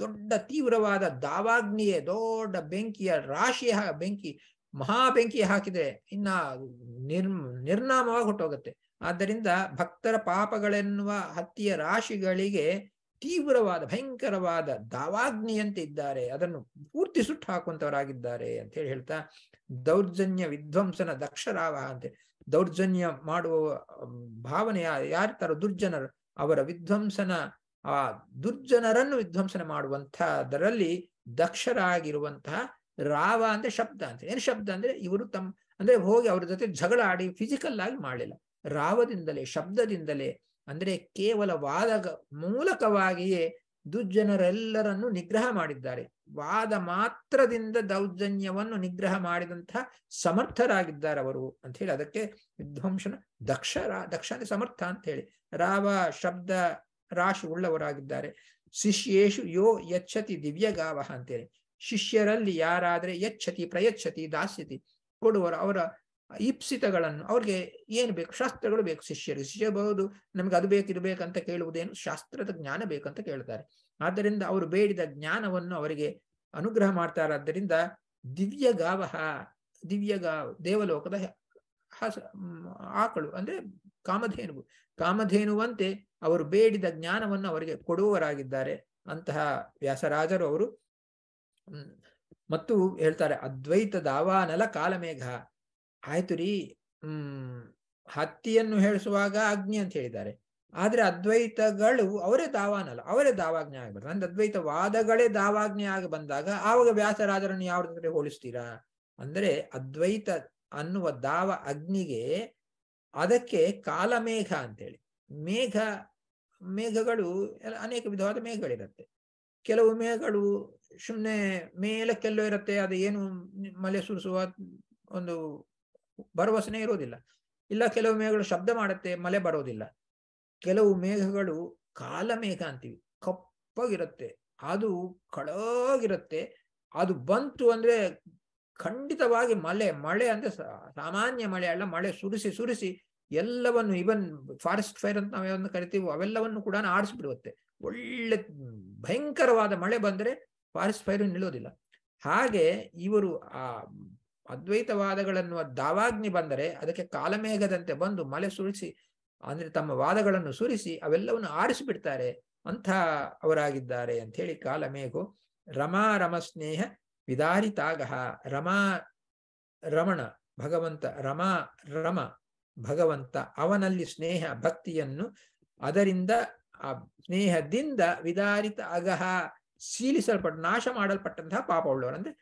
ದೊಡ್ಡ ತೀವ್ರವಾದ ದಾವಾಗ್ನಿಯೇ ದೊಡ್ಡ ಬೆಂಕಿಯ ರಾಶಿಯ ಬೆಂಕಿ ಮಹಾ ಬೆಂಕಿ ಹಾಕಿದೆ ಇನ್ನ ನಿರ್ ನಿರ್ನಾಮವಾಗಿ ಹೊಟ್ಟೋಗುತ್ತೆ ಆದ್ದರಿಂದ ಭಕ್ತರ ಪಾಪಗಳೆನ್ನುವ ಹತ್ತಿಯ ರಾಶಿಗಳಿಗೆ ತೀವ್ರವಾದ ಭಯಂಕರವಾದ ದಾವಾಗ್ನಿಯಂತೆ ಇದ್ದಾರೆ ಅದನ್ನು ಪೂರ್ತಿ ಸುಟ್ಟು ಹಾಕುವಂತವರಾಗಿದ್ದಾರೆ ಅಂತ ಹೇಳಿ ಹೇಳ್ತಾ ದೌರ್ಜನ್ಯ ವಿಧ್ವಂಸನ ದಕ್ಷರಾವ ಅಂತೆ ದೌರ್ಜನ್ಯ ಮಾಡುವ ಭಾವನೆ ಯಾರ್ತಾರೋ ದುರ್ಜನರು ಅವರ ವಿಧ್ವಂಸನ ಆ ದುರ್ಜನರನ್ನು ವಿಧ್ವಂಸನ ಮಾಡುವಂತಹದರಲ್ಲಿ ದಕ್ಷರಾಗಿರುವಂತಹ ರಾವ ಅಂದ್ರೆ ಶಬ್ದ ಅಂತ ಏನು ಶಬ್ದ ಅಂದ್ರೆ ಇವರು ತಮ್ಮ ಅಂದ್ರೆ ಹೋಗಿ ಅವ್ರ ಜೊತೆ ಜಗಳ ಆಡಿ ಫಿಸಿಕಲ್ ಆಗಿ ಮಾಡಲಿಲ್ಲ ರಾವದಿಂದಲೇ ಶಬ್ದದಿಂದಲೇ ಅಂದ್ರೆ ಕೇವಲ ವಾದ ಮೂಲಕವಾಗಿಯೇ ದುರ್ಜನರೆಲ್ಲರನ್ನು ನಿಗ್ರಹ ಮಾಡಿದ್ದಾರೆ ವಾದ ಮಾತ್ರದಿಂದ ದೌರ್ಜನ್ಯವನ್ನು ನಿಗ್ರಹ ಮಾಡಿದಂತಹ ಸಮರ್ಥರಾಗಿದ್ದಾರೆ ಅವರು ಅಂತ ಹೇಳಿ ಅದಕ್ಕೆ ವಿಧ್ವಂಸನ ದಕ್ಷ ರಾ ದಕ್ಷ ಅಂದ್ರೆ ಸಮರ್ಥ ಅಂತ ಹೇಳಿ ರಾವ ಶಬ್ದ ರಾಶಿ ಉಳ್ಳವರಾಗಿದ್ದಾರೆ ಶಿಷ್ಯೇಶು ಯೋ ಯಚ್ಛತಿ ದಿವ್ಯಗಾವ ಅಂತೇಳಿ ಶಿಷ್ಯರಲ್ಲಿ ಯಾರಾದರೆ ಯಚ್ಛತಿ ಪ್ರಯಚ್ಛತಿ ದಾಸ್ಯತಿ ಕೊಡುವರು ಅವರ ಇಪ್ಸಿತಗಳನ್ನು ಅವ್ರಿಗೆ ಏನು ಬೇಕು ಶಾಸ್ತ್ರಗಳು ಬೇಕು ಶಿಷ್ಯರು ಶಿಷ್ಯ ಬಹುದು ನಮ್ಗೆ ಅದು ಬೇಕು ಕೇಳುವುದೇನು ಶಾಸ್ತ್ರದ ಜ್ಞಾನ ಬೇಕಂತ ಕೇಳ್ತಾರೆ ಆದ್ದರಿಂದ ಅವರು ಬೇಡಿದ ಜ್ಞಾನವನ್ನು ಅವರಿಗೆ ಅನುಗ್ರಹ ಮಾಡ್ತಾರಾದ್ದರಿಂದ ದಿವ್ಯ ದಿವ್ಯಗಾವ ದಿವ್ಯ ಗಾವ ದೇವಲೋಕದ ಆಕಳು ಅಂದ್ರೆ ಕಾಮಧೇನು ಕಾಮಧೇನುವಂತೆ ಅವರು ಬೇಡಿದ ಜ್ಞಾನವನ್ನು ಅವರಿಗೆ ಕೊಡುವವರಾಗಿದ್ದಾರೆ ಅಂತಹ ವ್ಯಾಸರಾಜರು ಅವರು ಮತ್ತು ಹೇಳ್ತಾರೆ ಅದ್ವೈತ ದಾವಾನಲ ಕಾಲಮೇಘ ಆಯ್ತು ರೀ ಹ್ಮ್ ಹತ್ತಿಯನ್ನು ಹೇಳಿಸುವಾಗ ಅಗ್ನಿ ಅಂತ ಹೇಳಿದ್ದಾರೆ ಆದ್ರೆ ಅದ್ವೈತಗಳು ಅವರೇ ದಾವಾನಲ್ಲ ಅವರೇ ದಾವಾಜ್ಞೆ ಆಗಬಾರ್ದು ಅಂದ್ರೆ ಅದ್ವೈತ ವಾದಗಳೇ ದಾವಾಜ್ಞೆ ಆಗಿ ಬಂದಾಗ ಆವಾಗ ವ್ಯಾಸರಾಜರನ್ನು ಯಾವ್ದಾದ್ರೆ ಹೋಲಿಸ್ತೀರಾ ಅಂದ್ರೆ ಅದ್ವೈತ ಅನ್ನುವ ದಾವ ಅಗ್ನಿಗೆ ಅದಕ್ಕೆ ಕಾಲಮೇಘ ಅಂತೇಳಿ ಮೇಘ ಮೇಘಗಳು ಅನೇಕ ವಿಧವಾದ ಮೇಘಗಳಿರುತ್ತೆ ಕೆಲವು ಮೇಘಗಳು ಸುಮ್ಮನೆ ಮೇಲೆ ಕೆಲ್ಲೋ ಇರುತ್ತೆ ಅದು ಏನು ಮಳೆ ಸುರಿಸುವ ಒಂದು ಭರವಸೆ ಇರೋದಿಲ್ಲ ಇಲ್ಲ ಕೆಲವು ಮೇಘಗಳು ಶಬ್ದ ಮಾಡುತ್ತೆ ಮಳೆ ಬರೋದಿಲ್ಲ ಕೆಲವು ಮೇಘಗಳು ಕಾಲ ಮೇಘ ಅಂತೀವಿ ಕಪ್ಪಾಗಿರುತ್ತೆ ಅದು ಕಳಗಿರುತ್ತೆ ಅದು ಬಂತು ಅಂದ್ರೆ ಖಂಡಿತವಾಗಿ ಮಳೆ ಮಳೆ ಅಂದ್ರೆ ಸಾಮಾನ್ಯ ಮಳೆ ಅಲ್ಲ ಮಳೆ ಸುರಿಸಿ ಸುರಿಸಿ ಎಲ್ಲವನ್ನು ಇವನ್ ಫಾರೆಸ್ಟ್ ಫೈರ್ ಅಂತ ನಾವು ಕರಿತೀವೋ ಅವೆಲ್ಲವನ್ನು ಕೂಡ ಆಡಿಸ್ಬಿಡುತ್ತೆ ಒಳ್ಳೆ ಭಯಂಕರವಾದ ಮಳೆ ಬಂದ್ರೆ ಫಾರೆಸ್ಟ್ ಫೈರ್ ನಿಲ್ಲೋದಿಲ್ಲ ಹಾಗೆ ಇವರು ಆ ಅದ್ವೈತವಾದಗಳನ್ನು ದಾವಾಗ್ನಿ ಬಂದರೆ ಅದಕ್ಕೆ ಕಾಲಮೇಘದಂತೆ ಬಂದು ಮಳೆ ಸುರಿಸಿ ಅಂದ್ರೆ ತಮ್ಮ ವಾದಗಳನ್ನು ಸುರಿಸಿ ಅವೆಲ್ಲವನ್ನು ಆರಿಸಿಬಿಡ್ತಾರೆ ಅಂತ ಅವರಾಗಿದ್ದಾರೆ ಅಂತ ಹೇಳಿ ಕಾಲಮೇಘು ರಮಾ ರಮ ಸ್ನೇಹ ವಿದಾರಿತಾಗಹ ರಮಾ ರಮಣ ಭಗವಂತ ರಮಾ ರಮ ಭಗವಂತ ಅವನಲ್ಲಿ ಸ್ನೇಹ ಭಕ್ತಿಯನ್ನು ಅದರಿಂದ ಆ ಸ್ನೇಹದಿಂದ ವಿದಾರಿತ ಅಗಹ ಸೀಲಿಸಲ್ಪಟ್ಟ ನಾಶ ಮಾಡಲ್ಪಟ್ಟಂತಹ ಪಾಪವುಳ್ಳವರಂದ್ರೆ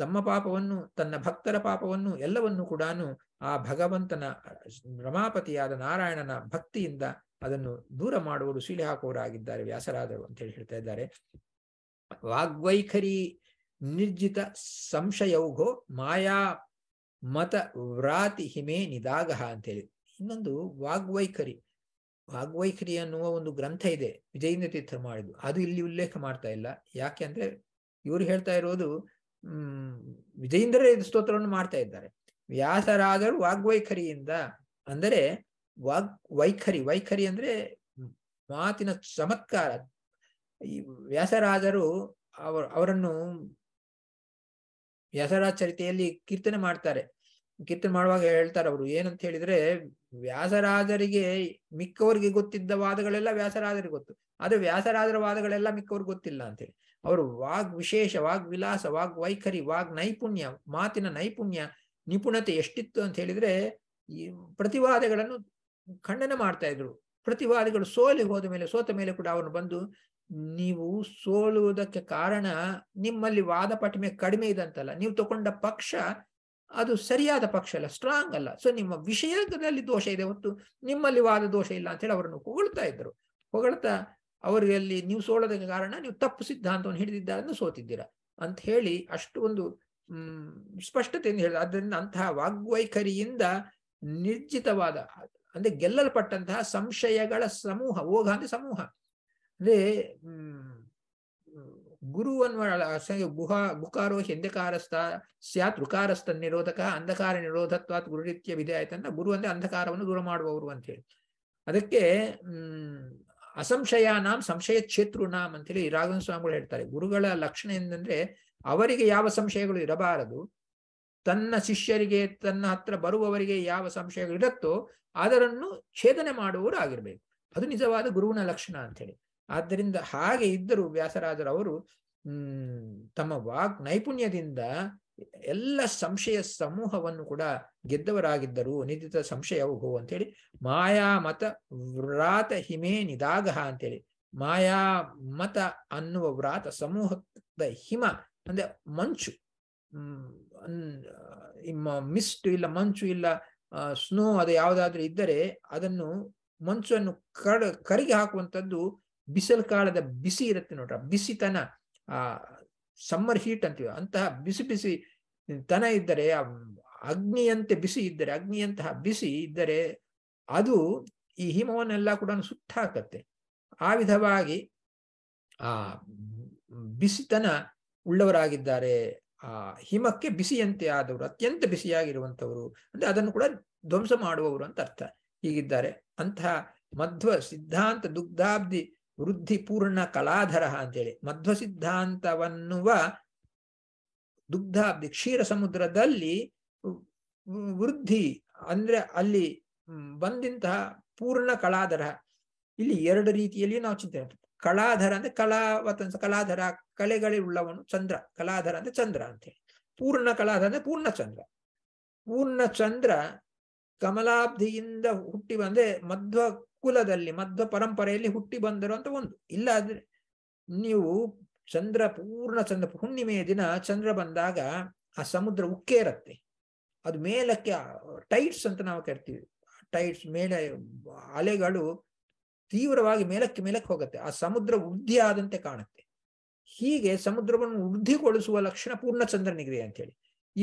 ತಮ್ಮ ಪಾಪವನ್ನು ತನ್ನ ಭಕ್ತರ ಪಾಪವನ್ನು ಎಲ್ಲವನ್ನು ಕೂಡ ಆ ಭಗವಂತನ ರಮಾಪತಿಯಾದ ನಾರಾಯಣನ ಭಕ್ತಿಯಿಂದ ಅದನ್ನು ದೂರ ಮಾಡುವರು ಸೀಳಿ ಹಾಕುವರಾಗಿದ್ದಾರೆ ವ್ಯಾಸರಾದರು ಅಂತ ಹೇಳಿ ಹೇಳ್ತಾ ಇದ್ದಾರೆ ವಾಗ್ವೈಖರಿ ನಿರ್ಜಿತ ಸಂಶಯೌಘೋ ಮಾಯಾ ಮತ ವ್ರಾತಿ ಹಿಮೆ ಅಂತ ಹೇಳಿ ಇನ್ನೊಂದು ವಾಗ್ವೈಖರಿ ವಾಗ್ವೈಖರಿ ಅನ್ನುವ ಒಂದು ಗ್ರಂಥ ಇದೆ ವಿಜಯೇಂದ್ರ ತೀರ್ಥ ಮಾಡಿದ್ದು ಅದು ಇಲ್ಲಿ ಉಲ್ಲೇಖ ಮಾಡ್ತಾ ಇಲ್ಲ ಯಾಕೆ ಅಂದ್ರೆ ಇವರು ಹೇಳ್ತಾ ಇರೋದು ಹ್ಮ್ ವಿಜಯೇಂದ್ರ ಸ್ತೋತ್ರವನ್ನು ಮಾಡ್ತಾ ಇದ್ದಾರೆ ವ್ಯಾಸರಾಜರು ವಾಗ್ವೈಖರಿಯಿಂದ ಅಂದರೆ ವಾಗ್ ವೈಖರಿ ವೈಖರಿ ಅಂದ್ರೆ ಮಾತಿನ ಚಮತ್ಕಾರ ಈ ವ್ಯಾಸರಾದರು ಅವರನ್ನು ವ್ಯಾಸರಾಜ ಚರಿತೆಯಲ್ಲಿ ಕೀರ್ತನೆ ಮಾಡ್ತಾರೆ ಕೀರ್ತನೆ ಮಾಡುವಾಗ ಹೇಳ್ತಾರೆ ಅವರು ಏನಂತ ಹೇಳಿದ್ರೆ ವ್ಯಾಸರಾಜರಿಗೆ ಮಿಕ್ಕವರಿಗೆ ಗೊತ್ತಿದ್ದ ವಾದಗಳೆಲ್ಲ ವ್ಯಾಸರಾಜರಿಗೆ ಗೊತ್ತು ಆದ್ರೆ ವ್ಯಾಸರಾಜರ ವಾದಗಳೆಲ್ಲ ಮಿಕ್ಕವ್ರಿಗೆ ಗೊತ್ತಿಲ್ಲ ಅಂತೇಳಿ ಅವರು ವಾಗ್ ವಿಶೇಷ ವಾಗ್ ವಿಲಾಸ ವಾಗ್ ವೈಖರಿ ವಾಗ್ ನೈಪುಣ್ಯ ಮಾತಿನ ನೈಪುಣ್ಯ ನಿಪುಣತೆ ಎಷ್ಟಿತ್ತು ಅಂತ ಹೇಳಿದ್ರೆ ಈ ಪ್ರತಿವಾದಗಳನ್ನು ಖಂಡನೆ ಮಾಡ್ತಾ ಇದ್ರು ಪ್ರತಿವಾದಿಗಳು ಸೋಲಿ ಹೋದ ಮೇಲೆ ಸೋತ ಮೇಲೆ ಕೂಡ ಅವನು ಬಂದು ನೀವು ಸೋಲುವುದಕ್ಕೆ ಕಾರಣ ನಿಮ್ಮಲ್ಲಿ ವಾದ ಪಟಿಮೆ ಕಡಿಮೆ ಅಂತಲ್ಲ ನೀವು ತಗೊಂಡ ಪಕ್ಷ ಅದು ಸರಿಯಾದ ಪಕ್ಷ ಅಲ್ಲ ಸ್ಟ್ರಾಂಗ್ ಅಲ್ಲ ಸೊ ನಿಮ್ಮ ವಿಷಯದಲ್ಲಿ ದೋಷ ಇದೆ ಹೊತ್ತು ನಿಮ್ಮಲ್ಲಿ ವಾದ ದೋಷ ಇಲ್ಲ ಅಂತ ಹೇಳಿ ಅವರನ್ನು ಹೊಗಳ್ತಾ ಇದ್ದರು ಹೊಗಳ್ತಾ ಅವರಲ್ಲಿ ನೀವು ಸೋಳದ ಕಾರಣ ನೀವು ತಪ್ಪು ಸಿದ್ಧಾಂತವನ್ನು ಹಿಡಿದಿದ್ದಾರೆಂದು ಸೋತಿದ್ದೀರಾ ಅಂತ ಹೇಳಿ ಅಷ್ಟು ಒಂದು ಸ್ಪಷ್ಟತೆಯಿಂದ ಹೇಳಿದ ಅದರಿಂದ ಅಂತಹ ವಾಗ್ವೈಖರಿಯಿಂದ ನಿರ್ಜಿತವಾದ ಅಂದ್ರೆ ಗೆಲ್ಲಲ್ಪಟ್ಟಂತಹ ಸಂಶಯಗಳ ಸಮೂಹ ಓಘ ಅಂದ್ರೆ ಸಮೂಹ ಅಂದ್ರೆ ಗುರುವನ್ನು ಗುಹ ಗುಕಾರೋ ಹಿಂದೆ ಸ್ಯಾತ್ ಋಕಾರಸ್ಥ ನಿರೋಧಕ ಅಂಧಕಾರ ನಿರೋಧತ್ವಾತ್ ವಿಧಿ ವಿಧಾಯತನ್ನ ಗುರು ಅಂದ್ರೆ ಅಂಧಕಾರವನ್ನು ದೂರ ಮಾಡುವವರು ಅಂತ ಹೇಳಿ ಅದಕ್ಕೆ ಅಸಂಶಯ ನಾಮ್ ಸಂಶಯ ಕ್ಷೇತ್ರ ನಾಮ್ ಹೇಳಿ ರಾಘವನ್ ಸ್ವಾಮಿಗಳು ಹೇಳ್ತಾರೆ ಗುರುಗಳ ಲಕ್ಷಣ ಎಂದಂದ್ರೆ ಅವರಿಗೆ ಯಾವ ಸಂಶಯಗಳು ಇರಬಾರದು ತನ್ನ ಶಿಷ್ಯರಿಗೆ ತನ್ನ ಹತ್ರ ಬರುವವರಿಗೆ ಯಾವ ಸಂಶಯಗಳು ಇರುತ್ತೋ ಅದರನ್ನು ಛೇದನೆ ಮಾಡುವವರು ಆಗಿರ್ಬೇಕು ಅದು ನಿಜವಾದ ಗುರುವಿನ ಲಕ್ಷಣ ಅಂತ ಹೇಳಿ ಆದ್ದರಿಂದ ಹಾಗೆ ಇದ್ದರೂ ವ್ಯಾಸರಾಜರು ಅವರು ಹ್ಮ್ ತಮ್ಮ ವಾಕ್ ನೈಪುಣ್ಯದಿಂದ ಎಲ್ಲ ಸಂಶಯ ಸಮೂಹವನ್ನು ಕೂಡ ಗೆದ್ದವರಾಗಿದ್ದರು ನಿಧಿತ ಸಂಶಯವು ಹೋ ಅಂತೇಳಿ ಮಾಯಾ ಮತ ವ್ರಾತ ಹಿಮೇ ನಿದಾಗಹ ಅಂತೇಳಿ ಮಾಯಾ ಮತ ಅನ್ನುವ ವ್ರಾತ ಸಮೂಹದ ಹಿಮ ಅಂದ್ರೆ ಮಂಚು ಮಿಸ್ಟ್ ಇಲ್ಲ ಮಂಚು ಇಲ್ಲ ಸ್ನೋ ಅದು ಯಾವುದಾದ್ರೂ ಇದ್ದರೆ ಅದನ್ನು ಮಂಚನ್ನು ಕಡ್ ಕರಿಗೆ ಹಾಕುವಂಥದ್ದು ಬಿಸಿಲು ಕಾಲದ ಬಿಸಿ ಇರುತ್ತೆ ನೋಡ್ರ ಬಿಸಿತನ ಆ ಸಮ್ಮರ್ ಹೀಟ್ ಅಂತೀವಿ ಅಂತಹ ಬಿಸಿ ಬಿಸಿ ತನ ಇದ್ದರೆ ಅಗ್ನಿಯಂತೆ ಬಿಸಿ ಇದ್ದರೆ ಅಗ್ನಿಯಂತಹ ಬಿಸಿ ಇದ್ದರೆ ಅದು ಈ ಹಿಮವನ್ನೆಲ್ಲ ಕೂಡ ಹಾಕತ್ತೆ ಆ ವಿಧವಾಗಿ ಆ ಬಿಸಿತನ ಉಳ್ಳವರಾಗಿದ್ದಾರೆ ಆ ಹಿಮಕ್ಕೆ ಬಿಸಿಯಂತೆ ಆದವರು ಅತ್ಯಂತ ಬಿಸಿಯಾಗಿರುವಂಥವರು ಅಂದ್ರೆ ಅದನ್ನು ಕೂಡ ಧ್ವಂಸ ಮಾಡುವವರು ಅಂತ ಅರ್ಥ ಹೀಗಿದ್ದಾರೆ ಅಂತಹ ಮಧ್ವ ಸಿದ್ಧಾಂತ ದುಗ್ಧಾಬ್ದಿ ವೃದ್ಧಿಪೂರ್ಣ ಕಲಾಧರ ಅಂತೇಳಿ ಮಧ್ವ ಸಿದ್ಧಾಂತವನ್ನುವ ದುಗ್ಧಾಬ್ಧಿ ಕ್ಷೀರ ಸಮುದ್ರದಲ್ಲಿ ವೃದ್ಧಿ ಅಂದ್ರೆ ಅಲ್ಲಿ ಬಂದಂತಹ ಪೂರ್ಣ ಕಲಾಧರ ಇಲ್ಲಿ ಎರಡು ರೀತಿಯಲ್ಲಿ ನಾವು ಚಿಂತನೆ ಕಲಾಧರ ಅಂದ್ರೆ ಕಲಾವತ ಕಲಾಧರ ಉಳ್ಳವನು ಚಂದ್ರ ಕಲಾಧರ ಅಂದ್ರೆ ಚಂದ್ರ ಅಂತೇಳಿ ಪೂರ್ಣ ಕಲಾಧರ ಅಂದ್ರೆ ಪೂರ್ಣ ಚಂದ್ರ ಪೂರ್ಣ ಚಂದ್ರ ಕಮಲಾಬ್ಧಿಯಿಂದ ಹುಟ್ಟಿ ಬಂದ್ರೆ ಮಧ್ವ ಕುಲದಲ್ಲಿ ಮಧ್ವ ಪರಂಪರೆಯಲ್ಲಿ ಹುಟ್ಟಿ ಬಂದರು ಅಂತ ಒಂದು ಇಲ್ಲಾದ್ರೆ ನೀವು ಚಂದ್ರ ಪೂರ್ಣ ಚಂದ್ರ ಹುಣ್ಣಿಮೆಯ ದಿನ ಚಂದ್ರ ಬಂದಾಗ ಆ ಸಮುದ್ರ ಉಕ್ಕೇ ಇರತ್ತೆ ಅದು ಮೇಲಕ್ಕೆ ಟೈಟ್ಸ್ ಅಂತ ನಾವು ಕರಿತೀವಿ ಟೈಟ್ಸ್ ಮೇಲೆ ಅಲೆಗಳು ತೀವ್ರವಾಗಿ ಮೇಲಕ್ಕೆ ಮೇಲಕ್ಕೆ ಹೋಗುತ್ತೆ ಆ ಸಮುದ್ರ ವೃದ್ಧಿ ಆದಂತೆ ಕಾಣುತ್ತೆ ಹೀಗೆ ಸಮುದ್ರವನ್ನು ವೃದ್ಧಿಗೊಳಿಸುವ ಲಕ್ಷಣ ಪೂರ್ಣ ಅಂತ ಹೇಳಿ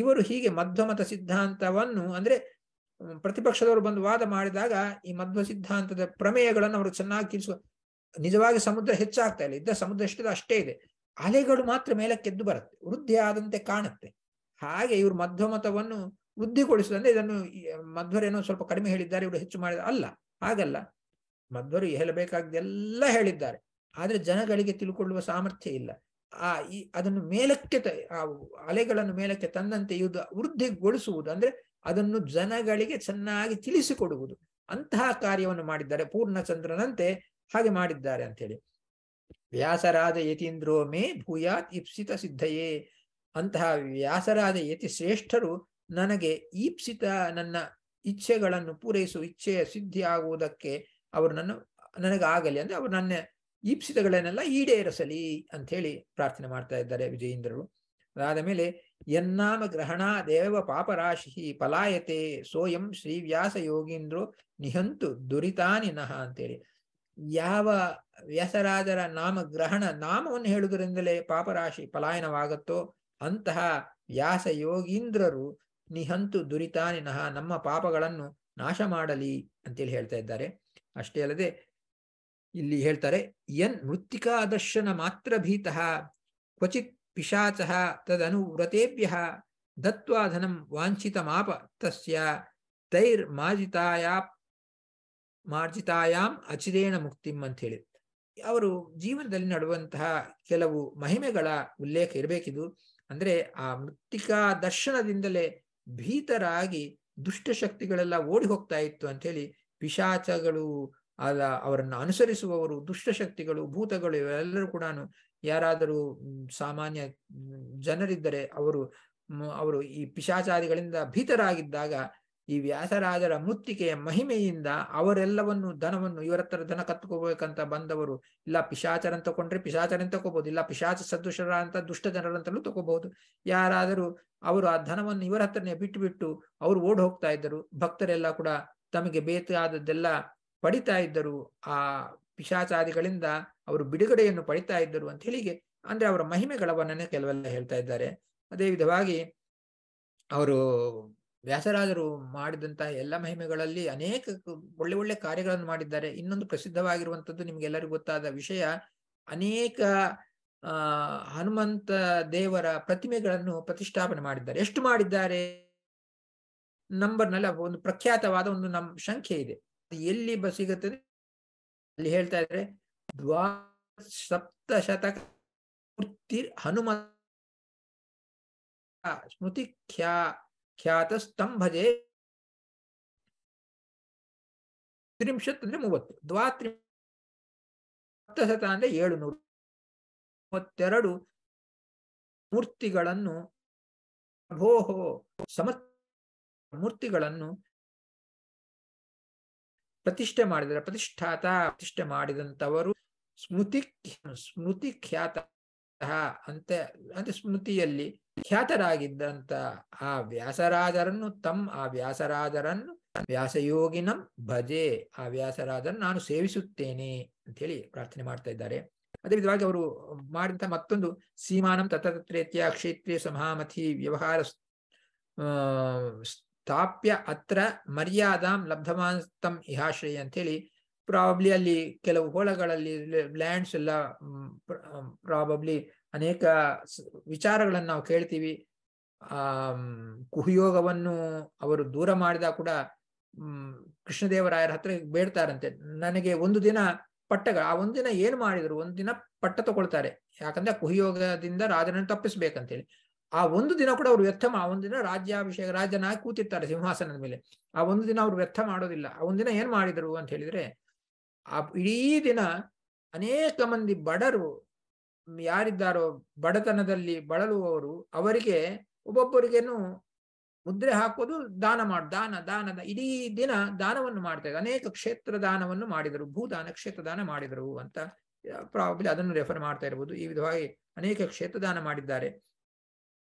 ಇವರು ಹೀಗೆ ಮಧ್ವಮತ ಸಿದ್ಧಾಂತವನ್ನು ಅಂದ್ರೆ ಪ್ರತಿಪಕ್ಷದವರು ಬಂದು ವಾದ ಮಾಡಿದಾಗ ಈ ಮಧ್ವ ಸಿದ್ಧಾಂತದ ಪ್ರಮೇಯಗಳನ್ನು ಅವರು ಚೆನ್ನಾಗಿ ತಿಳಿಸುವ ನಿಜವಾಗಿ ಸಮುದ್ರ ಹೆಚ್ಚಾಗ್ತಾ ಇಲ್ಲ ಇದ್ದ ಸಮುದ್ರ ಎಷ್ಟಿದೆ ಅಷ್ಟೇ ಇದೆ ಅಲೆಗಳು ಮಾತ್ರ ಮೇಲಕ್ಕೆದ್ದು ಬರುತ್ತೆ ವೃದ್ಧಿ ಆದಂತೆ ಕಾಣುತ್ತೆ ಹಾಗೆ ಇವರು ಮಧ್ವಮತವನ್ನು ವೃದ್ಧಿಗೊಳಿಸುದಂದ್ರೆ ಇದನ್ನು ಮಧ್ವರೇನೋ ಸ್ವಲ್ಪ ಕಡಿಮೆ ಹೇಳಿದ್ದಾರೆ ಇವರು ಹೆಚ್ಚು ಮಾಡಿದ ಅಲ್ಲ ಹಾಗಲ್ಲ ಮಧ್ವರು ಎಲ್ಲ ಹೇಳಿದ್ದಾರೆ ಆದರೆ ಜನಗಳಿಗೆ ತಿಳ್ಕೊಳ್ಳುವ ಸಾಮರ್ಥ್ಯ ಇಲ್ಲ ಆ ಈ ಅದನ್ನು ಮೇಲಕ್ಕೆ ಅಲೆಗಳನ್ನು ಮೇಲಕ್ಕೆ ತಂದಂತೆ ಇದು ವೃದ್ಧಿಗೊಳಿಸುವುದು ಅಂದ್ರೆ ಅದನ್ನು ಜನಗಳಿಗೆ ಚೆನ್ನಾಗಿ ತಿಳಿಸಿಕೊಡುವುದು ಅಂತಹ ಕಾರ್ಯವನ್ನು ಮಾಡಿದ್ದಾರೆ ಪೂರ್ಣಚಂದ್ರನಂತೆ ಹಾಗೆ ಮಾಡಿದ್ದಾರೆ ಅಂತೇಳಿ ವ್ಯಾಸರಾದ ಯತೀಂದ್ರೋ ಮೇ ಭೂಯಾತ್ ಈಪ್ಸಿತ ಸಿದ್ಧಯೇ ಅಂತಹ ವ್ಯಾಸರಾದ ಯತಿ ಶ್ರೇಷ್ಠರು ನನಗೆ ಈಪ್ಸಿತ ನನ್ನ ಇಚ್ಛೆಗಳನ್ನು ಪೂರೈಸುವ ಇಚ್ಛೆಯ ಸಿದ್ಧಿ ಆಗುವುದಕ್ಕೆ ಅವರು ನನ್ನ ನನಗಾಗಲಿ ಅಂದ್ರೆ ಅವರು ನನ್ನ ಈಪ್ಸಿತಗಳನ್ನೆಲ್ಲ ಈಡೇರಿಸಲಿ ಅಂತ ಹೇಳಿ ಪ್ರಾರ್ಥನೆ ಮಾಡ್ತಾ ಇದ್ದಾರೆ ವಿಜಯೇಂದ್ರರು ಅದಾದ ಮೇಲೆ ಯನ್ನಾಮ ಗ್ರಹಣ ದೇವ ಪಾಪರಾಶಿ ಪಲಾಯತೆ ಸೋಯಂ ಶ್ರೀವ್ಯಾಸ ಯೋಗೀಂದ್ರೋ ನಿಹಂತು ದುರಿತಾನಿ ನಹ ಅಂತೇಳಿ ಯಾವ ವ್ಯಾಸರಾಜರ ನಾಮ ಗ್ರಹಣ ನಾಮವನ್ನು ಹೇಳುವುದರಿಂದಲೇ ಪಾಪರಾಶಿ ಪಲಾಯನವಾಗುತ್ತೋ ಅಂತಹ ವ್ಯಾಸ ಯೋಗೀಂದ್ರರು ನಿಹಂತು ದುರಿತಾನಿ ನಹ ನಮ್ಮ ಪಾಪಗಳನ್ನು ನಾಶ ಮಾಡಲಿ ಅಂತೇಳಿ ಹೇಳ್ತಾ ಇದ್ದಾರೆ ಅಷ್ಟೇ ಅಲ್ಲದೆ ಇಲ್ಲಿ ಹೇಳ್ತಾರೆ ಎನ್ ಮೃತ್ತಿಕಾ ದರ್ಶನ ಮಾತ್ರ ಭೀತಃ ಕ್ವಚಿತ್ ಪಿಶಾಚ ತದನುವ್ರತೆಭ್ಯ ದತ್ವಾಧನ ವಾಂಛಿತ ಮಾಪ ತಸ್ಯ ತೈರ್ಮಾರ್ಜಿತಾಯ ಮಾರ್ಜಿತಾಯಾಮ್ ಅಚಿರೇಣ ಮುಕ್ತಿಂ ಅಂತ ಹೇಳಿ ಅವರು ಜೀವನದಲ್ಲಿ ನಡುವಂತಹ ಕೆಲವು ಮಹಿಮೆಗಳ ಉಲ್ಲೇಖ ಇರಬೇಕಿದು ಅಂದ್ರೆ ಆ ಮೃತ್ತಿಕಾ ದರ್ಶನದಿಂದಲೇ ಭೀತರಾಗಿ ದುಷ್ಟಶಕ್ತಿಗಳೆಲ್ಲ ಓಡಿ ಹೋಗ್ತಾ ಇತ್ತು ಅಂತ ಹೇಳಿ ಪಿಶಾಚಗಳು ಅದ ಅವರನ್ನು ಅನುಸರಿಸುವವರು ದುಷ್ಟಶಕ್ತಿಗಳು ಭೂತಗಳು ಇವೆಲ್ಲರೂ ಕೂಡ ಯಾರಾದರೂ ಸಾಮಾನ್ಯ ಜನರಿದ್ದರೆ ಅವರು ಅವರು ಈ ಪಿಶಾಚಾರಿಗಳಿಂದ ಭೀತರಾಗಿದ್ದಾಗ ಈ ವ್ಯಾಸರಾಜರ ಮೃತ್ತಿಕೆಯ ಮಹಿಮೆಯಿಂದ ಅವರೆಲ್ಲವನ್ನು ಧನವನ್ನು ಇವರ ಹತ್ರ ಧನ ಕತ್ಕೋಬೇಕಂತ ಬಂದವರು ಇಲ್ಲ ಪಿಶಾಚರನ್ ತಕೊಂಡ್ರೆ ಪಿಶಾಚರನ್ ತಗೋಬಹುದು ಇಲ್ಲ ಪಿಶಾಚ ಸದೃಶರ ಅಂತ ದುಷ್ಟ ಜನರಂತಲೂ ತಗೋಬಹುದು ಯಾರಾದರೂ ಅವರು ಆ ಧನವನ್ನು ಇವರ ಹತ್ರನೇ ಬಿಟ್ಟು ಬಿಟ್ಟು ಅವರು ಓಡ್ ಹೋಗ್ತಾ ಇದ್ದರು ಭಕ್ತರೆಲ್ಲ ಕೂಡ ತಮಗೆ ಬೇಕಾದದ್ದೆಲ್ಲ ಪಡಿತಾ ಇದ್ದರು ಆ ಪಿಶಾಚಾದಿಗಳಿಂದ ಅವರು ಬಿಡುಗಡೆಯನ್ನು ಪಡಿತಾ ಇದ್ದರು ಅಂತ ಹೇಳಿ ಅಂದ್ರೆ ಅವರ ಮಹಿಮೆಗಳ ವರ್ಣನೆ ಕೆಲವೆಲ್ಲ ಹೇಳ್ತಾ ಇದ್ದಾರೆ ಅದೇ ವಿಧವಾಗಿ ಅವರು ವ್ಯಾಸರಾಜರು ಮಾಡಿದಂತಹ ಎಲ್ಲ ಮಹಿಮೆಗಳಲ್ಲಿ ಅನೇಕ ಒಳ್ಳೆ ಒಳ್ಳೆ ಕಾರ್ಯಗಳನ್ನು ಮಾಡಿದ್ದಾರೆ ಇನ್ನೊಂದು ಪ್ರಸಿದ್ಧವಾಗಿರುವಂಥದ್ದು ನಿಮ್ಗೆಲ್ಲರಿಗೂ ಗೊತ್ತಾದ ವಿಷಯ ಅನೇಕ ಆ ಹನುಮಂತ ದೇವರ ಪ್ರತಿಮೆಗಳನ್ನು ಪ್ರತಿಷ್ಠಾಪನೆ ಮಾಡಿದ್ದಾರೆ ಎಷ್ಟು ಮಾಡಿದ್ದಾರೆ ನಂಬರ್ನಲ್ಲಿ ಒಂದು ಪ್ರಖ್ಯಾತವಾದ ಒಂದು ನಮ್ ಸಂಖ್ಯೆ ಇದೆ ಎಲ್ಲಿ ಸಿಗುತ್ತದೆ ಅಲ್ಲಿ ಹೇಳ್ತಾ ಇದ್ರೆ ದ್ವಾ ಸಪ್ತಶತಕ ಮೂರ್ತಿ ಹನುಮ ಸ್ಮೃತಿ ಖ್ಯಾ ಖ್ಯಾತ ಸ್ತಂಭಜೆ ತ್ರಿಂಶತ್ ಅಂದ್ರೆ ಮೂವತ್ತು ದ್ವಾತ್ರಿ ಸಪ್ತಶತ ಅಂದ್ರೆ ಏಳುನೂರು ಮೂವತ್ತೆರಡು ಮೂರ್ತಿಗಳನ್ನು ಭೋಹೋ ಸಮ ಮೂರ್ತಿಗಳನ್ನು ಪ್ರತಿಷ್ಠೆ ಮಾಡಿದರೆ ಪ್ರತಿಷ್ಠಾತ ಪ್ರತಿಷ್ಠೆ ಮಾಡಿದಂಥವರು ಸ್ಮೃತಿ ಸ್ಮೃತಿ ಖ್ಯಾತ ಅಂತ ಅಂದ್ರೆ ಸ್ಮೃತಿಯಲ್ಲಿ ಖ್ಯಾತರಾಗಿದ್ದಂತ ಆ ವ್ಯಾಸರಾಜರನ್ನು ತಮ್ ಆ ವ್ಯಾಸರಾಜರನ್ನು ವ್ಯಾಸಯೋಗಿನಂ ಭಜೆ ಆ ವ್ಯಾಸರಾಜರನ್ನು ನಾನು ಸೇವಿಸುತ್ತೇನೆ ಅಂತ ಹೇಳಿ ಪ್ರಾರ್ಥನೆ ಮಾಡ್ತಾ ಇದ್ದಾರೆ ಅದೇ ವಿಧವಾಗಿ ಅವರು ಮಾಡಿದಂಥ ಮತ್ತೊಂದು ಸೀಮಾನಂ ತತ್ರ ಕ್ಷೇತ್ರೀಯ ಸಮಹಾಮತಿ ವ್ಯವಹಾರ ತಾಪ್ಯ ಅತ್ರ ಮರ್ಯಾದಾಂ ಲಬ್ಧಮಾಂತಂ ಇಹಾಶ್ರಯ ಹೇಳಿ ಪ್ರಾಬಬ್ಲಿ ಅಲ್ಲಿ ಕೆಲವು ಹೋಳಗಳಲ್ಲಿ ಲ್ಯಾಂಡ್ಸ್ ಎಲ್ಲ ಪ್ರಾಬಬ್ಲಿ ಅನೇಕ ವಿಚಾರಗಳನ್ನು ನಾವು ಕೇಳ್ತೀವಿ ಆ ಕುಹಿಯೋಗವನ್ನು ಅವರು ದೂರ ಮಾಡಿದ ಕೂಡ ಕೃಷ್ಣದೇವರಾಯರ ಹತ್ರ ಬೇಡ್ತಾರಂತೆ ನನಗೆ ಒಂದು ದಿನ ಪಟ್ಟಗಳು ಆ ಒಂದಿನ ಏನು ಮಾಡಿದ್ರು ಒಂದಿನ ಪಟ್ಟ ತಗೊಳ್ತಾರೆ ಯಾಕಂದ್ರೆ ಕುಹಿಯೋಗದಿಂದ ರಾಜನನ್ನು ತಪ್ಪಿಸ್ಬೇಕಂತೇಳಿ ಆ ಒಂದು ದಿನ ಕೂಡ ಅವರು ವ್ಯರ್ಥ ಆ ದಿನ ರಾಜ್ಯಾಭಿಷೇಕ ರಾಜನಾಗಿ ಕೂತಿರ್ತಾರೆ ಸಿಂಹಾಸನದ ಮೇಲೆ ಆ ಒಂದು ದಿನ ಅವರು ವ್ಯರ್ಥ ಮಾಡೋದಿಲ್ಲ ಆ ಒಂದಿನ ಏನ್ ಮಾಡಿದರು ಅಂತ ಹೇಳಿದ್ರೆ ಆ ಇಡೀ ದಿನ ಅನೇಕ ಮಂದಿ ಬಡರು ಯಾರಿದ್ದಾರೋ ಬಡತನದಲ್ಲಿ ಬಳಲುವವರು ಅವರಿಗೆ ಒಬ್ಬೊಬ್ಬರಿಗೇನು ಮುದ್ರೆ ಹಾಕೋದು ದಾನ ಮಾಡಿ ದಾನ ದಾನದ ಇಡೀ ದಿನ ದಾನವನ್ನು ಮಾಡ್ತಾ ಇದ್ದಾರೆ ಅನೇಕ ಕ್ಷೇತ್ರ ದಾನವನ್ನು ಮಾಡಿದರು ದಾನ ಕ್ಷೇತ್ರ ದಾನ ಮಾಡಿದರು ಅಂತ ಪ್ರಾಬಬ್ಲಿ ಅದನ್ನು ರೆಫರ್ ಮಾಡ್ತಾ ಇರಬಹುದು ಈ ವಿಧವಾಗಿ ಅನೇಕ ಕ್ಷೇತ್ರ ದಾನ ಮಾಡಿದ್ದಾರೆ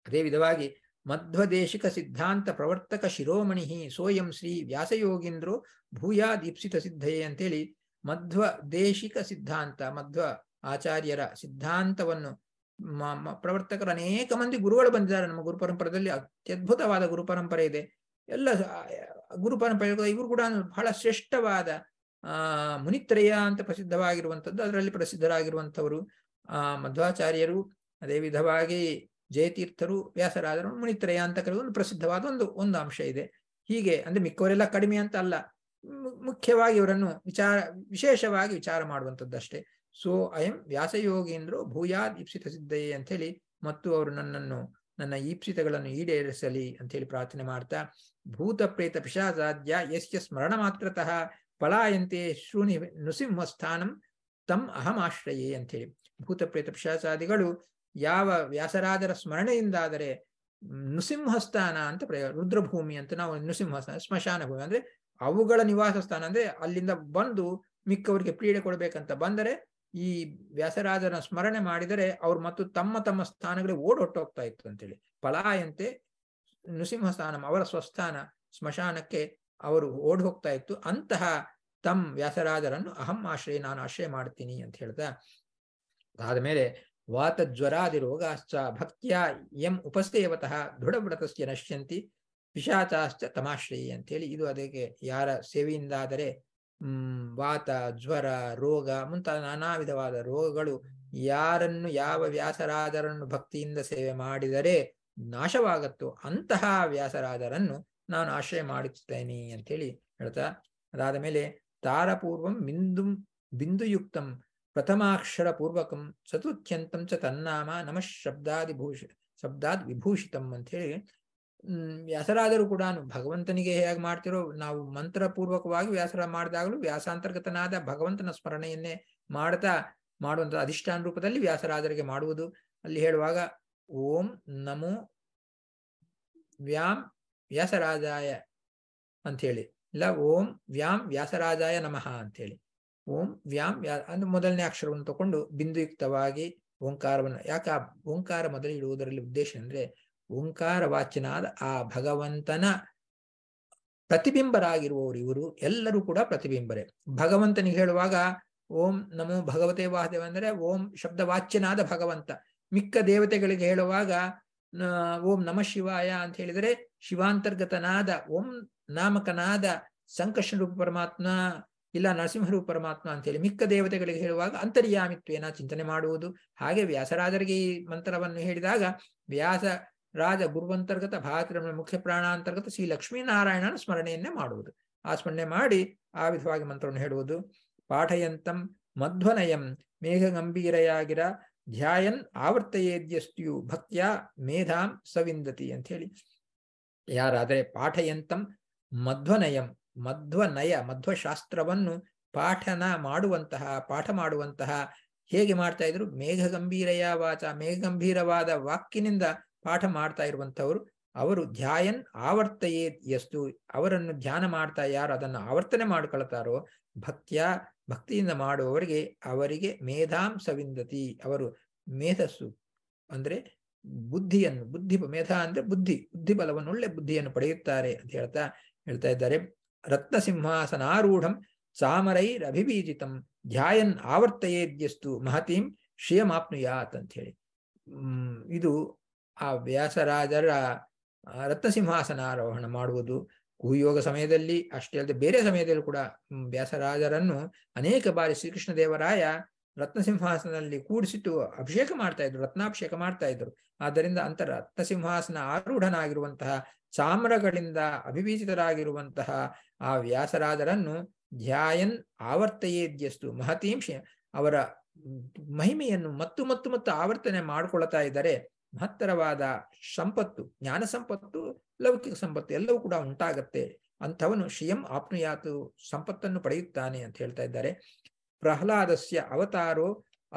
ಅದೇ ವಿಧವಾಗಿ ಮಧ್ವದೇಶಿಕ ಸಿದ್ಧಾಂತ ಪ್ರವರ್ತಕ ಶಿರೋಮಣಿ ಸೋಯಂ ಶ್ರೀ ವ್ಯಾಸಯೋಗೀಂದ್ರು ಭೂಯಾ ದೀಪ್ಸಿತ ಸಿದ್ಧಯೇ ಅಂತೇಳಿ ಮಧ್ವ ದೇಶಿಕ ಸಿದ್ಧಾಂತ ಮಧ್ವ ಆಚಾರ್ಯರ ಸಿದ್ಧಾಂತವನ್ನು ಪ್ರವರ್ತಕರು ಅನೇಕ ಮಂದಿ ಗುರುಗಳು ಬಂದಿದ್ದಾರೆ ನಮ್ಮ ಗುರು ಪರಂಪರೆಯಲ್ಲಿ ಅತ್ಯದ್ಭುತವಾದ ಗುರು ಪರಂಪರೆ ಇದೆ ಎಲ್ಲ ಗುರು ಪರಂಪರೆ ಇವರು ಕೂಡ ಬಹಳ ಶ್ರೇಷ್ಠವಾದ ಮುನಿತ್ರಯ ಅಂತ ಪ್ರಸಿದ್ಧವಾಗಿರುವಂಥದ್ದು ಅದರಲ್ಲಿ ಪ್ರಸಿದ್ಧರಾಗಿರುವಂಥವರು ಆ ಮಧ್ವಾಚಾರ್ಯರು ಅದೇ ವಿಧವಾಗಿ ಜಯತೀರ್ಥರು ವ್ಯಾಸರಾದರು ಮುನಿತ್ರಯ ಅಂತ ಕರೆದು ಒಂದು ಪ್ರಸಿದ್ಧವಾದ ಒಂದು ಒಂದು ಅಂಶ ಇದೆ ಹೀಗೆ ಅಂದ್ರೆ ಮಿಕ್ಕವರೆಲ್ಲ ಕಡಿಮೆ ಅಂತ ಅಲ್ಲ ಮುಖ್ಯವಾಗಿ ಇವರನ್ನು ವಿಚಾರ ವಿಶೇಷವಾಗಿ ವಿಚಾರ ಮಾಡುವಂಥದ್ದಷ್ಟೇ ಸೊ ಅಯಂ ವ್ಯಾಸಯೋಗೀಂದ್ರು ಭೂಯಾದ್ ಇಪ್ಸಿತ ಸಿದ್ಧಯೇ ಅಂತ ಹೇಳಿ ಮತ್ತು ಅವರು ನನ್ನನ್ನು ನನ್ನ ಈಪ್ಸಿತಗಳನ್ನು ಈಡೇರಿಸಲಿ ಅಂತ ಹೇಳಿ ಪ್ರಾರ್ಥನೆ ಮಾಡ್ತಾ ಭೂತ ಪ್ರೇತ ಪಿಶಾಸಾಧ್ಯ ಯಸ್ಯ ಸ್ಮರಣ ಮಾತ್ರತಃ ಪಲಾಯಂತೆ ಶೂನಿ ನೃಸಿಂಹಸ್ಥಾನಂ ತಮ್ ಅಹಮಾಶ್ರಯೇ ಅಂತ ಹೇಳಿ ಭೂತ ಪ್ರೇತ ಪಿಶಾಸಾದಿಗಳು ಯಾವ ವ್ಯಾಸರಾಜರ ಸ್ಮರಣೆಯಿಂದಾದರೆ ನೃಸಿಂಹಸ್ಥಾನ ಅಂತ ಪ್ರಯೋಗ ರುದ್ರಭೂಮಿ ಅಂತ ನಾವು ನೃಸಿಂಹಸ್ಥಾನ ಸ್ಮಶಾನ ಭೂಮಿ ಅಂದ್ರೆ ಅವುಗಳ ನಿವಾಸ ಸ್ಥಾನ ಅಂದ್ರೆ ಅಲ್ಲಿಂದ ಬಂದು ಮಿಕ್ಕವರಿಗೆ ಪ್ರೀಡೆ ಕೊಡಬೇಕಂತ ಬಂದರೆ ಈ ವ್ಯಾಸರಾಜನ ಸ್ಮರಣೆ ಮಾಡಿದರೆ ಅವ್ರು ಮತ್ತು ತಮ್ಮ ತಮ್ಮ ಸ್ಥಾನಗಳಿಗೆ ಹೊಟ್ಟೋಗ್ತಾ ಇತ್ತು ಅಂತೇಳಿ ಫಲಾಯಂತೆ ನೃಸಿಂಹಸ್ಥಾನ ಅವರ ಸ್ವಸ್ಥಾನ ಸ್ಮಶಾನಕ್ಕೆ ಅವರು ಓಡ್ ಹೋಗ್ತಾ ಇತ್ತು ಅಂತಹ ತಮ್ಮ ವ್ಯಾಸರಾಜರನ್ನು ಅಹಂ ಆಶ್ರಯ ನಾನು ಆಶ್ರಯ ಮಾಡ್ತೀನಿ ಅಂತ ಹೇಳ್ತಾ ಅದಾದ ಮೇಲೆ ವಾತಜ್ವರಾದಿ ರೋಗಾಶ್ಚ ಭಕ್ತಿಯ ಎಂ ಉಪಸ್ಥೇವತಃ ದೃಢವ್ರತಸ್ಯ ನಶ್ಯಂತಿ ಪಿಶಾಚಾಶ್ಚ ತಮಾಶ್ರಯಿ ಅಂತೇಳಿ ಇದು ಅದಕ್ಕೆ ಯಾರ ಸೇವೆಯಿಂದಾದರೆ ವಾತ ಜ್ವರ ರೋಗ ಮುಂತಾದ ನಾನಾ ವಿಧವಾದ ರೋಗಗಳು ಯಾರನ್ನು ಯಾವ ವ್ಯಾಸರಾದರನ್ನು ಭಕ್ತಿಯಿಂದ ಸೇವೆ ಮಾಡಿದರೆ ನಾಶವಾಗತ್ತೋ ಅಂತಹ ವ್ಯಾಸರಾದರನ್ನು ನಾನು ಆಶ್ರಯ ಮಾಡುತ್ತೇನೆ ಅಂತೇಳಿ ಹೇಳ್ತಾ ಅದಾದ ಮೇಲೆ ತಾರಪೂರ್ವಂ ಬಿಂದು ಬಿಂದುಯುಕ್ತಂ ಪ್ರಥಮಾಕ್ಷರ ಪೂರ್ವಕಂ ಚತುರ್ಥ್ಯಂತಂ ಚ ತನ್ನಾಮ ನಮಃ ಭೂಷ ಶಬ್ದಾದ್ ವಿಭೂಷಿತಂ ಅಂಥೇಳಿ ವ್ಯಾಸರಾದರೂ ಕೂಡ ಭಗವಂತನಿಗೆ ಹೇಗೆ ಮಾಡ್ತಿರೋ ನಾವು ಮಂತ್ರಪೂರ್ವಕವಾಗಿ ವ್ಯಾಸರ ಮಾಡಿದಾಗಲೂ ವ್ಯಾಸಾಂತರ್ಗತನಾದ ಭಗವಂತನ ಸ್ಮರಣೆಯನ್ನೇ ಮಾಡ್ತಾ ಮಾಡುವಂಥ ಅಧಿಷ್ಠಾನ ರೂಪದಲ್ಲಿ ವ್ಯಾಸರಾದರಿಗೆ ಮಾಡುವುದು ಅಲ್ಲಿ ಹೇಳುವಾಗ ಓಂ ನಮೋ ವ್ಯಾಂ ವ್ಯಾಸರಾಜಾಯ ಅಂಥೇಳಿ ಇಲ್ಲ ಓಂ ವ್ಯಾಂ ವ್ಯಾಸರಾಜಾಯ ನಮಃ ಅಂಥೇಳಿ ಓಂ ವ್ಯಾಮ್ ಅಂದ್ರೆ ಮೊದಲನೇ ಅಕ್ಷರವನ್ನು ತಗೊಂಡು ಬಿಂದುಯುಕ್ತವಾಗಿ ಓಂಕಾರವನ್ನು ಯಾಕೆ ಓಂಕಾರ ಮೊದಲು ಇಡುವುದರಲ್ಲಿ ಉದ್ದೇಶ ಅಂದ್ರೆ ಓಂಕಾರ ವಾಚನಾದ ಆ ಭಗವಂತನ ಪ್ರತಿಬಿಂಬರಾಗಿರುವವರು ಇವರು ಎಲ್ಲರೂ ಕೂಡ ಪ್ರತಿಬಿಂಬರೇ ಭಗವಂತನಿಗೆ ಹೇಳುವಾಗ ಓಂ ನಮೋ ಭಗವತೆ ವಾಹದೇವ ಅಂದರೆ ಓಂ ಶಬ್ದ ವಾಚ್ಯನಾದ ಭಗವಂತ ಮಿಕ್ಕ ದೇವತೆಗಳಿಗೆ ಹೇಳುವಾಗ ಓಂ ನಮ ಶಿವಾಯ ಅಂತ ಹೇಳಿದರೆ ಶಿವಾಂತರ್ಗತನಾದ ಓಂ ನಾಮಕನಾದ ಸಂಕಷ್ಟ ರೂಪ ಪರಮಾತ್ಮ ಇಲ್ಲ ನರಸಿಂಹರು ಪರಮಾತ್ಮ ಹೇಳಿ ಮಿಕ್ಕ ದೇವತೆಗಳಿಗೆ ಹೇಳುವಾಗ ಅಂತರ್ಯಾಮಿತ್ವೇನ ಚಿಂತನೆ ಮಾಡುವುದು ಹಾಗೆ ವ್ಯಾಸರಾಜರಿಗೆ ಈ ಮಂತ್ರವನ್ನು ಹೇಳಿದಾಗ ವ್ಯಾಸ ರಾಜ ಗುರುವಂತರ್ಗತ ಭಾರತ ಮುಖ್ಯ ಪ್ರಾಣಾಂತರ್ಗತ ಶ್ರೀ ಲಕ್ಷ್ಮೀನಾರಾಯಣನ ಸ್ಮರಣೆಯನ್ನೇ ಮಾಡುವುದು ಆ ಸ್ಮರಣೆ ಮಾಡಿ ಆ ವಿಧವಾಗಿ ಮಂತ್ರವನ್ನು ಹೇಳುವುದು ಪಾಠಯಂತಂ ಮಧ್ವನಯಂ ಮೇಘಗಂಭೀರೆಯಾಗಿರ ಧ್ಯಾಯನ್ ಆವರ್ತಯೇದ್ಯಸ್ತಿಯು ಭಕ್ತಿಯ ಮೇಧಾಂ ಸವಿಂದತಿ ಅಂತ ಹೇಳಿ ಯಾರಾದರೆ ಪಾಠಯಂತಂ ಮಧ್ವನಯಂ ಮಧ್ವನಯ ಮಧ್ವಶಾಸ್ತ್ರವನ್ನು ಪಾಠನ ಮಾಡುವಂತಹ ಪಾಠ ಮಾಡುವಂತಹ ಹೇಗೆ ಮಾಡ್ತಾ ಇದ್ರು ಗಂಭೀರಯ ವಾಚ ಮೇಘ ಗಂಭೀರವಾದ ವಾಕಿನಿಂದ ಪಾಠ ಮಾಡ್ತಾ ಇರುವಂಥವರು ಅವರು ಧ್ಯಾಯನ್ ಆವರ್ತಯೇ ಎಷ್ಟು ಅವರನ್ನು ಧ್ಯಾನ ಮಾಡ್ತಾ ಯಾರು ಅದನ್ನು ಆವರ್ತನೆ ಮಾಡ್ಕೊಳ್ತಾರೋ ಭಕ್ತಿಯ ಭಕ್ತಿಯಿಂದ ಮಾಡುವವರಿಗೆ ಅವರಿಗೆ ಮೇಧಾಂಸವಿಂದತಿ ಅವರು ಮೇಧಸ್ಸು ಅಂದ್ರೆ ಬುದ್ಧಿಯನ್ನು ಬುದ್ಧಿ ಮೇಧ ಅಂದ್ರೆ ಬುದ್ಧಿ ಬುದ್ಧಿಬಲವನ್ನು ಒಳ್ಳೆ ಬುದ್ಧಿಯನ್ನು ಪಡೆಯುತ್ತಾರೆ ಅಂತ ಹೇಳ್ತಾ ಹೇಳ್ತಾ ಇದ್ದಾರೆ ರತ್ನಸಿಂಹಾಸನಾರೂಢಂ ಚಾಮರೈರಭಿಬೀಜಿತಂ ಧ್ಯಾಯನ್ ಆವರ್ತಯೇದ್ಯಸ್ತು ಮಹತೀಂ ಯಾತ್ ಅಂತ ಹೇಳಿ ಇದು ಆ ವ್ಯಾಸರಾಜರ ರತ್ನಸಿಂಹಾಸನಾರೋಹಣ ಮಾಡುವುದು ಕುಯೋಗ ಸಮಯದಲ್ಲಿ ಅಷ್ಟೇ ಅಲ್ಲದೆ ಬೇರೆ ಸಮಯದಲ್ಲಿ ಕೂಡ ವ್ಯಾಸರಾಜರನ್ನು ಅನೇಕ ಬಾರಿ ಶ್ರೀಕೃಷ್ಣದೇವರಾಯ ರತ್ನಸಿಂಹಾಸನದಲ್ಲಿ ಕೂಡಿಸಿಟ್ಟು ಅಭಿಷೇಕ ಮಾಡ್ತಾ ಇದ್ರು ರತ್ನಾಭಿಷೇಕ ಮಾಡ್ತಾ ಇದ್ರು ಆದ್ದರಿಂದ ಅಂತ ರತ್ನಸಿಂಹಾಸನ ಆರೂಢನಾಗಿರುವಂತಹ ಚಾಮರಗಳಿಂದ ಅಭಿವೀಚಿತರಾಗಿರುವಂತಹ ಆ ವ್ಯಾಸರಾದರನ್ನು ಧ್ಯಾಯನ್ ಆವರ್ತಯೇದ್ಯಸ್ತು ಮಹತೀಂಶ ಅವರ ಮಹಿಮೆಯನ್ನು ಮತ್ತು ಮತ್ತು ಮತ್ತು ಆವರ್ತನೆ ಮಾಡಿಕೊಳ್ತಾ ಇದ್ದರೆ ಮಹತ್ತರವಾದ ಸಂಪತ್ತು ಜ್ಞಾನ ಸಂಪತ್ತು ಲೌಕಿಕ ಸಂಪತ್ತು ಎಲ್ಲವೂ ಕೂಡ ಉಂಟಾಗತ್ತೆ ಅಂಥವನು ಶ್ರೀಯಂ ಆಪ್ನುಯಾತು ಸಂಪತ್ತನ್ನು ಪಡೆಯುತ್ತಾನೆ ಅಂತ ಹೇಳ್ತಾ ಇದ್ದಾರೆ ಪ್ರಹ್ಲಾದಸ್ಯ ಅವತಾರೋ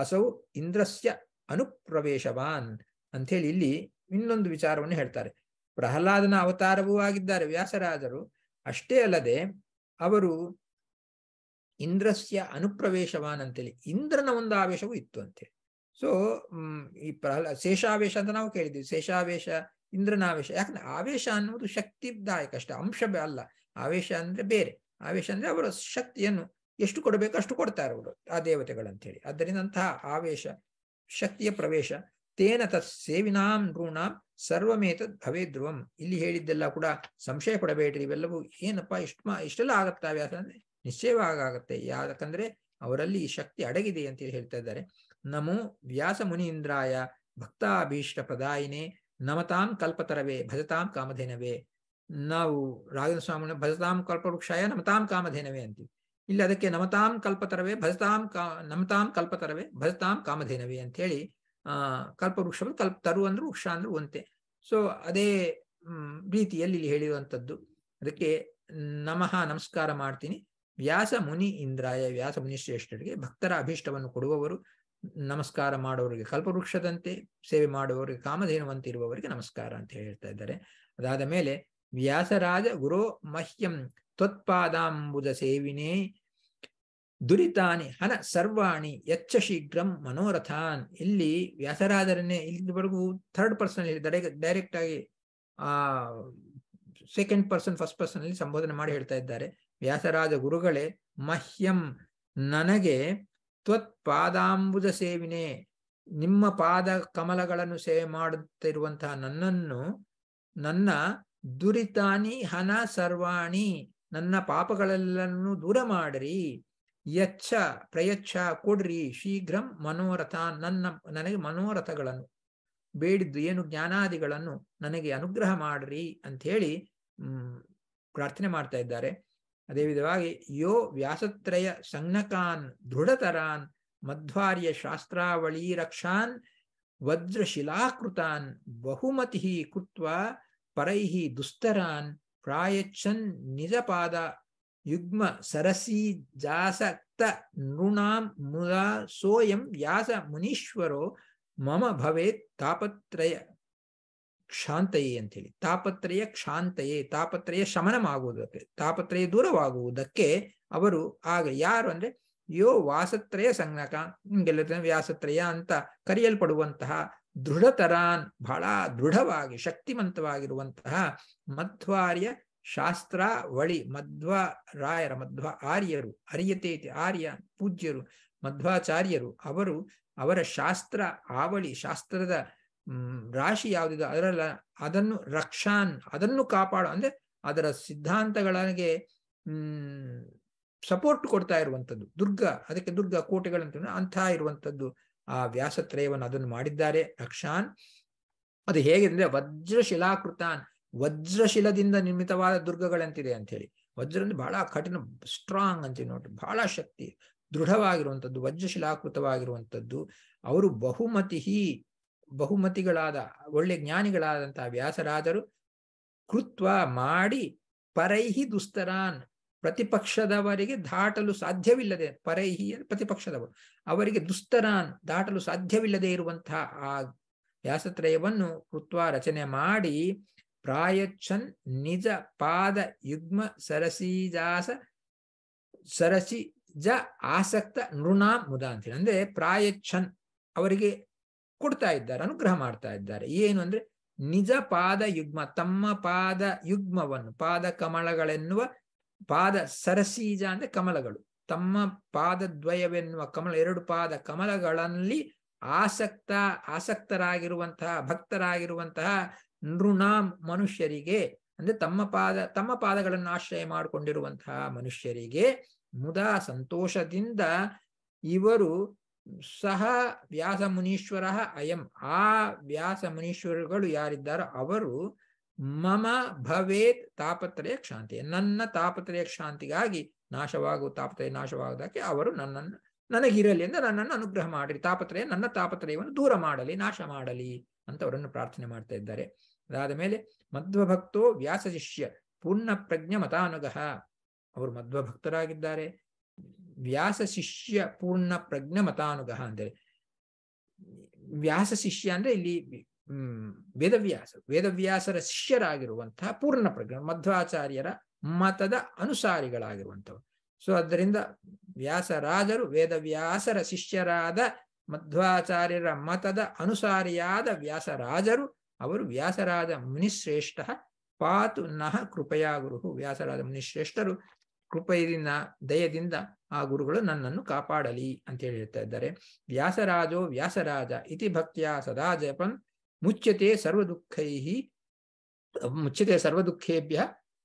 ಅಸೌ ಇಂದ್ರಸ್ಯ ಅನುಪ್ರವೇಶವಾನ್ ಅಂಥೇಳಿ ಇಲ್ಲಿ ಇನ್ನೊಂದು ವಿಚಾರವನ್ನು ಹೇಳ್ತಾರೆ ಪ್ರಹ್ಲಾದನ ಅವತಾರವೂ ಆಗಿದ್ದಾರೆ ವ್ಯಾಸರಾಜರು ಅಷ್ಟೇ ಅಲ್ಲದೆ ಅವರು ಇಂದ್ರಸ್ಯ ಅನುಪ್ರವೇಶವಾನಂತೇಳಿ ಇಂದ್ರನ ಒಂದು ಆವೇಶವೂ ಇತ್ತು ಅಂತೇಳಿ ಸೊ ಈ ಪ್ರಹ್ಲಾ ಶೇಷಾವೇಶ ಅಂತ ನಾವು ಕೇಳಿದ್ದೀವಿ ಶೇಷಾವೇಶ ಇಂದ್ರನ ಯಾಕಂದ್ರೆ ಆವೇಶ ಅನ್ನುವುದು ಶಕ್ತಿದಾಯಕ ಅಷ್ಟೇ ಅಂಶ ಅಲ್ಲ ಆವೇಶ ಅಂದ್ರೆ ಬೇರೆ ಆವೇಶ ಅಂದ್ರೆ ಅವರ ಶಕ್ತಿಯನ್ನು ಎಷ್ಟು ಕೊಡಬೇಕು ಅಷ್ಟು ಕೊಡ್ತಾರೆ ಅವರು ಆ ದೇವತೆಗಳಂತೇಳಿ ಆದ್ದರಿಂದ ಅಂತಹ ಆವೇಶ ಶಕ್ತಿಯ ಪ್ರವೇಶ ತೇನ ತತ್ ಸೇವಿನಾಂ ಋಣಾಂ ಸರ್ವಮೇತದ್ ಧ್ರುವಂ ಇಲ್ಲಿ ಹೇಳಿದ್ದೆಲ್ಲ ಕೂಡ ಸಂಶಯ ಪಡಬೇಡ್ರಿ ಇವೆಲ್ಲವೂ ಏನಪ್ಪ ಮಾ ಇಷ್ಟೆಲ್ಲ ಆಗತ್ತಾವೆ ಯಾಕಂದ್ರೆ ನಿಶ್ಚಯವಾಗುತ್ತೆ ಯಾಕಂದ್ರೆ ಅವರಲ್ಲಿ ಈ ಶಕ್ತಿ ಅಡಗಿದೆ ಅಂತ ಹೇಳ್ತಾ ಇದ್ದಾರೆ ನಮೋ ವ್ಯಾಸ ಮುನೀಂದ್ರಾಯ ಭಕ್ತಾಭೀಷ್ಟ ಪ್ರದಾಯಿನೇ ನಮತಾಂ ಕಲ್ಪತರವೇ ಭಜತಾಂ ಕಾಮಧೇನವೇ ನಾವು ರಾಘವ ಸ್ವಾಮಿನ ಭಜತಾಂ ಕಲ್ಪವೃಕ್ಷಾಯ ನಮತಾಂ ಕಾಮಧೇನವೇ ಅಂತೀವಿ ಇಲ್ಲಿ ಅದಕ್ಕೆ ನಮತಾಂ ಕಲ್ಪತರವೇ ಭಜತಾಂ ಕಾ ನಮತಾಂ ಕಲ್ಪತರವೇ ಭಜತಾಂ ಕಾಮಧೇನವೇ ಅಂತ ಹೇಳಿ ಕಲ್ಪವೃಕ್ಷವನ್ನು ಕಲ್ಪ ತರು ಅಂದ್ರೆ ವೃಕ್ಷ ಅಂದ್ರೆ ಒಂತೆ ಸೊ ಅದೇ ರೀತಿಯಲ್ಲಿ ಇಲ್ಲಿ ಹೇಳಿರುವಂಥದ್ದು ಅದಕ್ಕೆ ನಮಃ ನಮಸ್ಕಾರ ಮಾಡ್ತೀನಿ ವ್ಯಾಸ ಮುನಿ ಇಂದ್ರಾಯ ವ್ಯಾಸ ಮುನಿ ಶ್ರೇಷ್ಠರಿಗೆ ಭಕ್ತರ ಅಭೀಷ್ಟವನ್ನು ಕೊಡುವವರು ನಮಸ್ಕಾರ ಮಾಡುವವರಿಗೆ ಕಲ್ಪವೃಕ್ಷದಂತೆ ಸೇವೆ ಮಾಡುವವರಿಗೆ ಕಾಮಧೇನುವಂತೆ ಇರುವವರಿಗೆ ನಮಸ್ಕಾರ ಅಂತ ಹೇಳ್ತಾ ಇದ್ದಾರೆ ಅದಾದ ಮೇಲೆ ವ್ಯಾಸರಾಜ ಗುರೋ ಮಹ್ಯಂ ತ್ವತ್ಪಾದಾಂಬುದ ಸೇವಿನೇ ದುರಿತಾನಿ ಹನ ಸರ್ವಾಣಿ ಯಚ್ಚ ಶೀಘ್ರಂ ಮನೋರಥಾನ್ ಇಲ್ಲಿ ವ್ಯಾಸರಾದರನ್ನೇ ಇಲ್ಲಿವರೆಗೂ ಥರ್ಡ್ ಪರ್ಸನ್ ಡೈರೆಕ್ಟ್ ಡೈರೆಕ್ಟ್ ಆಗಿ ಆ ಸೆಕೆಂಡ್ ಪರ್ಸನ್ ಫಸ್ಟ್ ಪರ್ಸನ್ ಅಲ್ಲಿ ಸಂಬೋಧನೆ ಮಾಡಿ ಹೇಳ್ತಾ ಇದ್ದಾರೆ ವ್ಯಾಸರಾಜ ಗುರುಗಳೇ ಮಹ್ಯಂ ನನಗೆ ತ್ವತ್ಪಾದಾಂಬುಜ ಸೇವಿನೇ ನಿಮ್ಮ ಪಾದ ಕಮಲಗಳನ್ನು ಸೇವೆ ಮಾಡುತ್ತಿರುವಂತಹ ನನ್ನನ್ನು ನನ್ನ ದುರಿತಾನಿ ಹನ ಸರ್ವಾಣಿ ನನ್ನ ಪಾಪಗಳೆಲ್ಲನ್ನು ದೂರ ಮಾಡಿರಿ ಯಚ್ಛ ಪ್ರಯಚ್ಛ ಕೊಡ್ರಿ ಶೀಘ್ರಂ ಮನೋರಥ ನನ್ನ ನನಗೆ ಮನೋರಥಗಳನ್ನು ಬೇಡಿದ್ದು ಏನು ಜ್ಞಾನಾದಿಗಳನ್ನು ನನಗೆ ಅನುಗ್ರಹ ಮಾಡ್ರಿ ಅಂಥೇಳಿ ಪ್ರಾರ್ಥನೆ ಮಾಡ್ತಾ ಇದ್ದಾರೆ ಅದೇ ವಿಧವಾಗಿ ಯೋ ವ್ಯಾಸತ್ರಯ ಸಂಜ್ಞಕಾನ್ ದೃಢತರಾನ್ ಮಧ್ವಾರ್ಯ ಶಾಸ್ತ್ರಾವಳಿ ರಕ್ಷಾನ್ ವಜ್ರಶಿಲಾಕೃತಾನ್ ಬಹುಮತಿ ಕೃತ್ವ ಪರೈಹಿ ದುಸ್ತರಾನ್ ಪ್ರಾಯಚ್ಛನ್ ನಿಜಪಾದ ಯುಗ್ಮ ಸರಸಿ ಜಾಸಕ್ತ ನೃಣಾಂ ಮುದಾ ಸೋಯಂ ವ್ಯಾಸ ಮುನೀಶ್ವರೋ ಮಮ ಭವೇತ್ ತಾಪತ್ರಯ ಕ್ಷಾಂತಯೇ ಅಂತೇಳಿ ತಾಪತ್ರಯ ಕ್ಷಾಂತಯೇ ತಾಪತ್ರಯ ಶಮನವಾಗುವುದಕ್ಕೆ ತಾಪತ್ರಯ ದೂರವಾಗುವುದಕ್ಕೆ ಅವರು ಆಗ ಯಾರು ಅಂದ್ರೆ ಯೋ ವಾಸತ್ರಯ ಸಂಜ್ಞಕ ಹಿಂಗೆಲ್ಲ ವ್ಯಾಸತ್ರಯ ಅಂತ ಕರೆಯಲ್ಪಡುವಂತಹ ದೃಢತರಾನ್ ಬಹಳ ದೃಢವಾಗಿ ಶಕ್ತಿಮಂತವಾಗಿರುವಂತಹ ಮಧ್ವಾರ್ಯ ಶಾಸ್ತ್ರ ವಳಿ ಮಧ್ವ ರಾಯರ ಮಧ್ವ ಆರ್ಯರು ಅರಿಯತೇತಿ ಆರ್ಯ ಪೂಜ್ಯರು ಮಧ್ವಾಚಾರ್ಯರು ಅವರು ಅವರ ಶಾಸ್ತ್ರ ಆವಳಿ ಶಾಸ್ತ್ರದ ರಾಶಿ ಯಾವುದಿದೆ ಅದರಲ್ಲ ಅದನ್ನು ರಕ್ಷಾನ್ ಅದನ್ನು ಕಾಪಾಡು ಅಂದ್ರೆ ಅದರ ಸಿದ್ಧಾಂತಗಳಿಗೆ ಸಪೋರ್ಟ್ ಕೊಡ್ತಾ ಇರುವಂಥದ್ದು ದುರ್ಗ ಅದಕ್ಕೆ ದುರ್ಗ ಕೋಟೆಗಳಂತ ಅಂಥ ಇರುವಂಥದ್ದು ಆ ವ್ಯಾಸತ್ರಯವನ್ನು ಅದನ್ನು ಮಾಡಿದ್ದಾರೆ ರಕ್ಷಾನ್ ಅದು ಹೇಗೆ ಅಂದ್ರೆ ವಜ್ರಶಿಲಾಕೃತಾನ್ ವಜ್ರಶಿಲದಿಂದ ನಿರ್ಮಿತವಾದ ದುರ್ಗಗಳಂತಿದೆ ಅಂತ ಹೇಳಿ ವಜ್ರ ಅಂದ್ರೆ ಬಹಳ ಕಠಿಣ ಸ್ಟ್ರಾಂಗ್ ಅಂತ ನೋಡಿ ಬಹಳ ಶಕ್ತಿ ದೃಢವಾಗಿರುವಂಥದ್ದು ವಜ್ರಶಿಲಾಕೃತವಾಗಿರುವಂಥದ್ದು ಅವರು ಬಹುಮತಿ ಬಹುಮತಿಗಳಾದ ಒಳ್ಳೆ ಜ್ಞಾನಿಗಳಾದಂತಹ ವ್ಯಾಸರಾದರು ಕೃತ್ವ ಮಾಡಿ ಪರೈಹಿ ದುಸ್ತರಾನ್ ಪ್ರತಿಪಕ್ಷದವರಿಗೆ ದಾಟಲು ಸಾಧ್ಯವಿಲ್ಲದೆ ಪರೈಹಿ ಪ್ರತಿಪಕ್ಷದವರು ಅವರಿಗೆ ದುಸ್ತರಾನ್ ದಾಟಲು ಸಾಧ್ಯವಿಲ್ಲದೆ ಇರುವಂತಹ ಆ ವ್ಯಾಸತ್ರಯವನ್ನು ಕೃತ್ವ ರಚನೆ ಮಾಡಿ ಪ್ರಾಯಚ್ಛನ್ ನಿಜ ಪಾದ ಯುಗ್ಮ ಸರಸೀಜಾಸ ಸರಸಿ ಜ ಆಸಕ್ತ ನೃಣಾ ಮುದ ಅಂತ ಹೇಳಿ ಅಂದ್ರೆ ಪ್ರಾಯಚ್ಛನ್ ಅವರಿಗೆ ಕೊಡ್ತಾ ಇದ್ದಾರೆ ಅನುಗ್ರಹ ಮಾಡ್ತಾ ಇದ್ದಾರೆ ಏನು ಅಂದ್ರೆ ನಿಜ ಪಾದ ಯುಗ್ಮ ತಮ್ಮ ಪಾದ ಯುಗ್ಮವನ್ನು ಪಾದ ಕಮಲಗಳೆನ್ನುವ ಪಾದ ಸರಸೀಜ ಅಂದ್ರೆ ಕಮಲಗಳು ತಮ್ಮ ದ್ವಯವೆನ್ನುವ ಕಮಲ ಎರಡು ಪಾದ ಕಮಲಗಳಲ್ಲಿ ಆಸಕ್ತ ಆಸಕ್ತರಾಗಿರುವಂತಹ ಭಕ್ತರಾಗಿರುವಂತಹ ನೃಣಾಂ ಮನುಷ್ಯರಿಗೆ ಅಂದ್ರೆ ತಮ್ಮ ಪಾದ ತಮ್ಮ ಪಾದಗಳನ್ನು ಆಶ್ರಯ ಮಾಡಿಕೊಂಡಿರುವಂತಹ ಮನುಷ್ಯರಿಗೆ ಮುದ ಸಂತೋಷದಿಂದ ಇವರು ಸಹ ವ್ಯಾಸ ಮುನೀಶ್ವರ ಅಯಂ ಆ ವ್ಯಾಸ ಮುನೀಶ್ವರಗಳು ಯಾರಿದ್ದಾರೋ ಅವರು ಮಮ ಭವೇತ್ ತಾಪತ್ರಯ ಕ್ಷಾಂತಿ ನನ್ನ ತಾಪತ್ರಯ ಕ್ಷಾಂತಿಗಾಗಿ ನಾಶವಾಗುವ ತಾಪತ್ರಯ ನಾಶವಾಗದಕ್ಕೆ ಅವರು ನನ್ನನ್ನು ನನಗಿರಲಿ ಅಂದ್ರೆ ನನ್ನನ್ನು ಅನುಗ್ರಹ ಮಾಡಲಿ ತಾಪತ್ರಯ ನನ್ನ ತಾಪತ್ರಯವನ್ನು ದೂರ ಮಾಡಲಿ ನಾಶ ಮಾಡಲಿ ಅಂತ ಅವರನ್ನು ಪ್ರಾರ್ಥನೆ ಮಾಡ್ತಾ ಇದ್ದಾರೆ ಅದಾದ ಮೇಲೆ ಮಧ್ವಭಕ್ತೋ ವ್ಯಾಸ ಶಿಷ್ಯ ಪೂರ್ಣ ಪ್ರಜ್ಞ ಮತಾನುಗಹ ಅವರು ಮಧ್ವಭಕ್ತರಾಗಿದ್ದಾರೆ ವ್ಯಾಸ ಶಿಷ್ಯ ಪೂರ್ಣ ಪ್ರಜ್ಞ ಮತಾನುಗಹ ಅಂದರೆ ವ್ಯಾಸ ಶಿಷ್ಯ ಅಂದ್ರೆ ಇಲ್ಲಿ ವೇದವ್ಯಾಸ ವೇದವ್ಯಾಸರ ಶಿಷ್ಯರಾಗಿರುವಂತಹ ಪೂರ್ಣ ಪ್ರಜ್ಞ ಮಧ್ವಾಚಾರ್ಯರ ಮತದ ಅನುಸಾರಿಗಳಾಗಿರುವಂಥವ್ರು ಸೊ ಅದರಿಂದ ವ್ಯಾಸರಾಜರು ವೇದವ್ಯಾಸರ ಶಿಷ್ಯರಾದ ಮಧ್ವಾಚಾರ್ಯರ ಮತದ ಅನುಸಾರಿಯಾದ ವ್ಯಾಸರಾಜರು ಅವರು ವ್ಯಾಸರಾದ ಮುನಿಶ್ರೇಷ್ಠ ಪಾತು ನಹ ಕೃಪೆಯ ಗುರುಹು ವ್ಯಾಸರಾದ ಮುನಿಶ್ರೇಷ್ಠರು ಕೃಪೆಯಿಂದ ದಯದಿಂದ ಆ ಗುರುಗಳು ನನ್ನನ್ನು ಕಾಪಾಡಲಿ ಅಂತ ಹೇಳ್ತಾ ಇದ್ದಾರೆ ವ್ಯಾಸರಾಜೋ ವ್ಯಾಸರಾಜ ಇತಿ ಭಕ್ತಿಯ ಸದಾ ಜಪನ್ ಮುಚ್ಚತೆ ಸರ್ವದುಃಖೈ ಮುಚ್ಚತೆ ಸರ್ವದುಃಖೇಭ್ಯ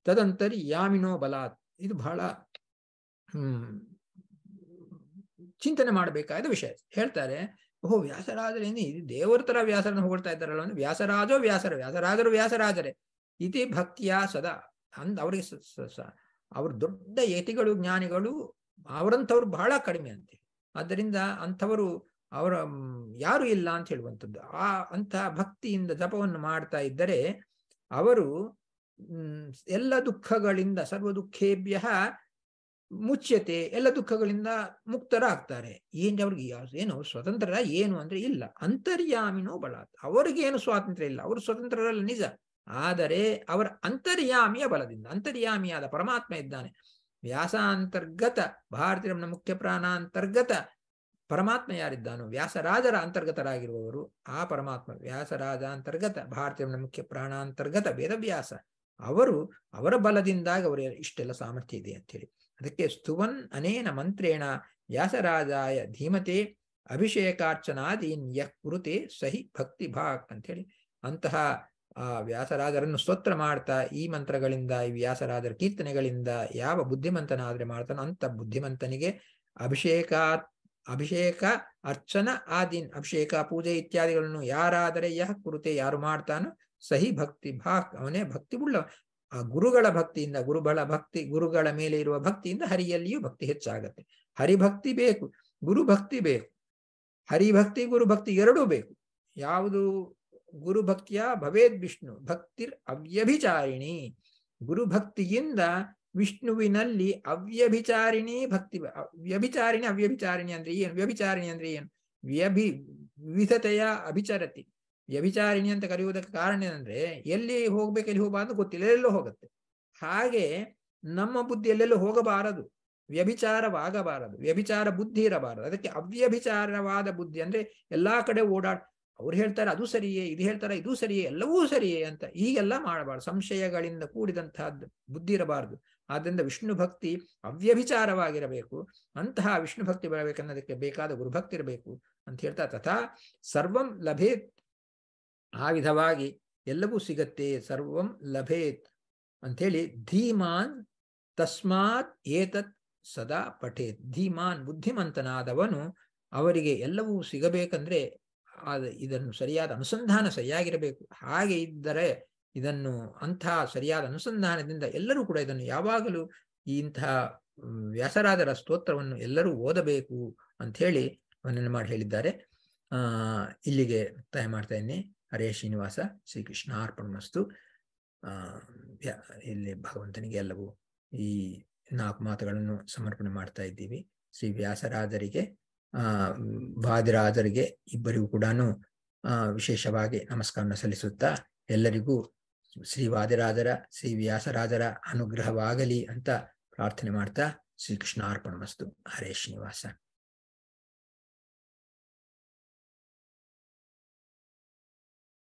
ತದಂತರಿ ಯಾಮಿನೋ ಬಲಾತ್ ಇದು ಬಹಳ ಹ್ಮ್ ಚಿಂತನೆ ಮಾಡಬೇಕಾದ ವಿಷಯ ಹೇಳ್ತಾರೆ ಓಹ್ ವ್ಯಾಸರಾಜರೇನು ಇದು ದೇವರ ತರ ವ್ಯಾಸರನ್ನು ಹೋಗ್ತಾ ಇದ್ದಾರಲ್ಲ ಅಂದ್ರೆ ವ್ಯಾಸರಾಜೋ ವ್ಯಾಸರ ವ್ಯಾಸರಾಜರು ವ್ಯಾಸರಾಜರೇ ಇತಿ ಭಕ್ತಿಯ ಸದಾ ಅಂದ್ ಅವರಿಗೆ ಅವ್ರ ದೊಡ್ಡ ಯತಿಗಳು ಜ್ಞಾನಿಗಳು ಅವರಂಥವ್ರು ಬಹಳ ಕಡಿಮೆ ಅಂತೆ ಆದ್ದರಿಂದ ಅಂಥವರು ಅವರ ಯಾರು ಇಲ್ಲ ಅಂತ ಹೇಳುವಂಥದ್ದು ಆ ಅಂತಹ ಭಕ್ತಿಯಿಂದ ಜಪವನ್ನು ಮಾಡ್ತಾ ಇದ್ದರೆ ಅವರು ಎಲ್ಲ ದುಃಖಗಳಿಂದ ಸರ್ವ ದುಃಖೇಭ್ಯ ಮುಚ್ಯತೆ ಎಲ್ಲ ದುಃಖಗಳಿಂದ ಮುಕ್ತರಾಗ್ತಾರೆ ಏನ್ ಅವ್ರಿಗೆ ಏನು ಸ್ವತಂತ್ರ ಏನು ಅಂದ್ರೆ ಇಲ್ಲ ಅಂತರ್ಯಾಮಿನೋ ಬಲಾತ್ ಅವರಿಗೇನು ಸ್ವಾತಂತ್ರ್ಯ ಇಲ್ಲ ಅವರು ಸ್ವತಂತ್ರರಲ್ಲ ನಿಜ ಆದರೆ ಅವರ ಅಂತರ್ಯಾಮಿಯ ಬಲದಿಂದ ಅಂತರ್ಯಾಮಿಯಾದ ಪರಮಾತ್ಮ ಇದ್ದಾನೆ ಅಂತರ್ಗತ ಭಾರತೀಯ ಮುಖ್ಯ ಪ್ರಾಣಾಂತರ್ಗತ ಪರಮಾತ್ಮ ಯಾರಿದ್ದಾನೋ ವ್ಯಾಸರಾಜರ ಅಂತರ್ಗತರಾಗಿರುವವರು ಆ ಪರಮಾತ್ಮ ವ್ಯಾಸರಾಜ ಅಂತರ್ಗತ ಭಾರತೀಯ ಮುಖ್ಯ ಪ್ರಾಣಾಂತರ್ಗತ ವೇದವ್ಯಾಸ ಅವರು ಅವರ ಬಲದಿಂದಾಗಿ ಅವರ ಇಷ್ಟೆಲ್ಲ ಸಾಮರ್ಥ್ಯ ಇದೆ ಅಂತೇಳಿ ಅದಕ್ಕೆ ಸ್ತುವನ್ ಅನೇನ ಮಂತ್ರೇಣ ವ್ಯಾಸರಾಜಾಯ ಧೀಮತೆ ಅಭಿಷೇಕಾರ್ಚನಾದೀನ್ ಯಃ ಕುರುತೆ ಸಹಿ ಭಕ್ತಿ ಅಂತ ಹೇಳಿ ಅಂತಹ ಆ ವ್ಯಾಸರಾಜರನ್ನು ಸ್ತೋತ್ರ ಮಾಡ್ತಾ ಈ ಮಂತ್ರಗಳಿಂದ ಈ ವ್ಯಾಸರಾಜರ ಕೀರ್ತನೆಗಳಿಂದ ಯಾವ ಬುದ್ಧಿಮಂತನಾದ್ರೆ ಮಾಡ್ತಾನೋ ಅಂತ ಬುದ್ಧಿಮಂತನಿಗೆ ಅಭಿಷೇಕ ಅಭಿಷೇಕ ಅರ್ಚನ ಆದೀನ್ ಅಭಿಷೇಕ ಪೂಜೆ ಇತ್ಯಾದಿಗಳನ್ನು ಯಾರಾದರೆ ಯಹ ಕುರುತೆ ಯಾರು ಮಾಡ್ತಾನೋ ಸಹಿ ಭಕ್ತಿ ಭಾಕ್ ಅವನೇ ಭಕ್ತಿ ಉಳ್ಳವ ಆ ಗುರುಗಳ ಭಕ್ತಿಯಿಂದ ಗುರುಗಳ ಭಕ್ತಿ ಗುರುಗಳ ಮೇಲೆ ಇರುವ ಭಕ್ತಿಯಿಂದ ಹರಿಯಲ್ಲಿಯೂ ಭಕ್ತಿ ಹೆಚ್ಚಾಗತ್ತೆ ಹರಿಭಕ್ತಿ ಬೇಕು ಗುರು ಭಕ್ತಿ ಬೇಕು ಹರಿಭಕ್ತಿ ಗುರು ಭಕ್ತಿ ಎರಡೂ ಬೇಕು ಯಾವುದು ಗುರು ಭಕ್ತಿಯ ಭವೇದ್ ವಿಷ್ಣು ಭಕ್ತಿರ್ ಅವ್ಯಭಿಚಾರಿಣಿ ಗುರು ಭಕ್ತಿಯಿಂದ ವಿಷ್ಣುವಿನಲ್ಲಿ ಅವ್ಯಭಿಚಾರಿಣಿ ಭಕ್ತಿ ವ್ಯಭಿಚಾರಿಣಿ ಅವ್ಯಭಿಚಾರಿಣಿ ಅಂದ್ರೆ ಏನು ವ್ಯಭಿಚಾರಿಣಿ ಅಂದ್ರೆ ಏನು ವ್ಯಭಿ ವಿವಿಧತೆಯ ಅಭಿಚರತಿ ವ್ಯಭಿಚಾರಿಣಿ ಅಂತ ಕರೆಯುವುದಕ್ಕೆ ಕಾರಣ ಏನಂದ್ರೆ ಎಲ್ಲಿ ಹೋಗ್ಬೇಕು ಎಲ್ಲಿ ಹೋಗಬಾರ್ದು ಅಂತ ಗೊತ್ತಿಲ್ಲ ಎಲ್ಲೆಲ್ಲೋ ಹೋಗುತ್ತೆ ಹಾಗೆ ನಮ್ಮ ಬುದ್ಧಿ ಎಲ್ಲೆಲ್ಲೋ ಹೋಗಬಾರದು ವ್ಯಭಿಚಾರವಾಗಬಾರದು ವ್ಯಭಿಚಾರ ಬುದ್ಧಿ ಇರಬಾರದು ಅದಕ್ಕೆ ಅವ್ಯಭಿಚಾರವಾದ ಬುದ್ಧಿ ಅಂದ್ರೆ ಎಲ್ಲಾ ಕಡೆ ಓಡಾಡ್ ಅವ್ರು ಹೇಳ್ತಾರೆ ಅದು ಸರಿಯೇ ಇದು ಹೇಳ್ತಾರೆ ಇದು ಸರಿಯೇ ಎಲ್ಲವೂ ಸರಿಯೇ ಅಂತ ಈಗೆಲ್ಲ ಮಾಡಬಾರ್ದು ಸಂಶಯಗಳಿಂದ ಕೂಡಿದಂತಹದ್ದು ಬುದ್ಧಿ ಇರಬಾರದು ಆದ್ದರಿಂದ ವಿಷ್ಣು ಭಕ್ತಿ ಅವ್ಯಭಿಚಾರವಾಗಿರಬೇಕು ಅಂತಹ ವಿಷ್ಣು ಭಕ್ತಿ ಬರಬೇಕನ್ನೋದಕ್ಕೆ ಬೇಕಾದ ಗುರುಭಕ್ತಿ ಇರಬೇಕು ಅಂತ ಹೇಳ್ತಾ ತಥಾ ಸರ್ವಂ ಲಭೇತ್ ಆ ವಿಧವಾಗಿ ಎಲ್ಲವೂ ಸಿಗತ್ತೆ ಸರ್ವಂ ಲಭೇತ್ ಅಂಥೇಳಿ ಧೀಮಾನ್ ತಸ್ಮಾತ್ ಏತತ್ ಸದಾ ಪಠೇತ್ ಧೀಮಾನ್ ಬುದ್ಧಿಮಂತನಾದವನು ಅವರಿಗೆ ಎಲ್ಲವೂ ಸಿಗಬೇಕಂದ್ರೆ ಇದನ್ನು ಸರಿಯಾದ ಅನುಸಂಧಾನ ಸರಿಯಾಗಿರಬೇಕು ಹಾಗೆ ಇದ್ದರೆ ಇದನ್ನು ಅಂತಹ ಸರಿಯಾದ ಅನುಸಂಧಾನದಿಂದ ಎಲ್ಲರೂ ಕೂಡ ಇದನ್ನು ಯಾವಾಗಲೂ ಇಂತಹ ವ್ಯಾಸರಾದರ ಸ್ತೋತ್ರವನ್ನು ಎಲ್ಲರೂ ಓದಬೇಕು ಅಂಥೇಳಿ ಅವನನ್ನು ಮಾಡಿ ಹೇಳಿದ್ದಾರೆ ಇಲ್ಲಿಗೆ ಮುಕ್ತಾಯ ಮಾಡ್ತಾ ಇದ್ದೀನಿ ಹರೇ ಶ್ರೀನಿವಾಸ ಶ್ರೀಕೃಷ್ಣ ಅರ್ಪಣಮಸ್ತು ಆ ಇಲ್ಲಿ ಭಗವಂತನಿಗೆ ಎಲ್ಲವೂ ಈ ನಾಲ್ಕು ಮಾತುಗಳನ್ನು ಸಮರ್ಪಣೆ ಮಾಡ್ತಾ ಇದ್ದೀವಿ ಶ್ರೀ ವ್ಯಾಸರಾಜರಿಗೆ ಆ ವಾದಿರಾಜರಿಗೆ ಇಬ್ಬರಿಗೂ ಕೂಡ ವಿಶೇಷವಾಗಿ ನಮಸ್ಕಾರ ಸಲ್ಲಿಸುತ್ತಾ ಎಲ್ಲರಿಗೂ ಶ್ರೀ ವಾದಿರಾಜರ ಶ್ರೀ ವ್ಯಾಸರಾಜರ ಅನುಗ್ರಹವಾಗಲಿ ಅಂತ ಪ್ರಾರ್ಥನೆ ಮಾಡ್ತಾ ಶ್ರೀಕೃಷ್ಣ ಮಸ್ತು ಹರೇ ಶ್ರೀನಿವಾಸ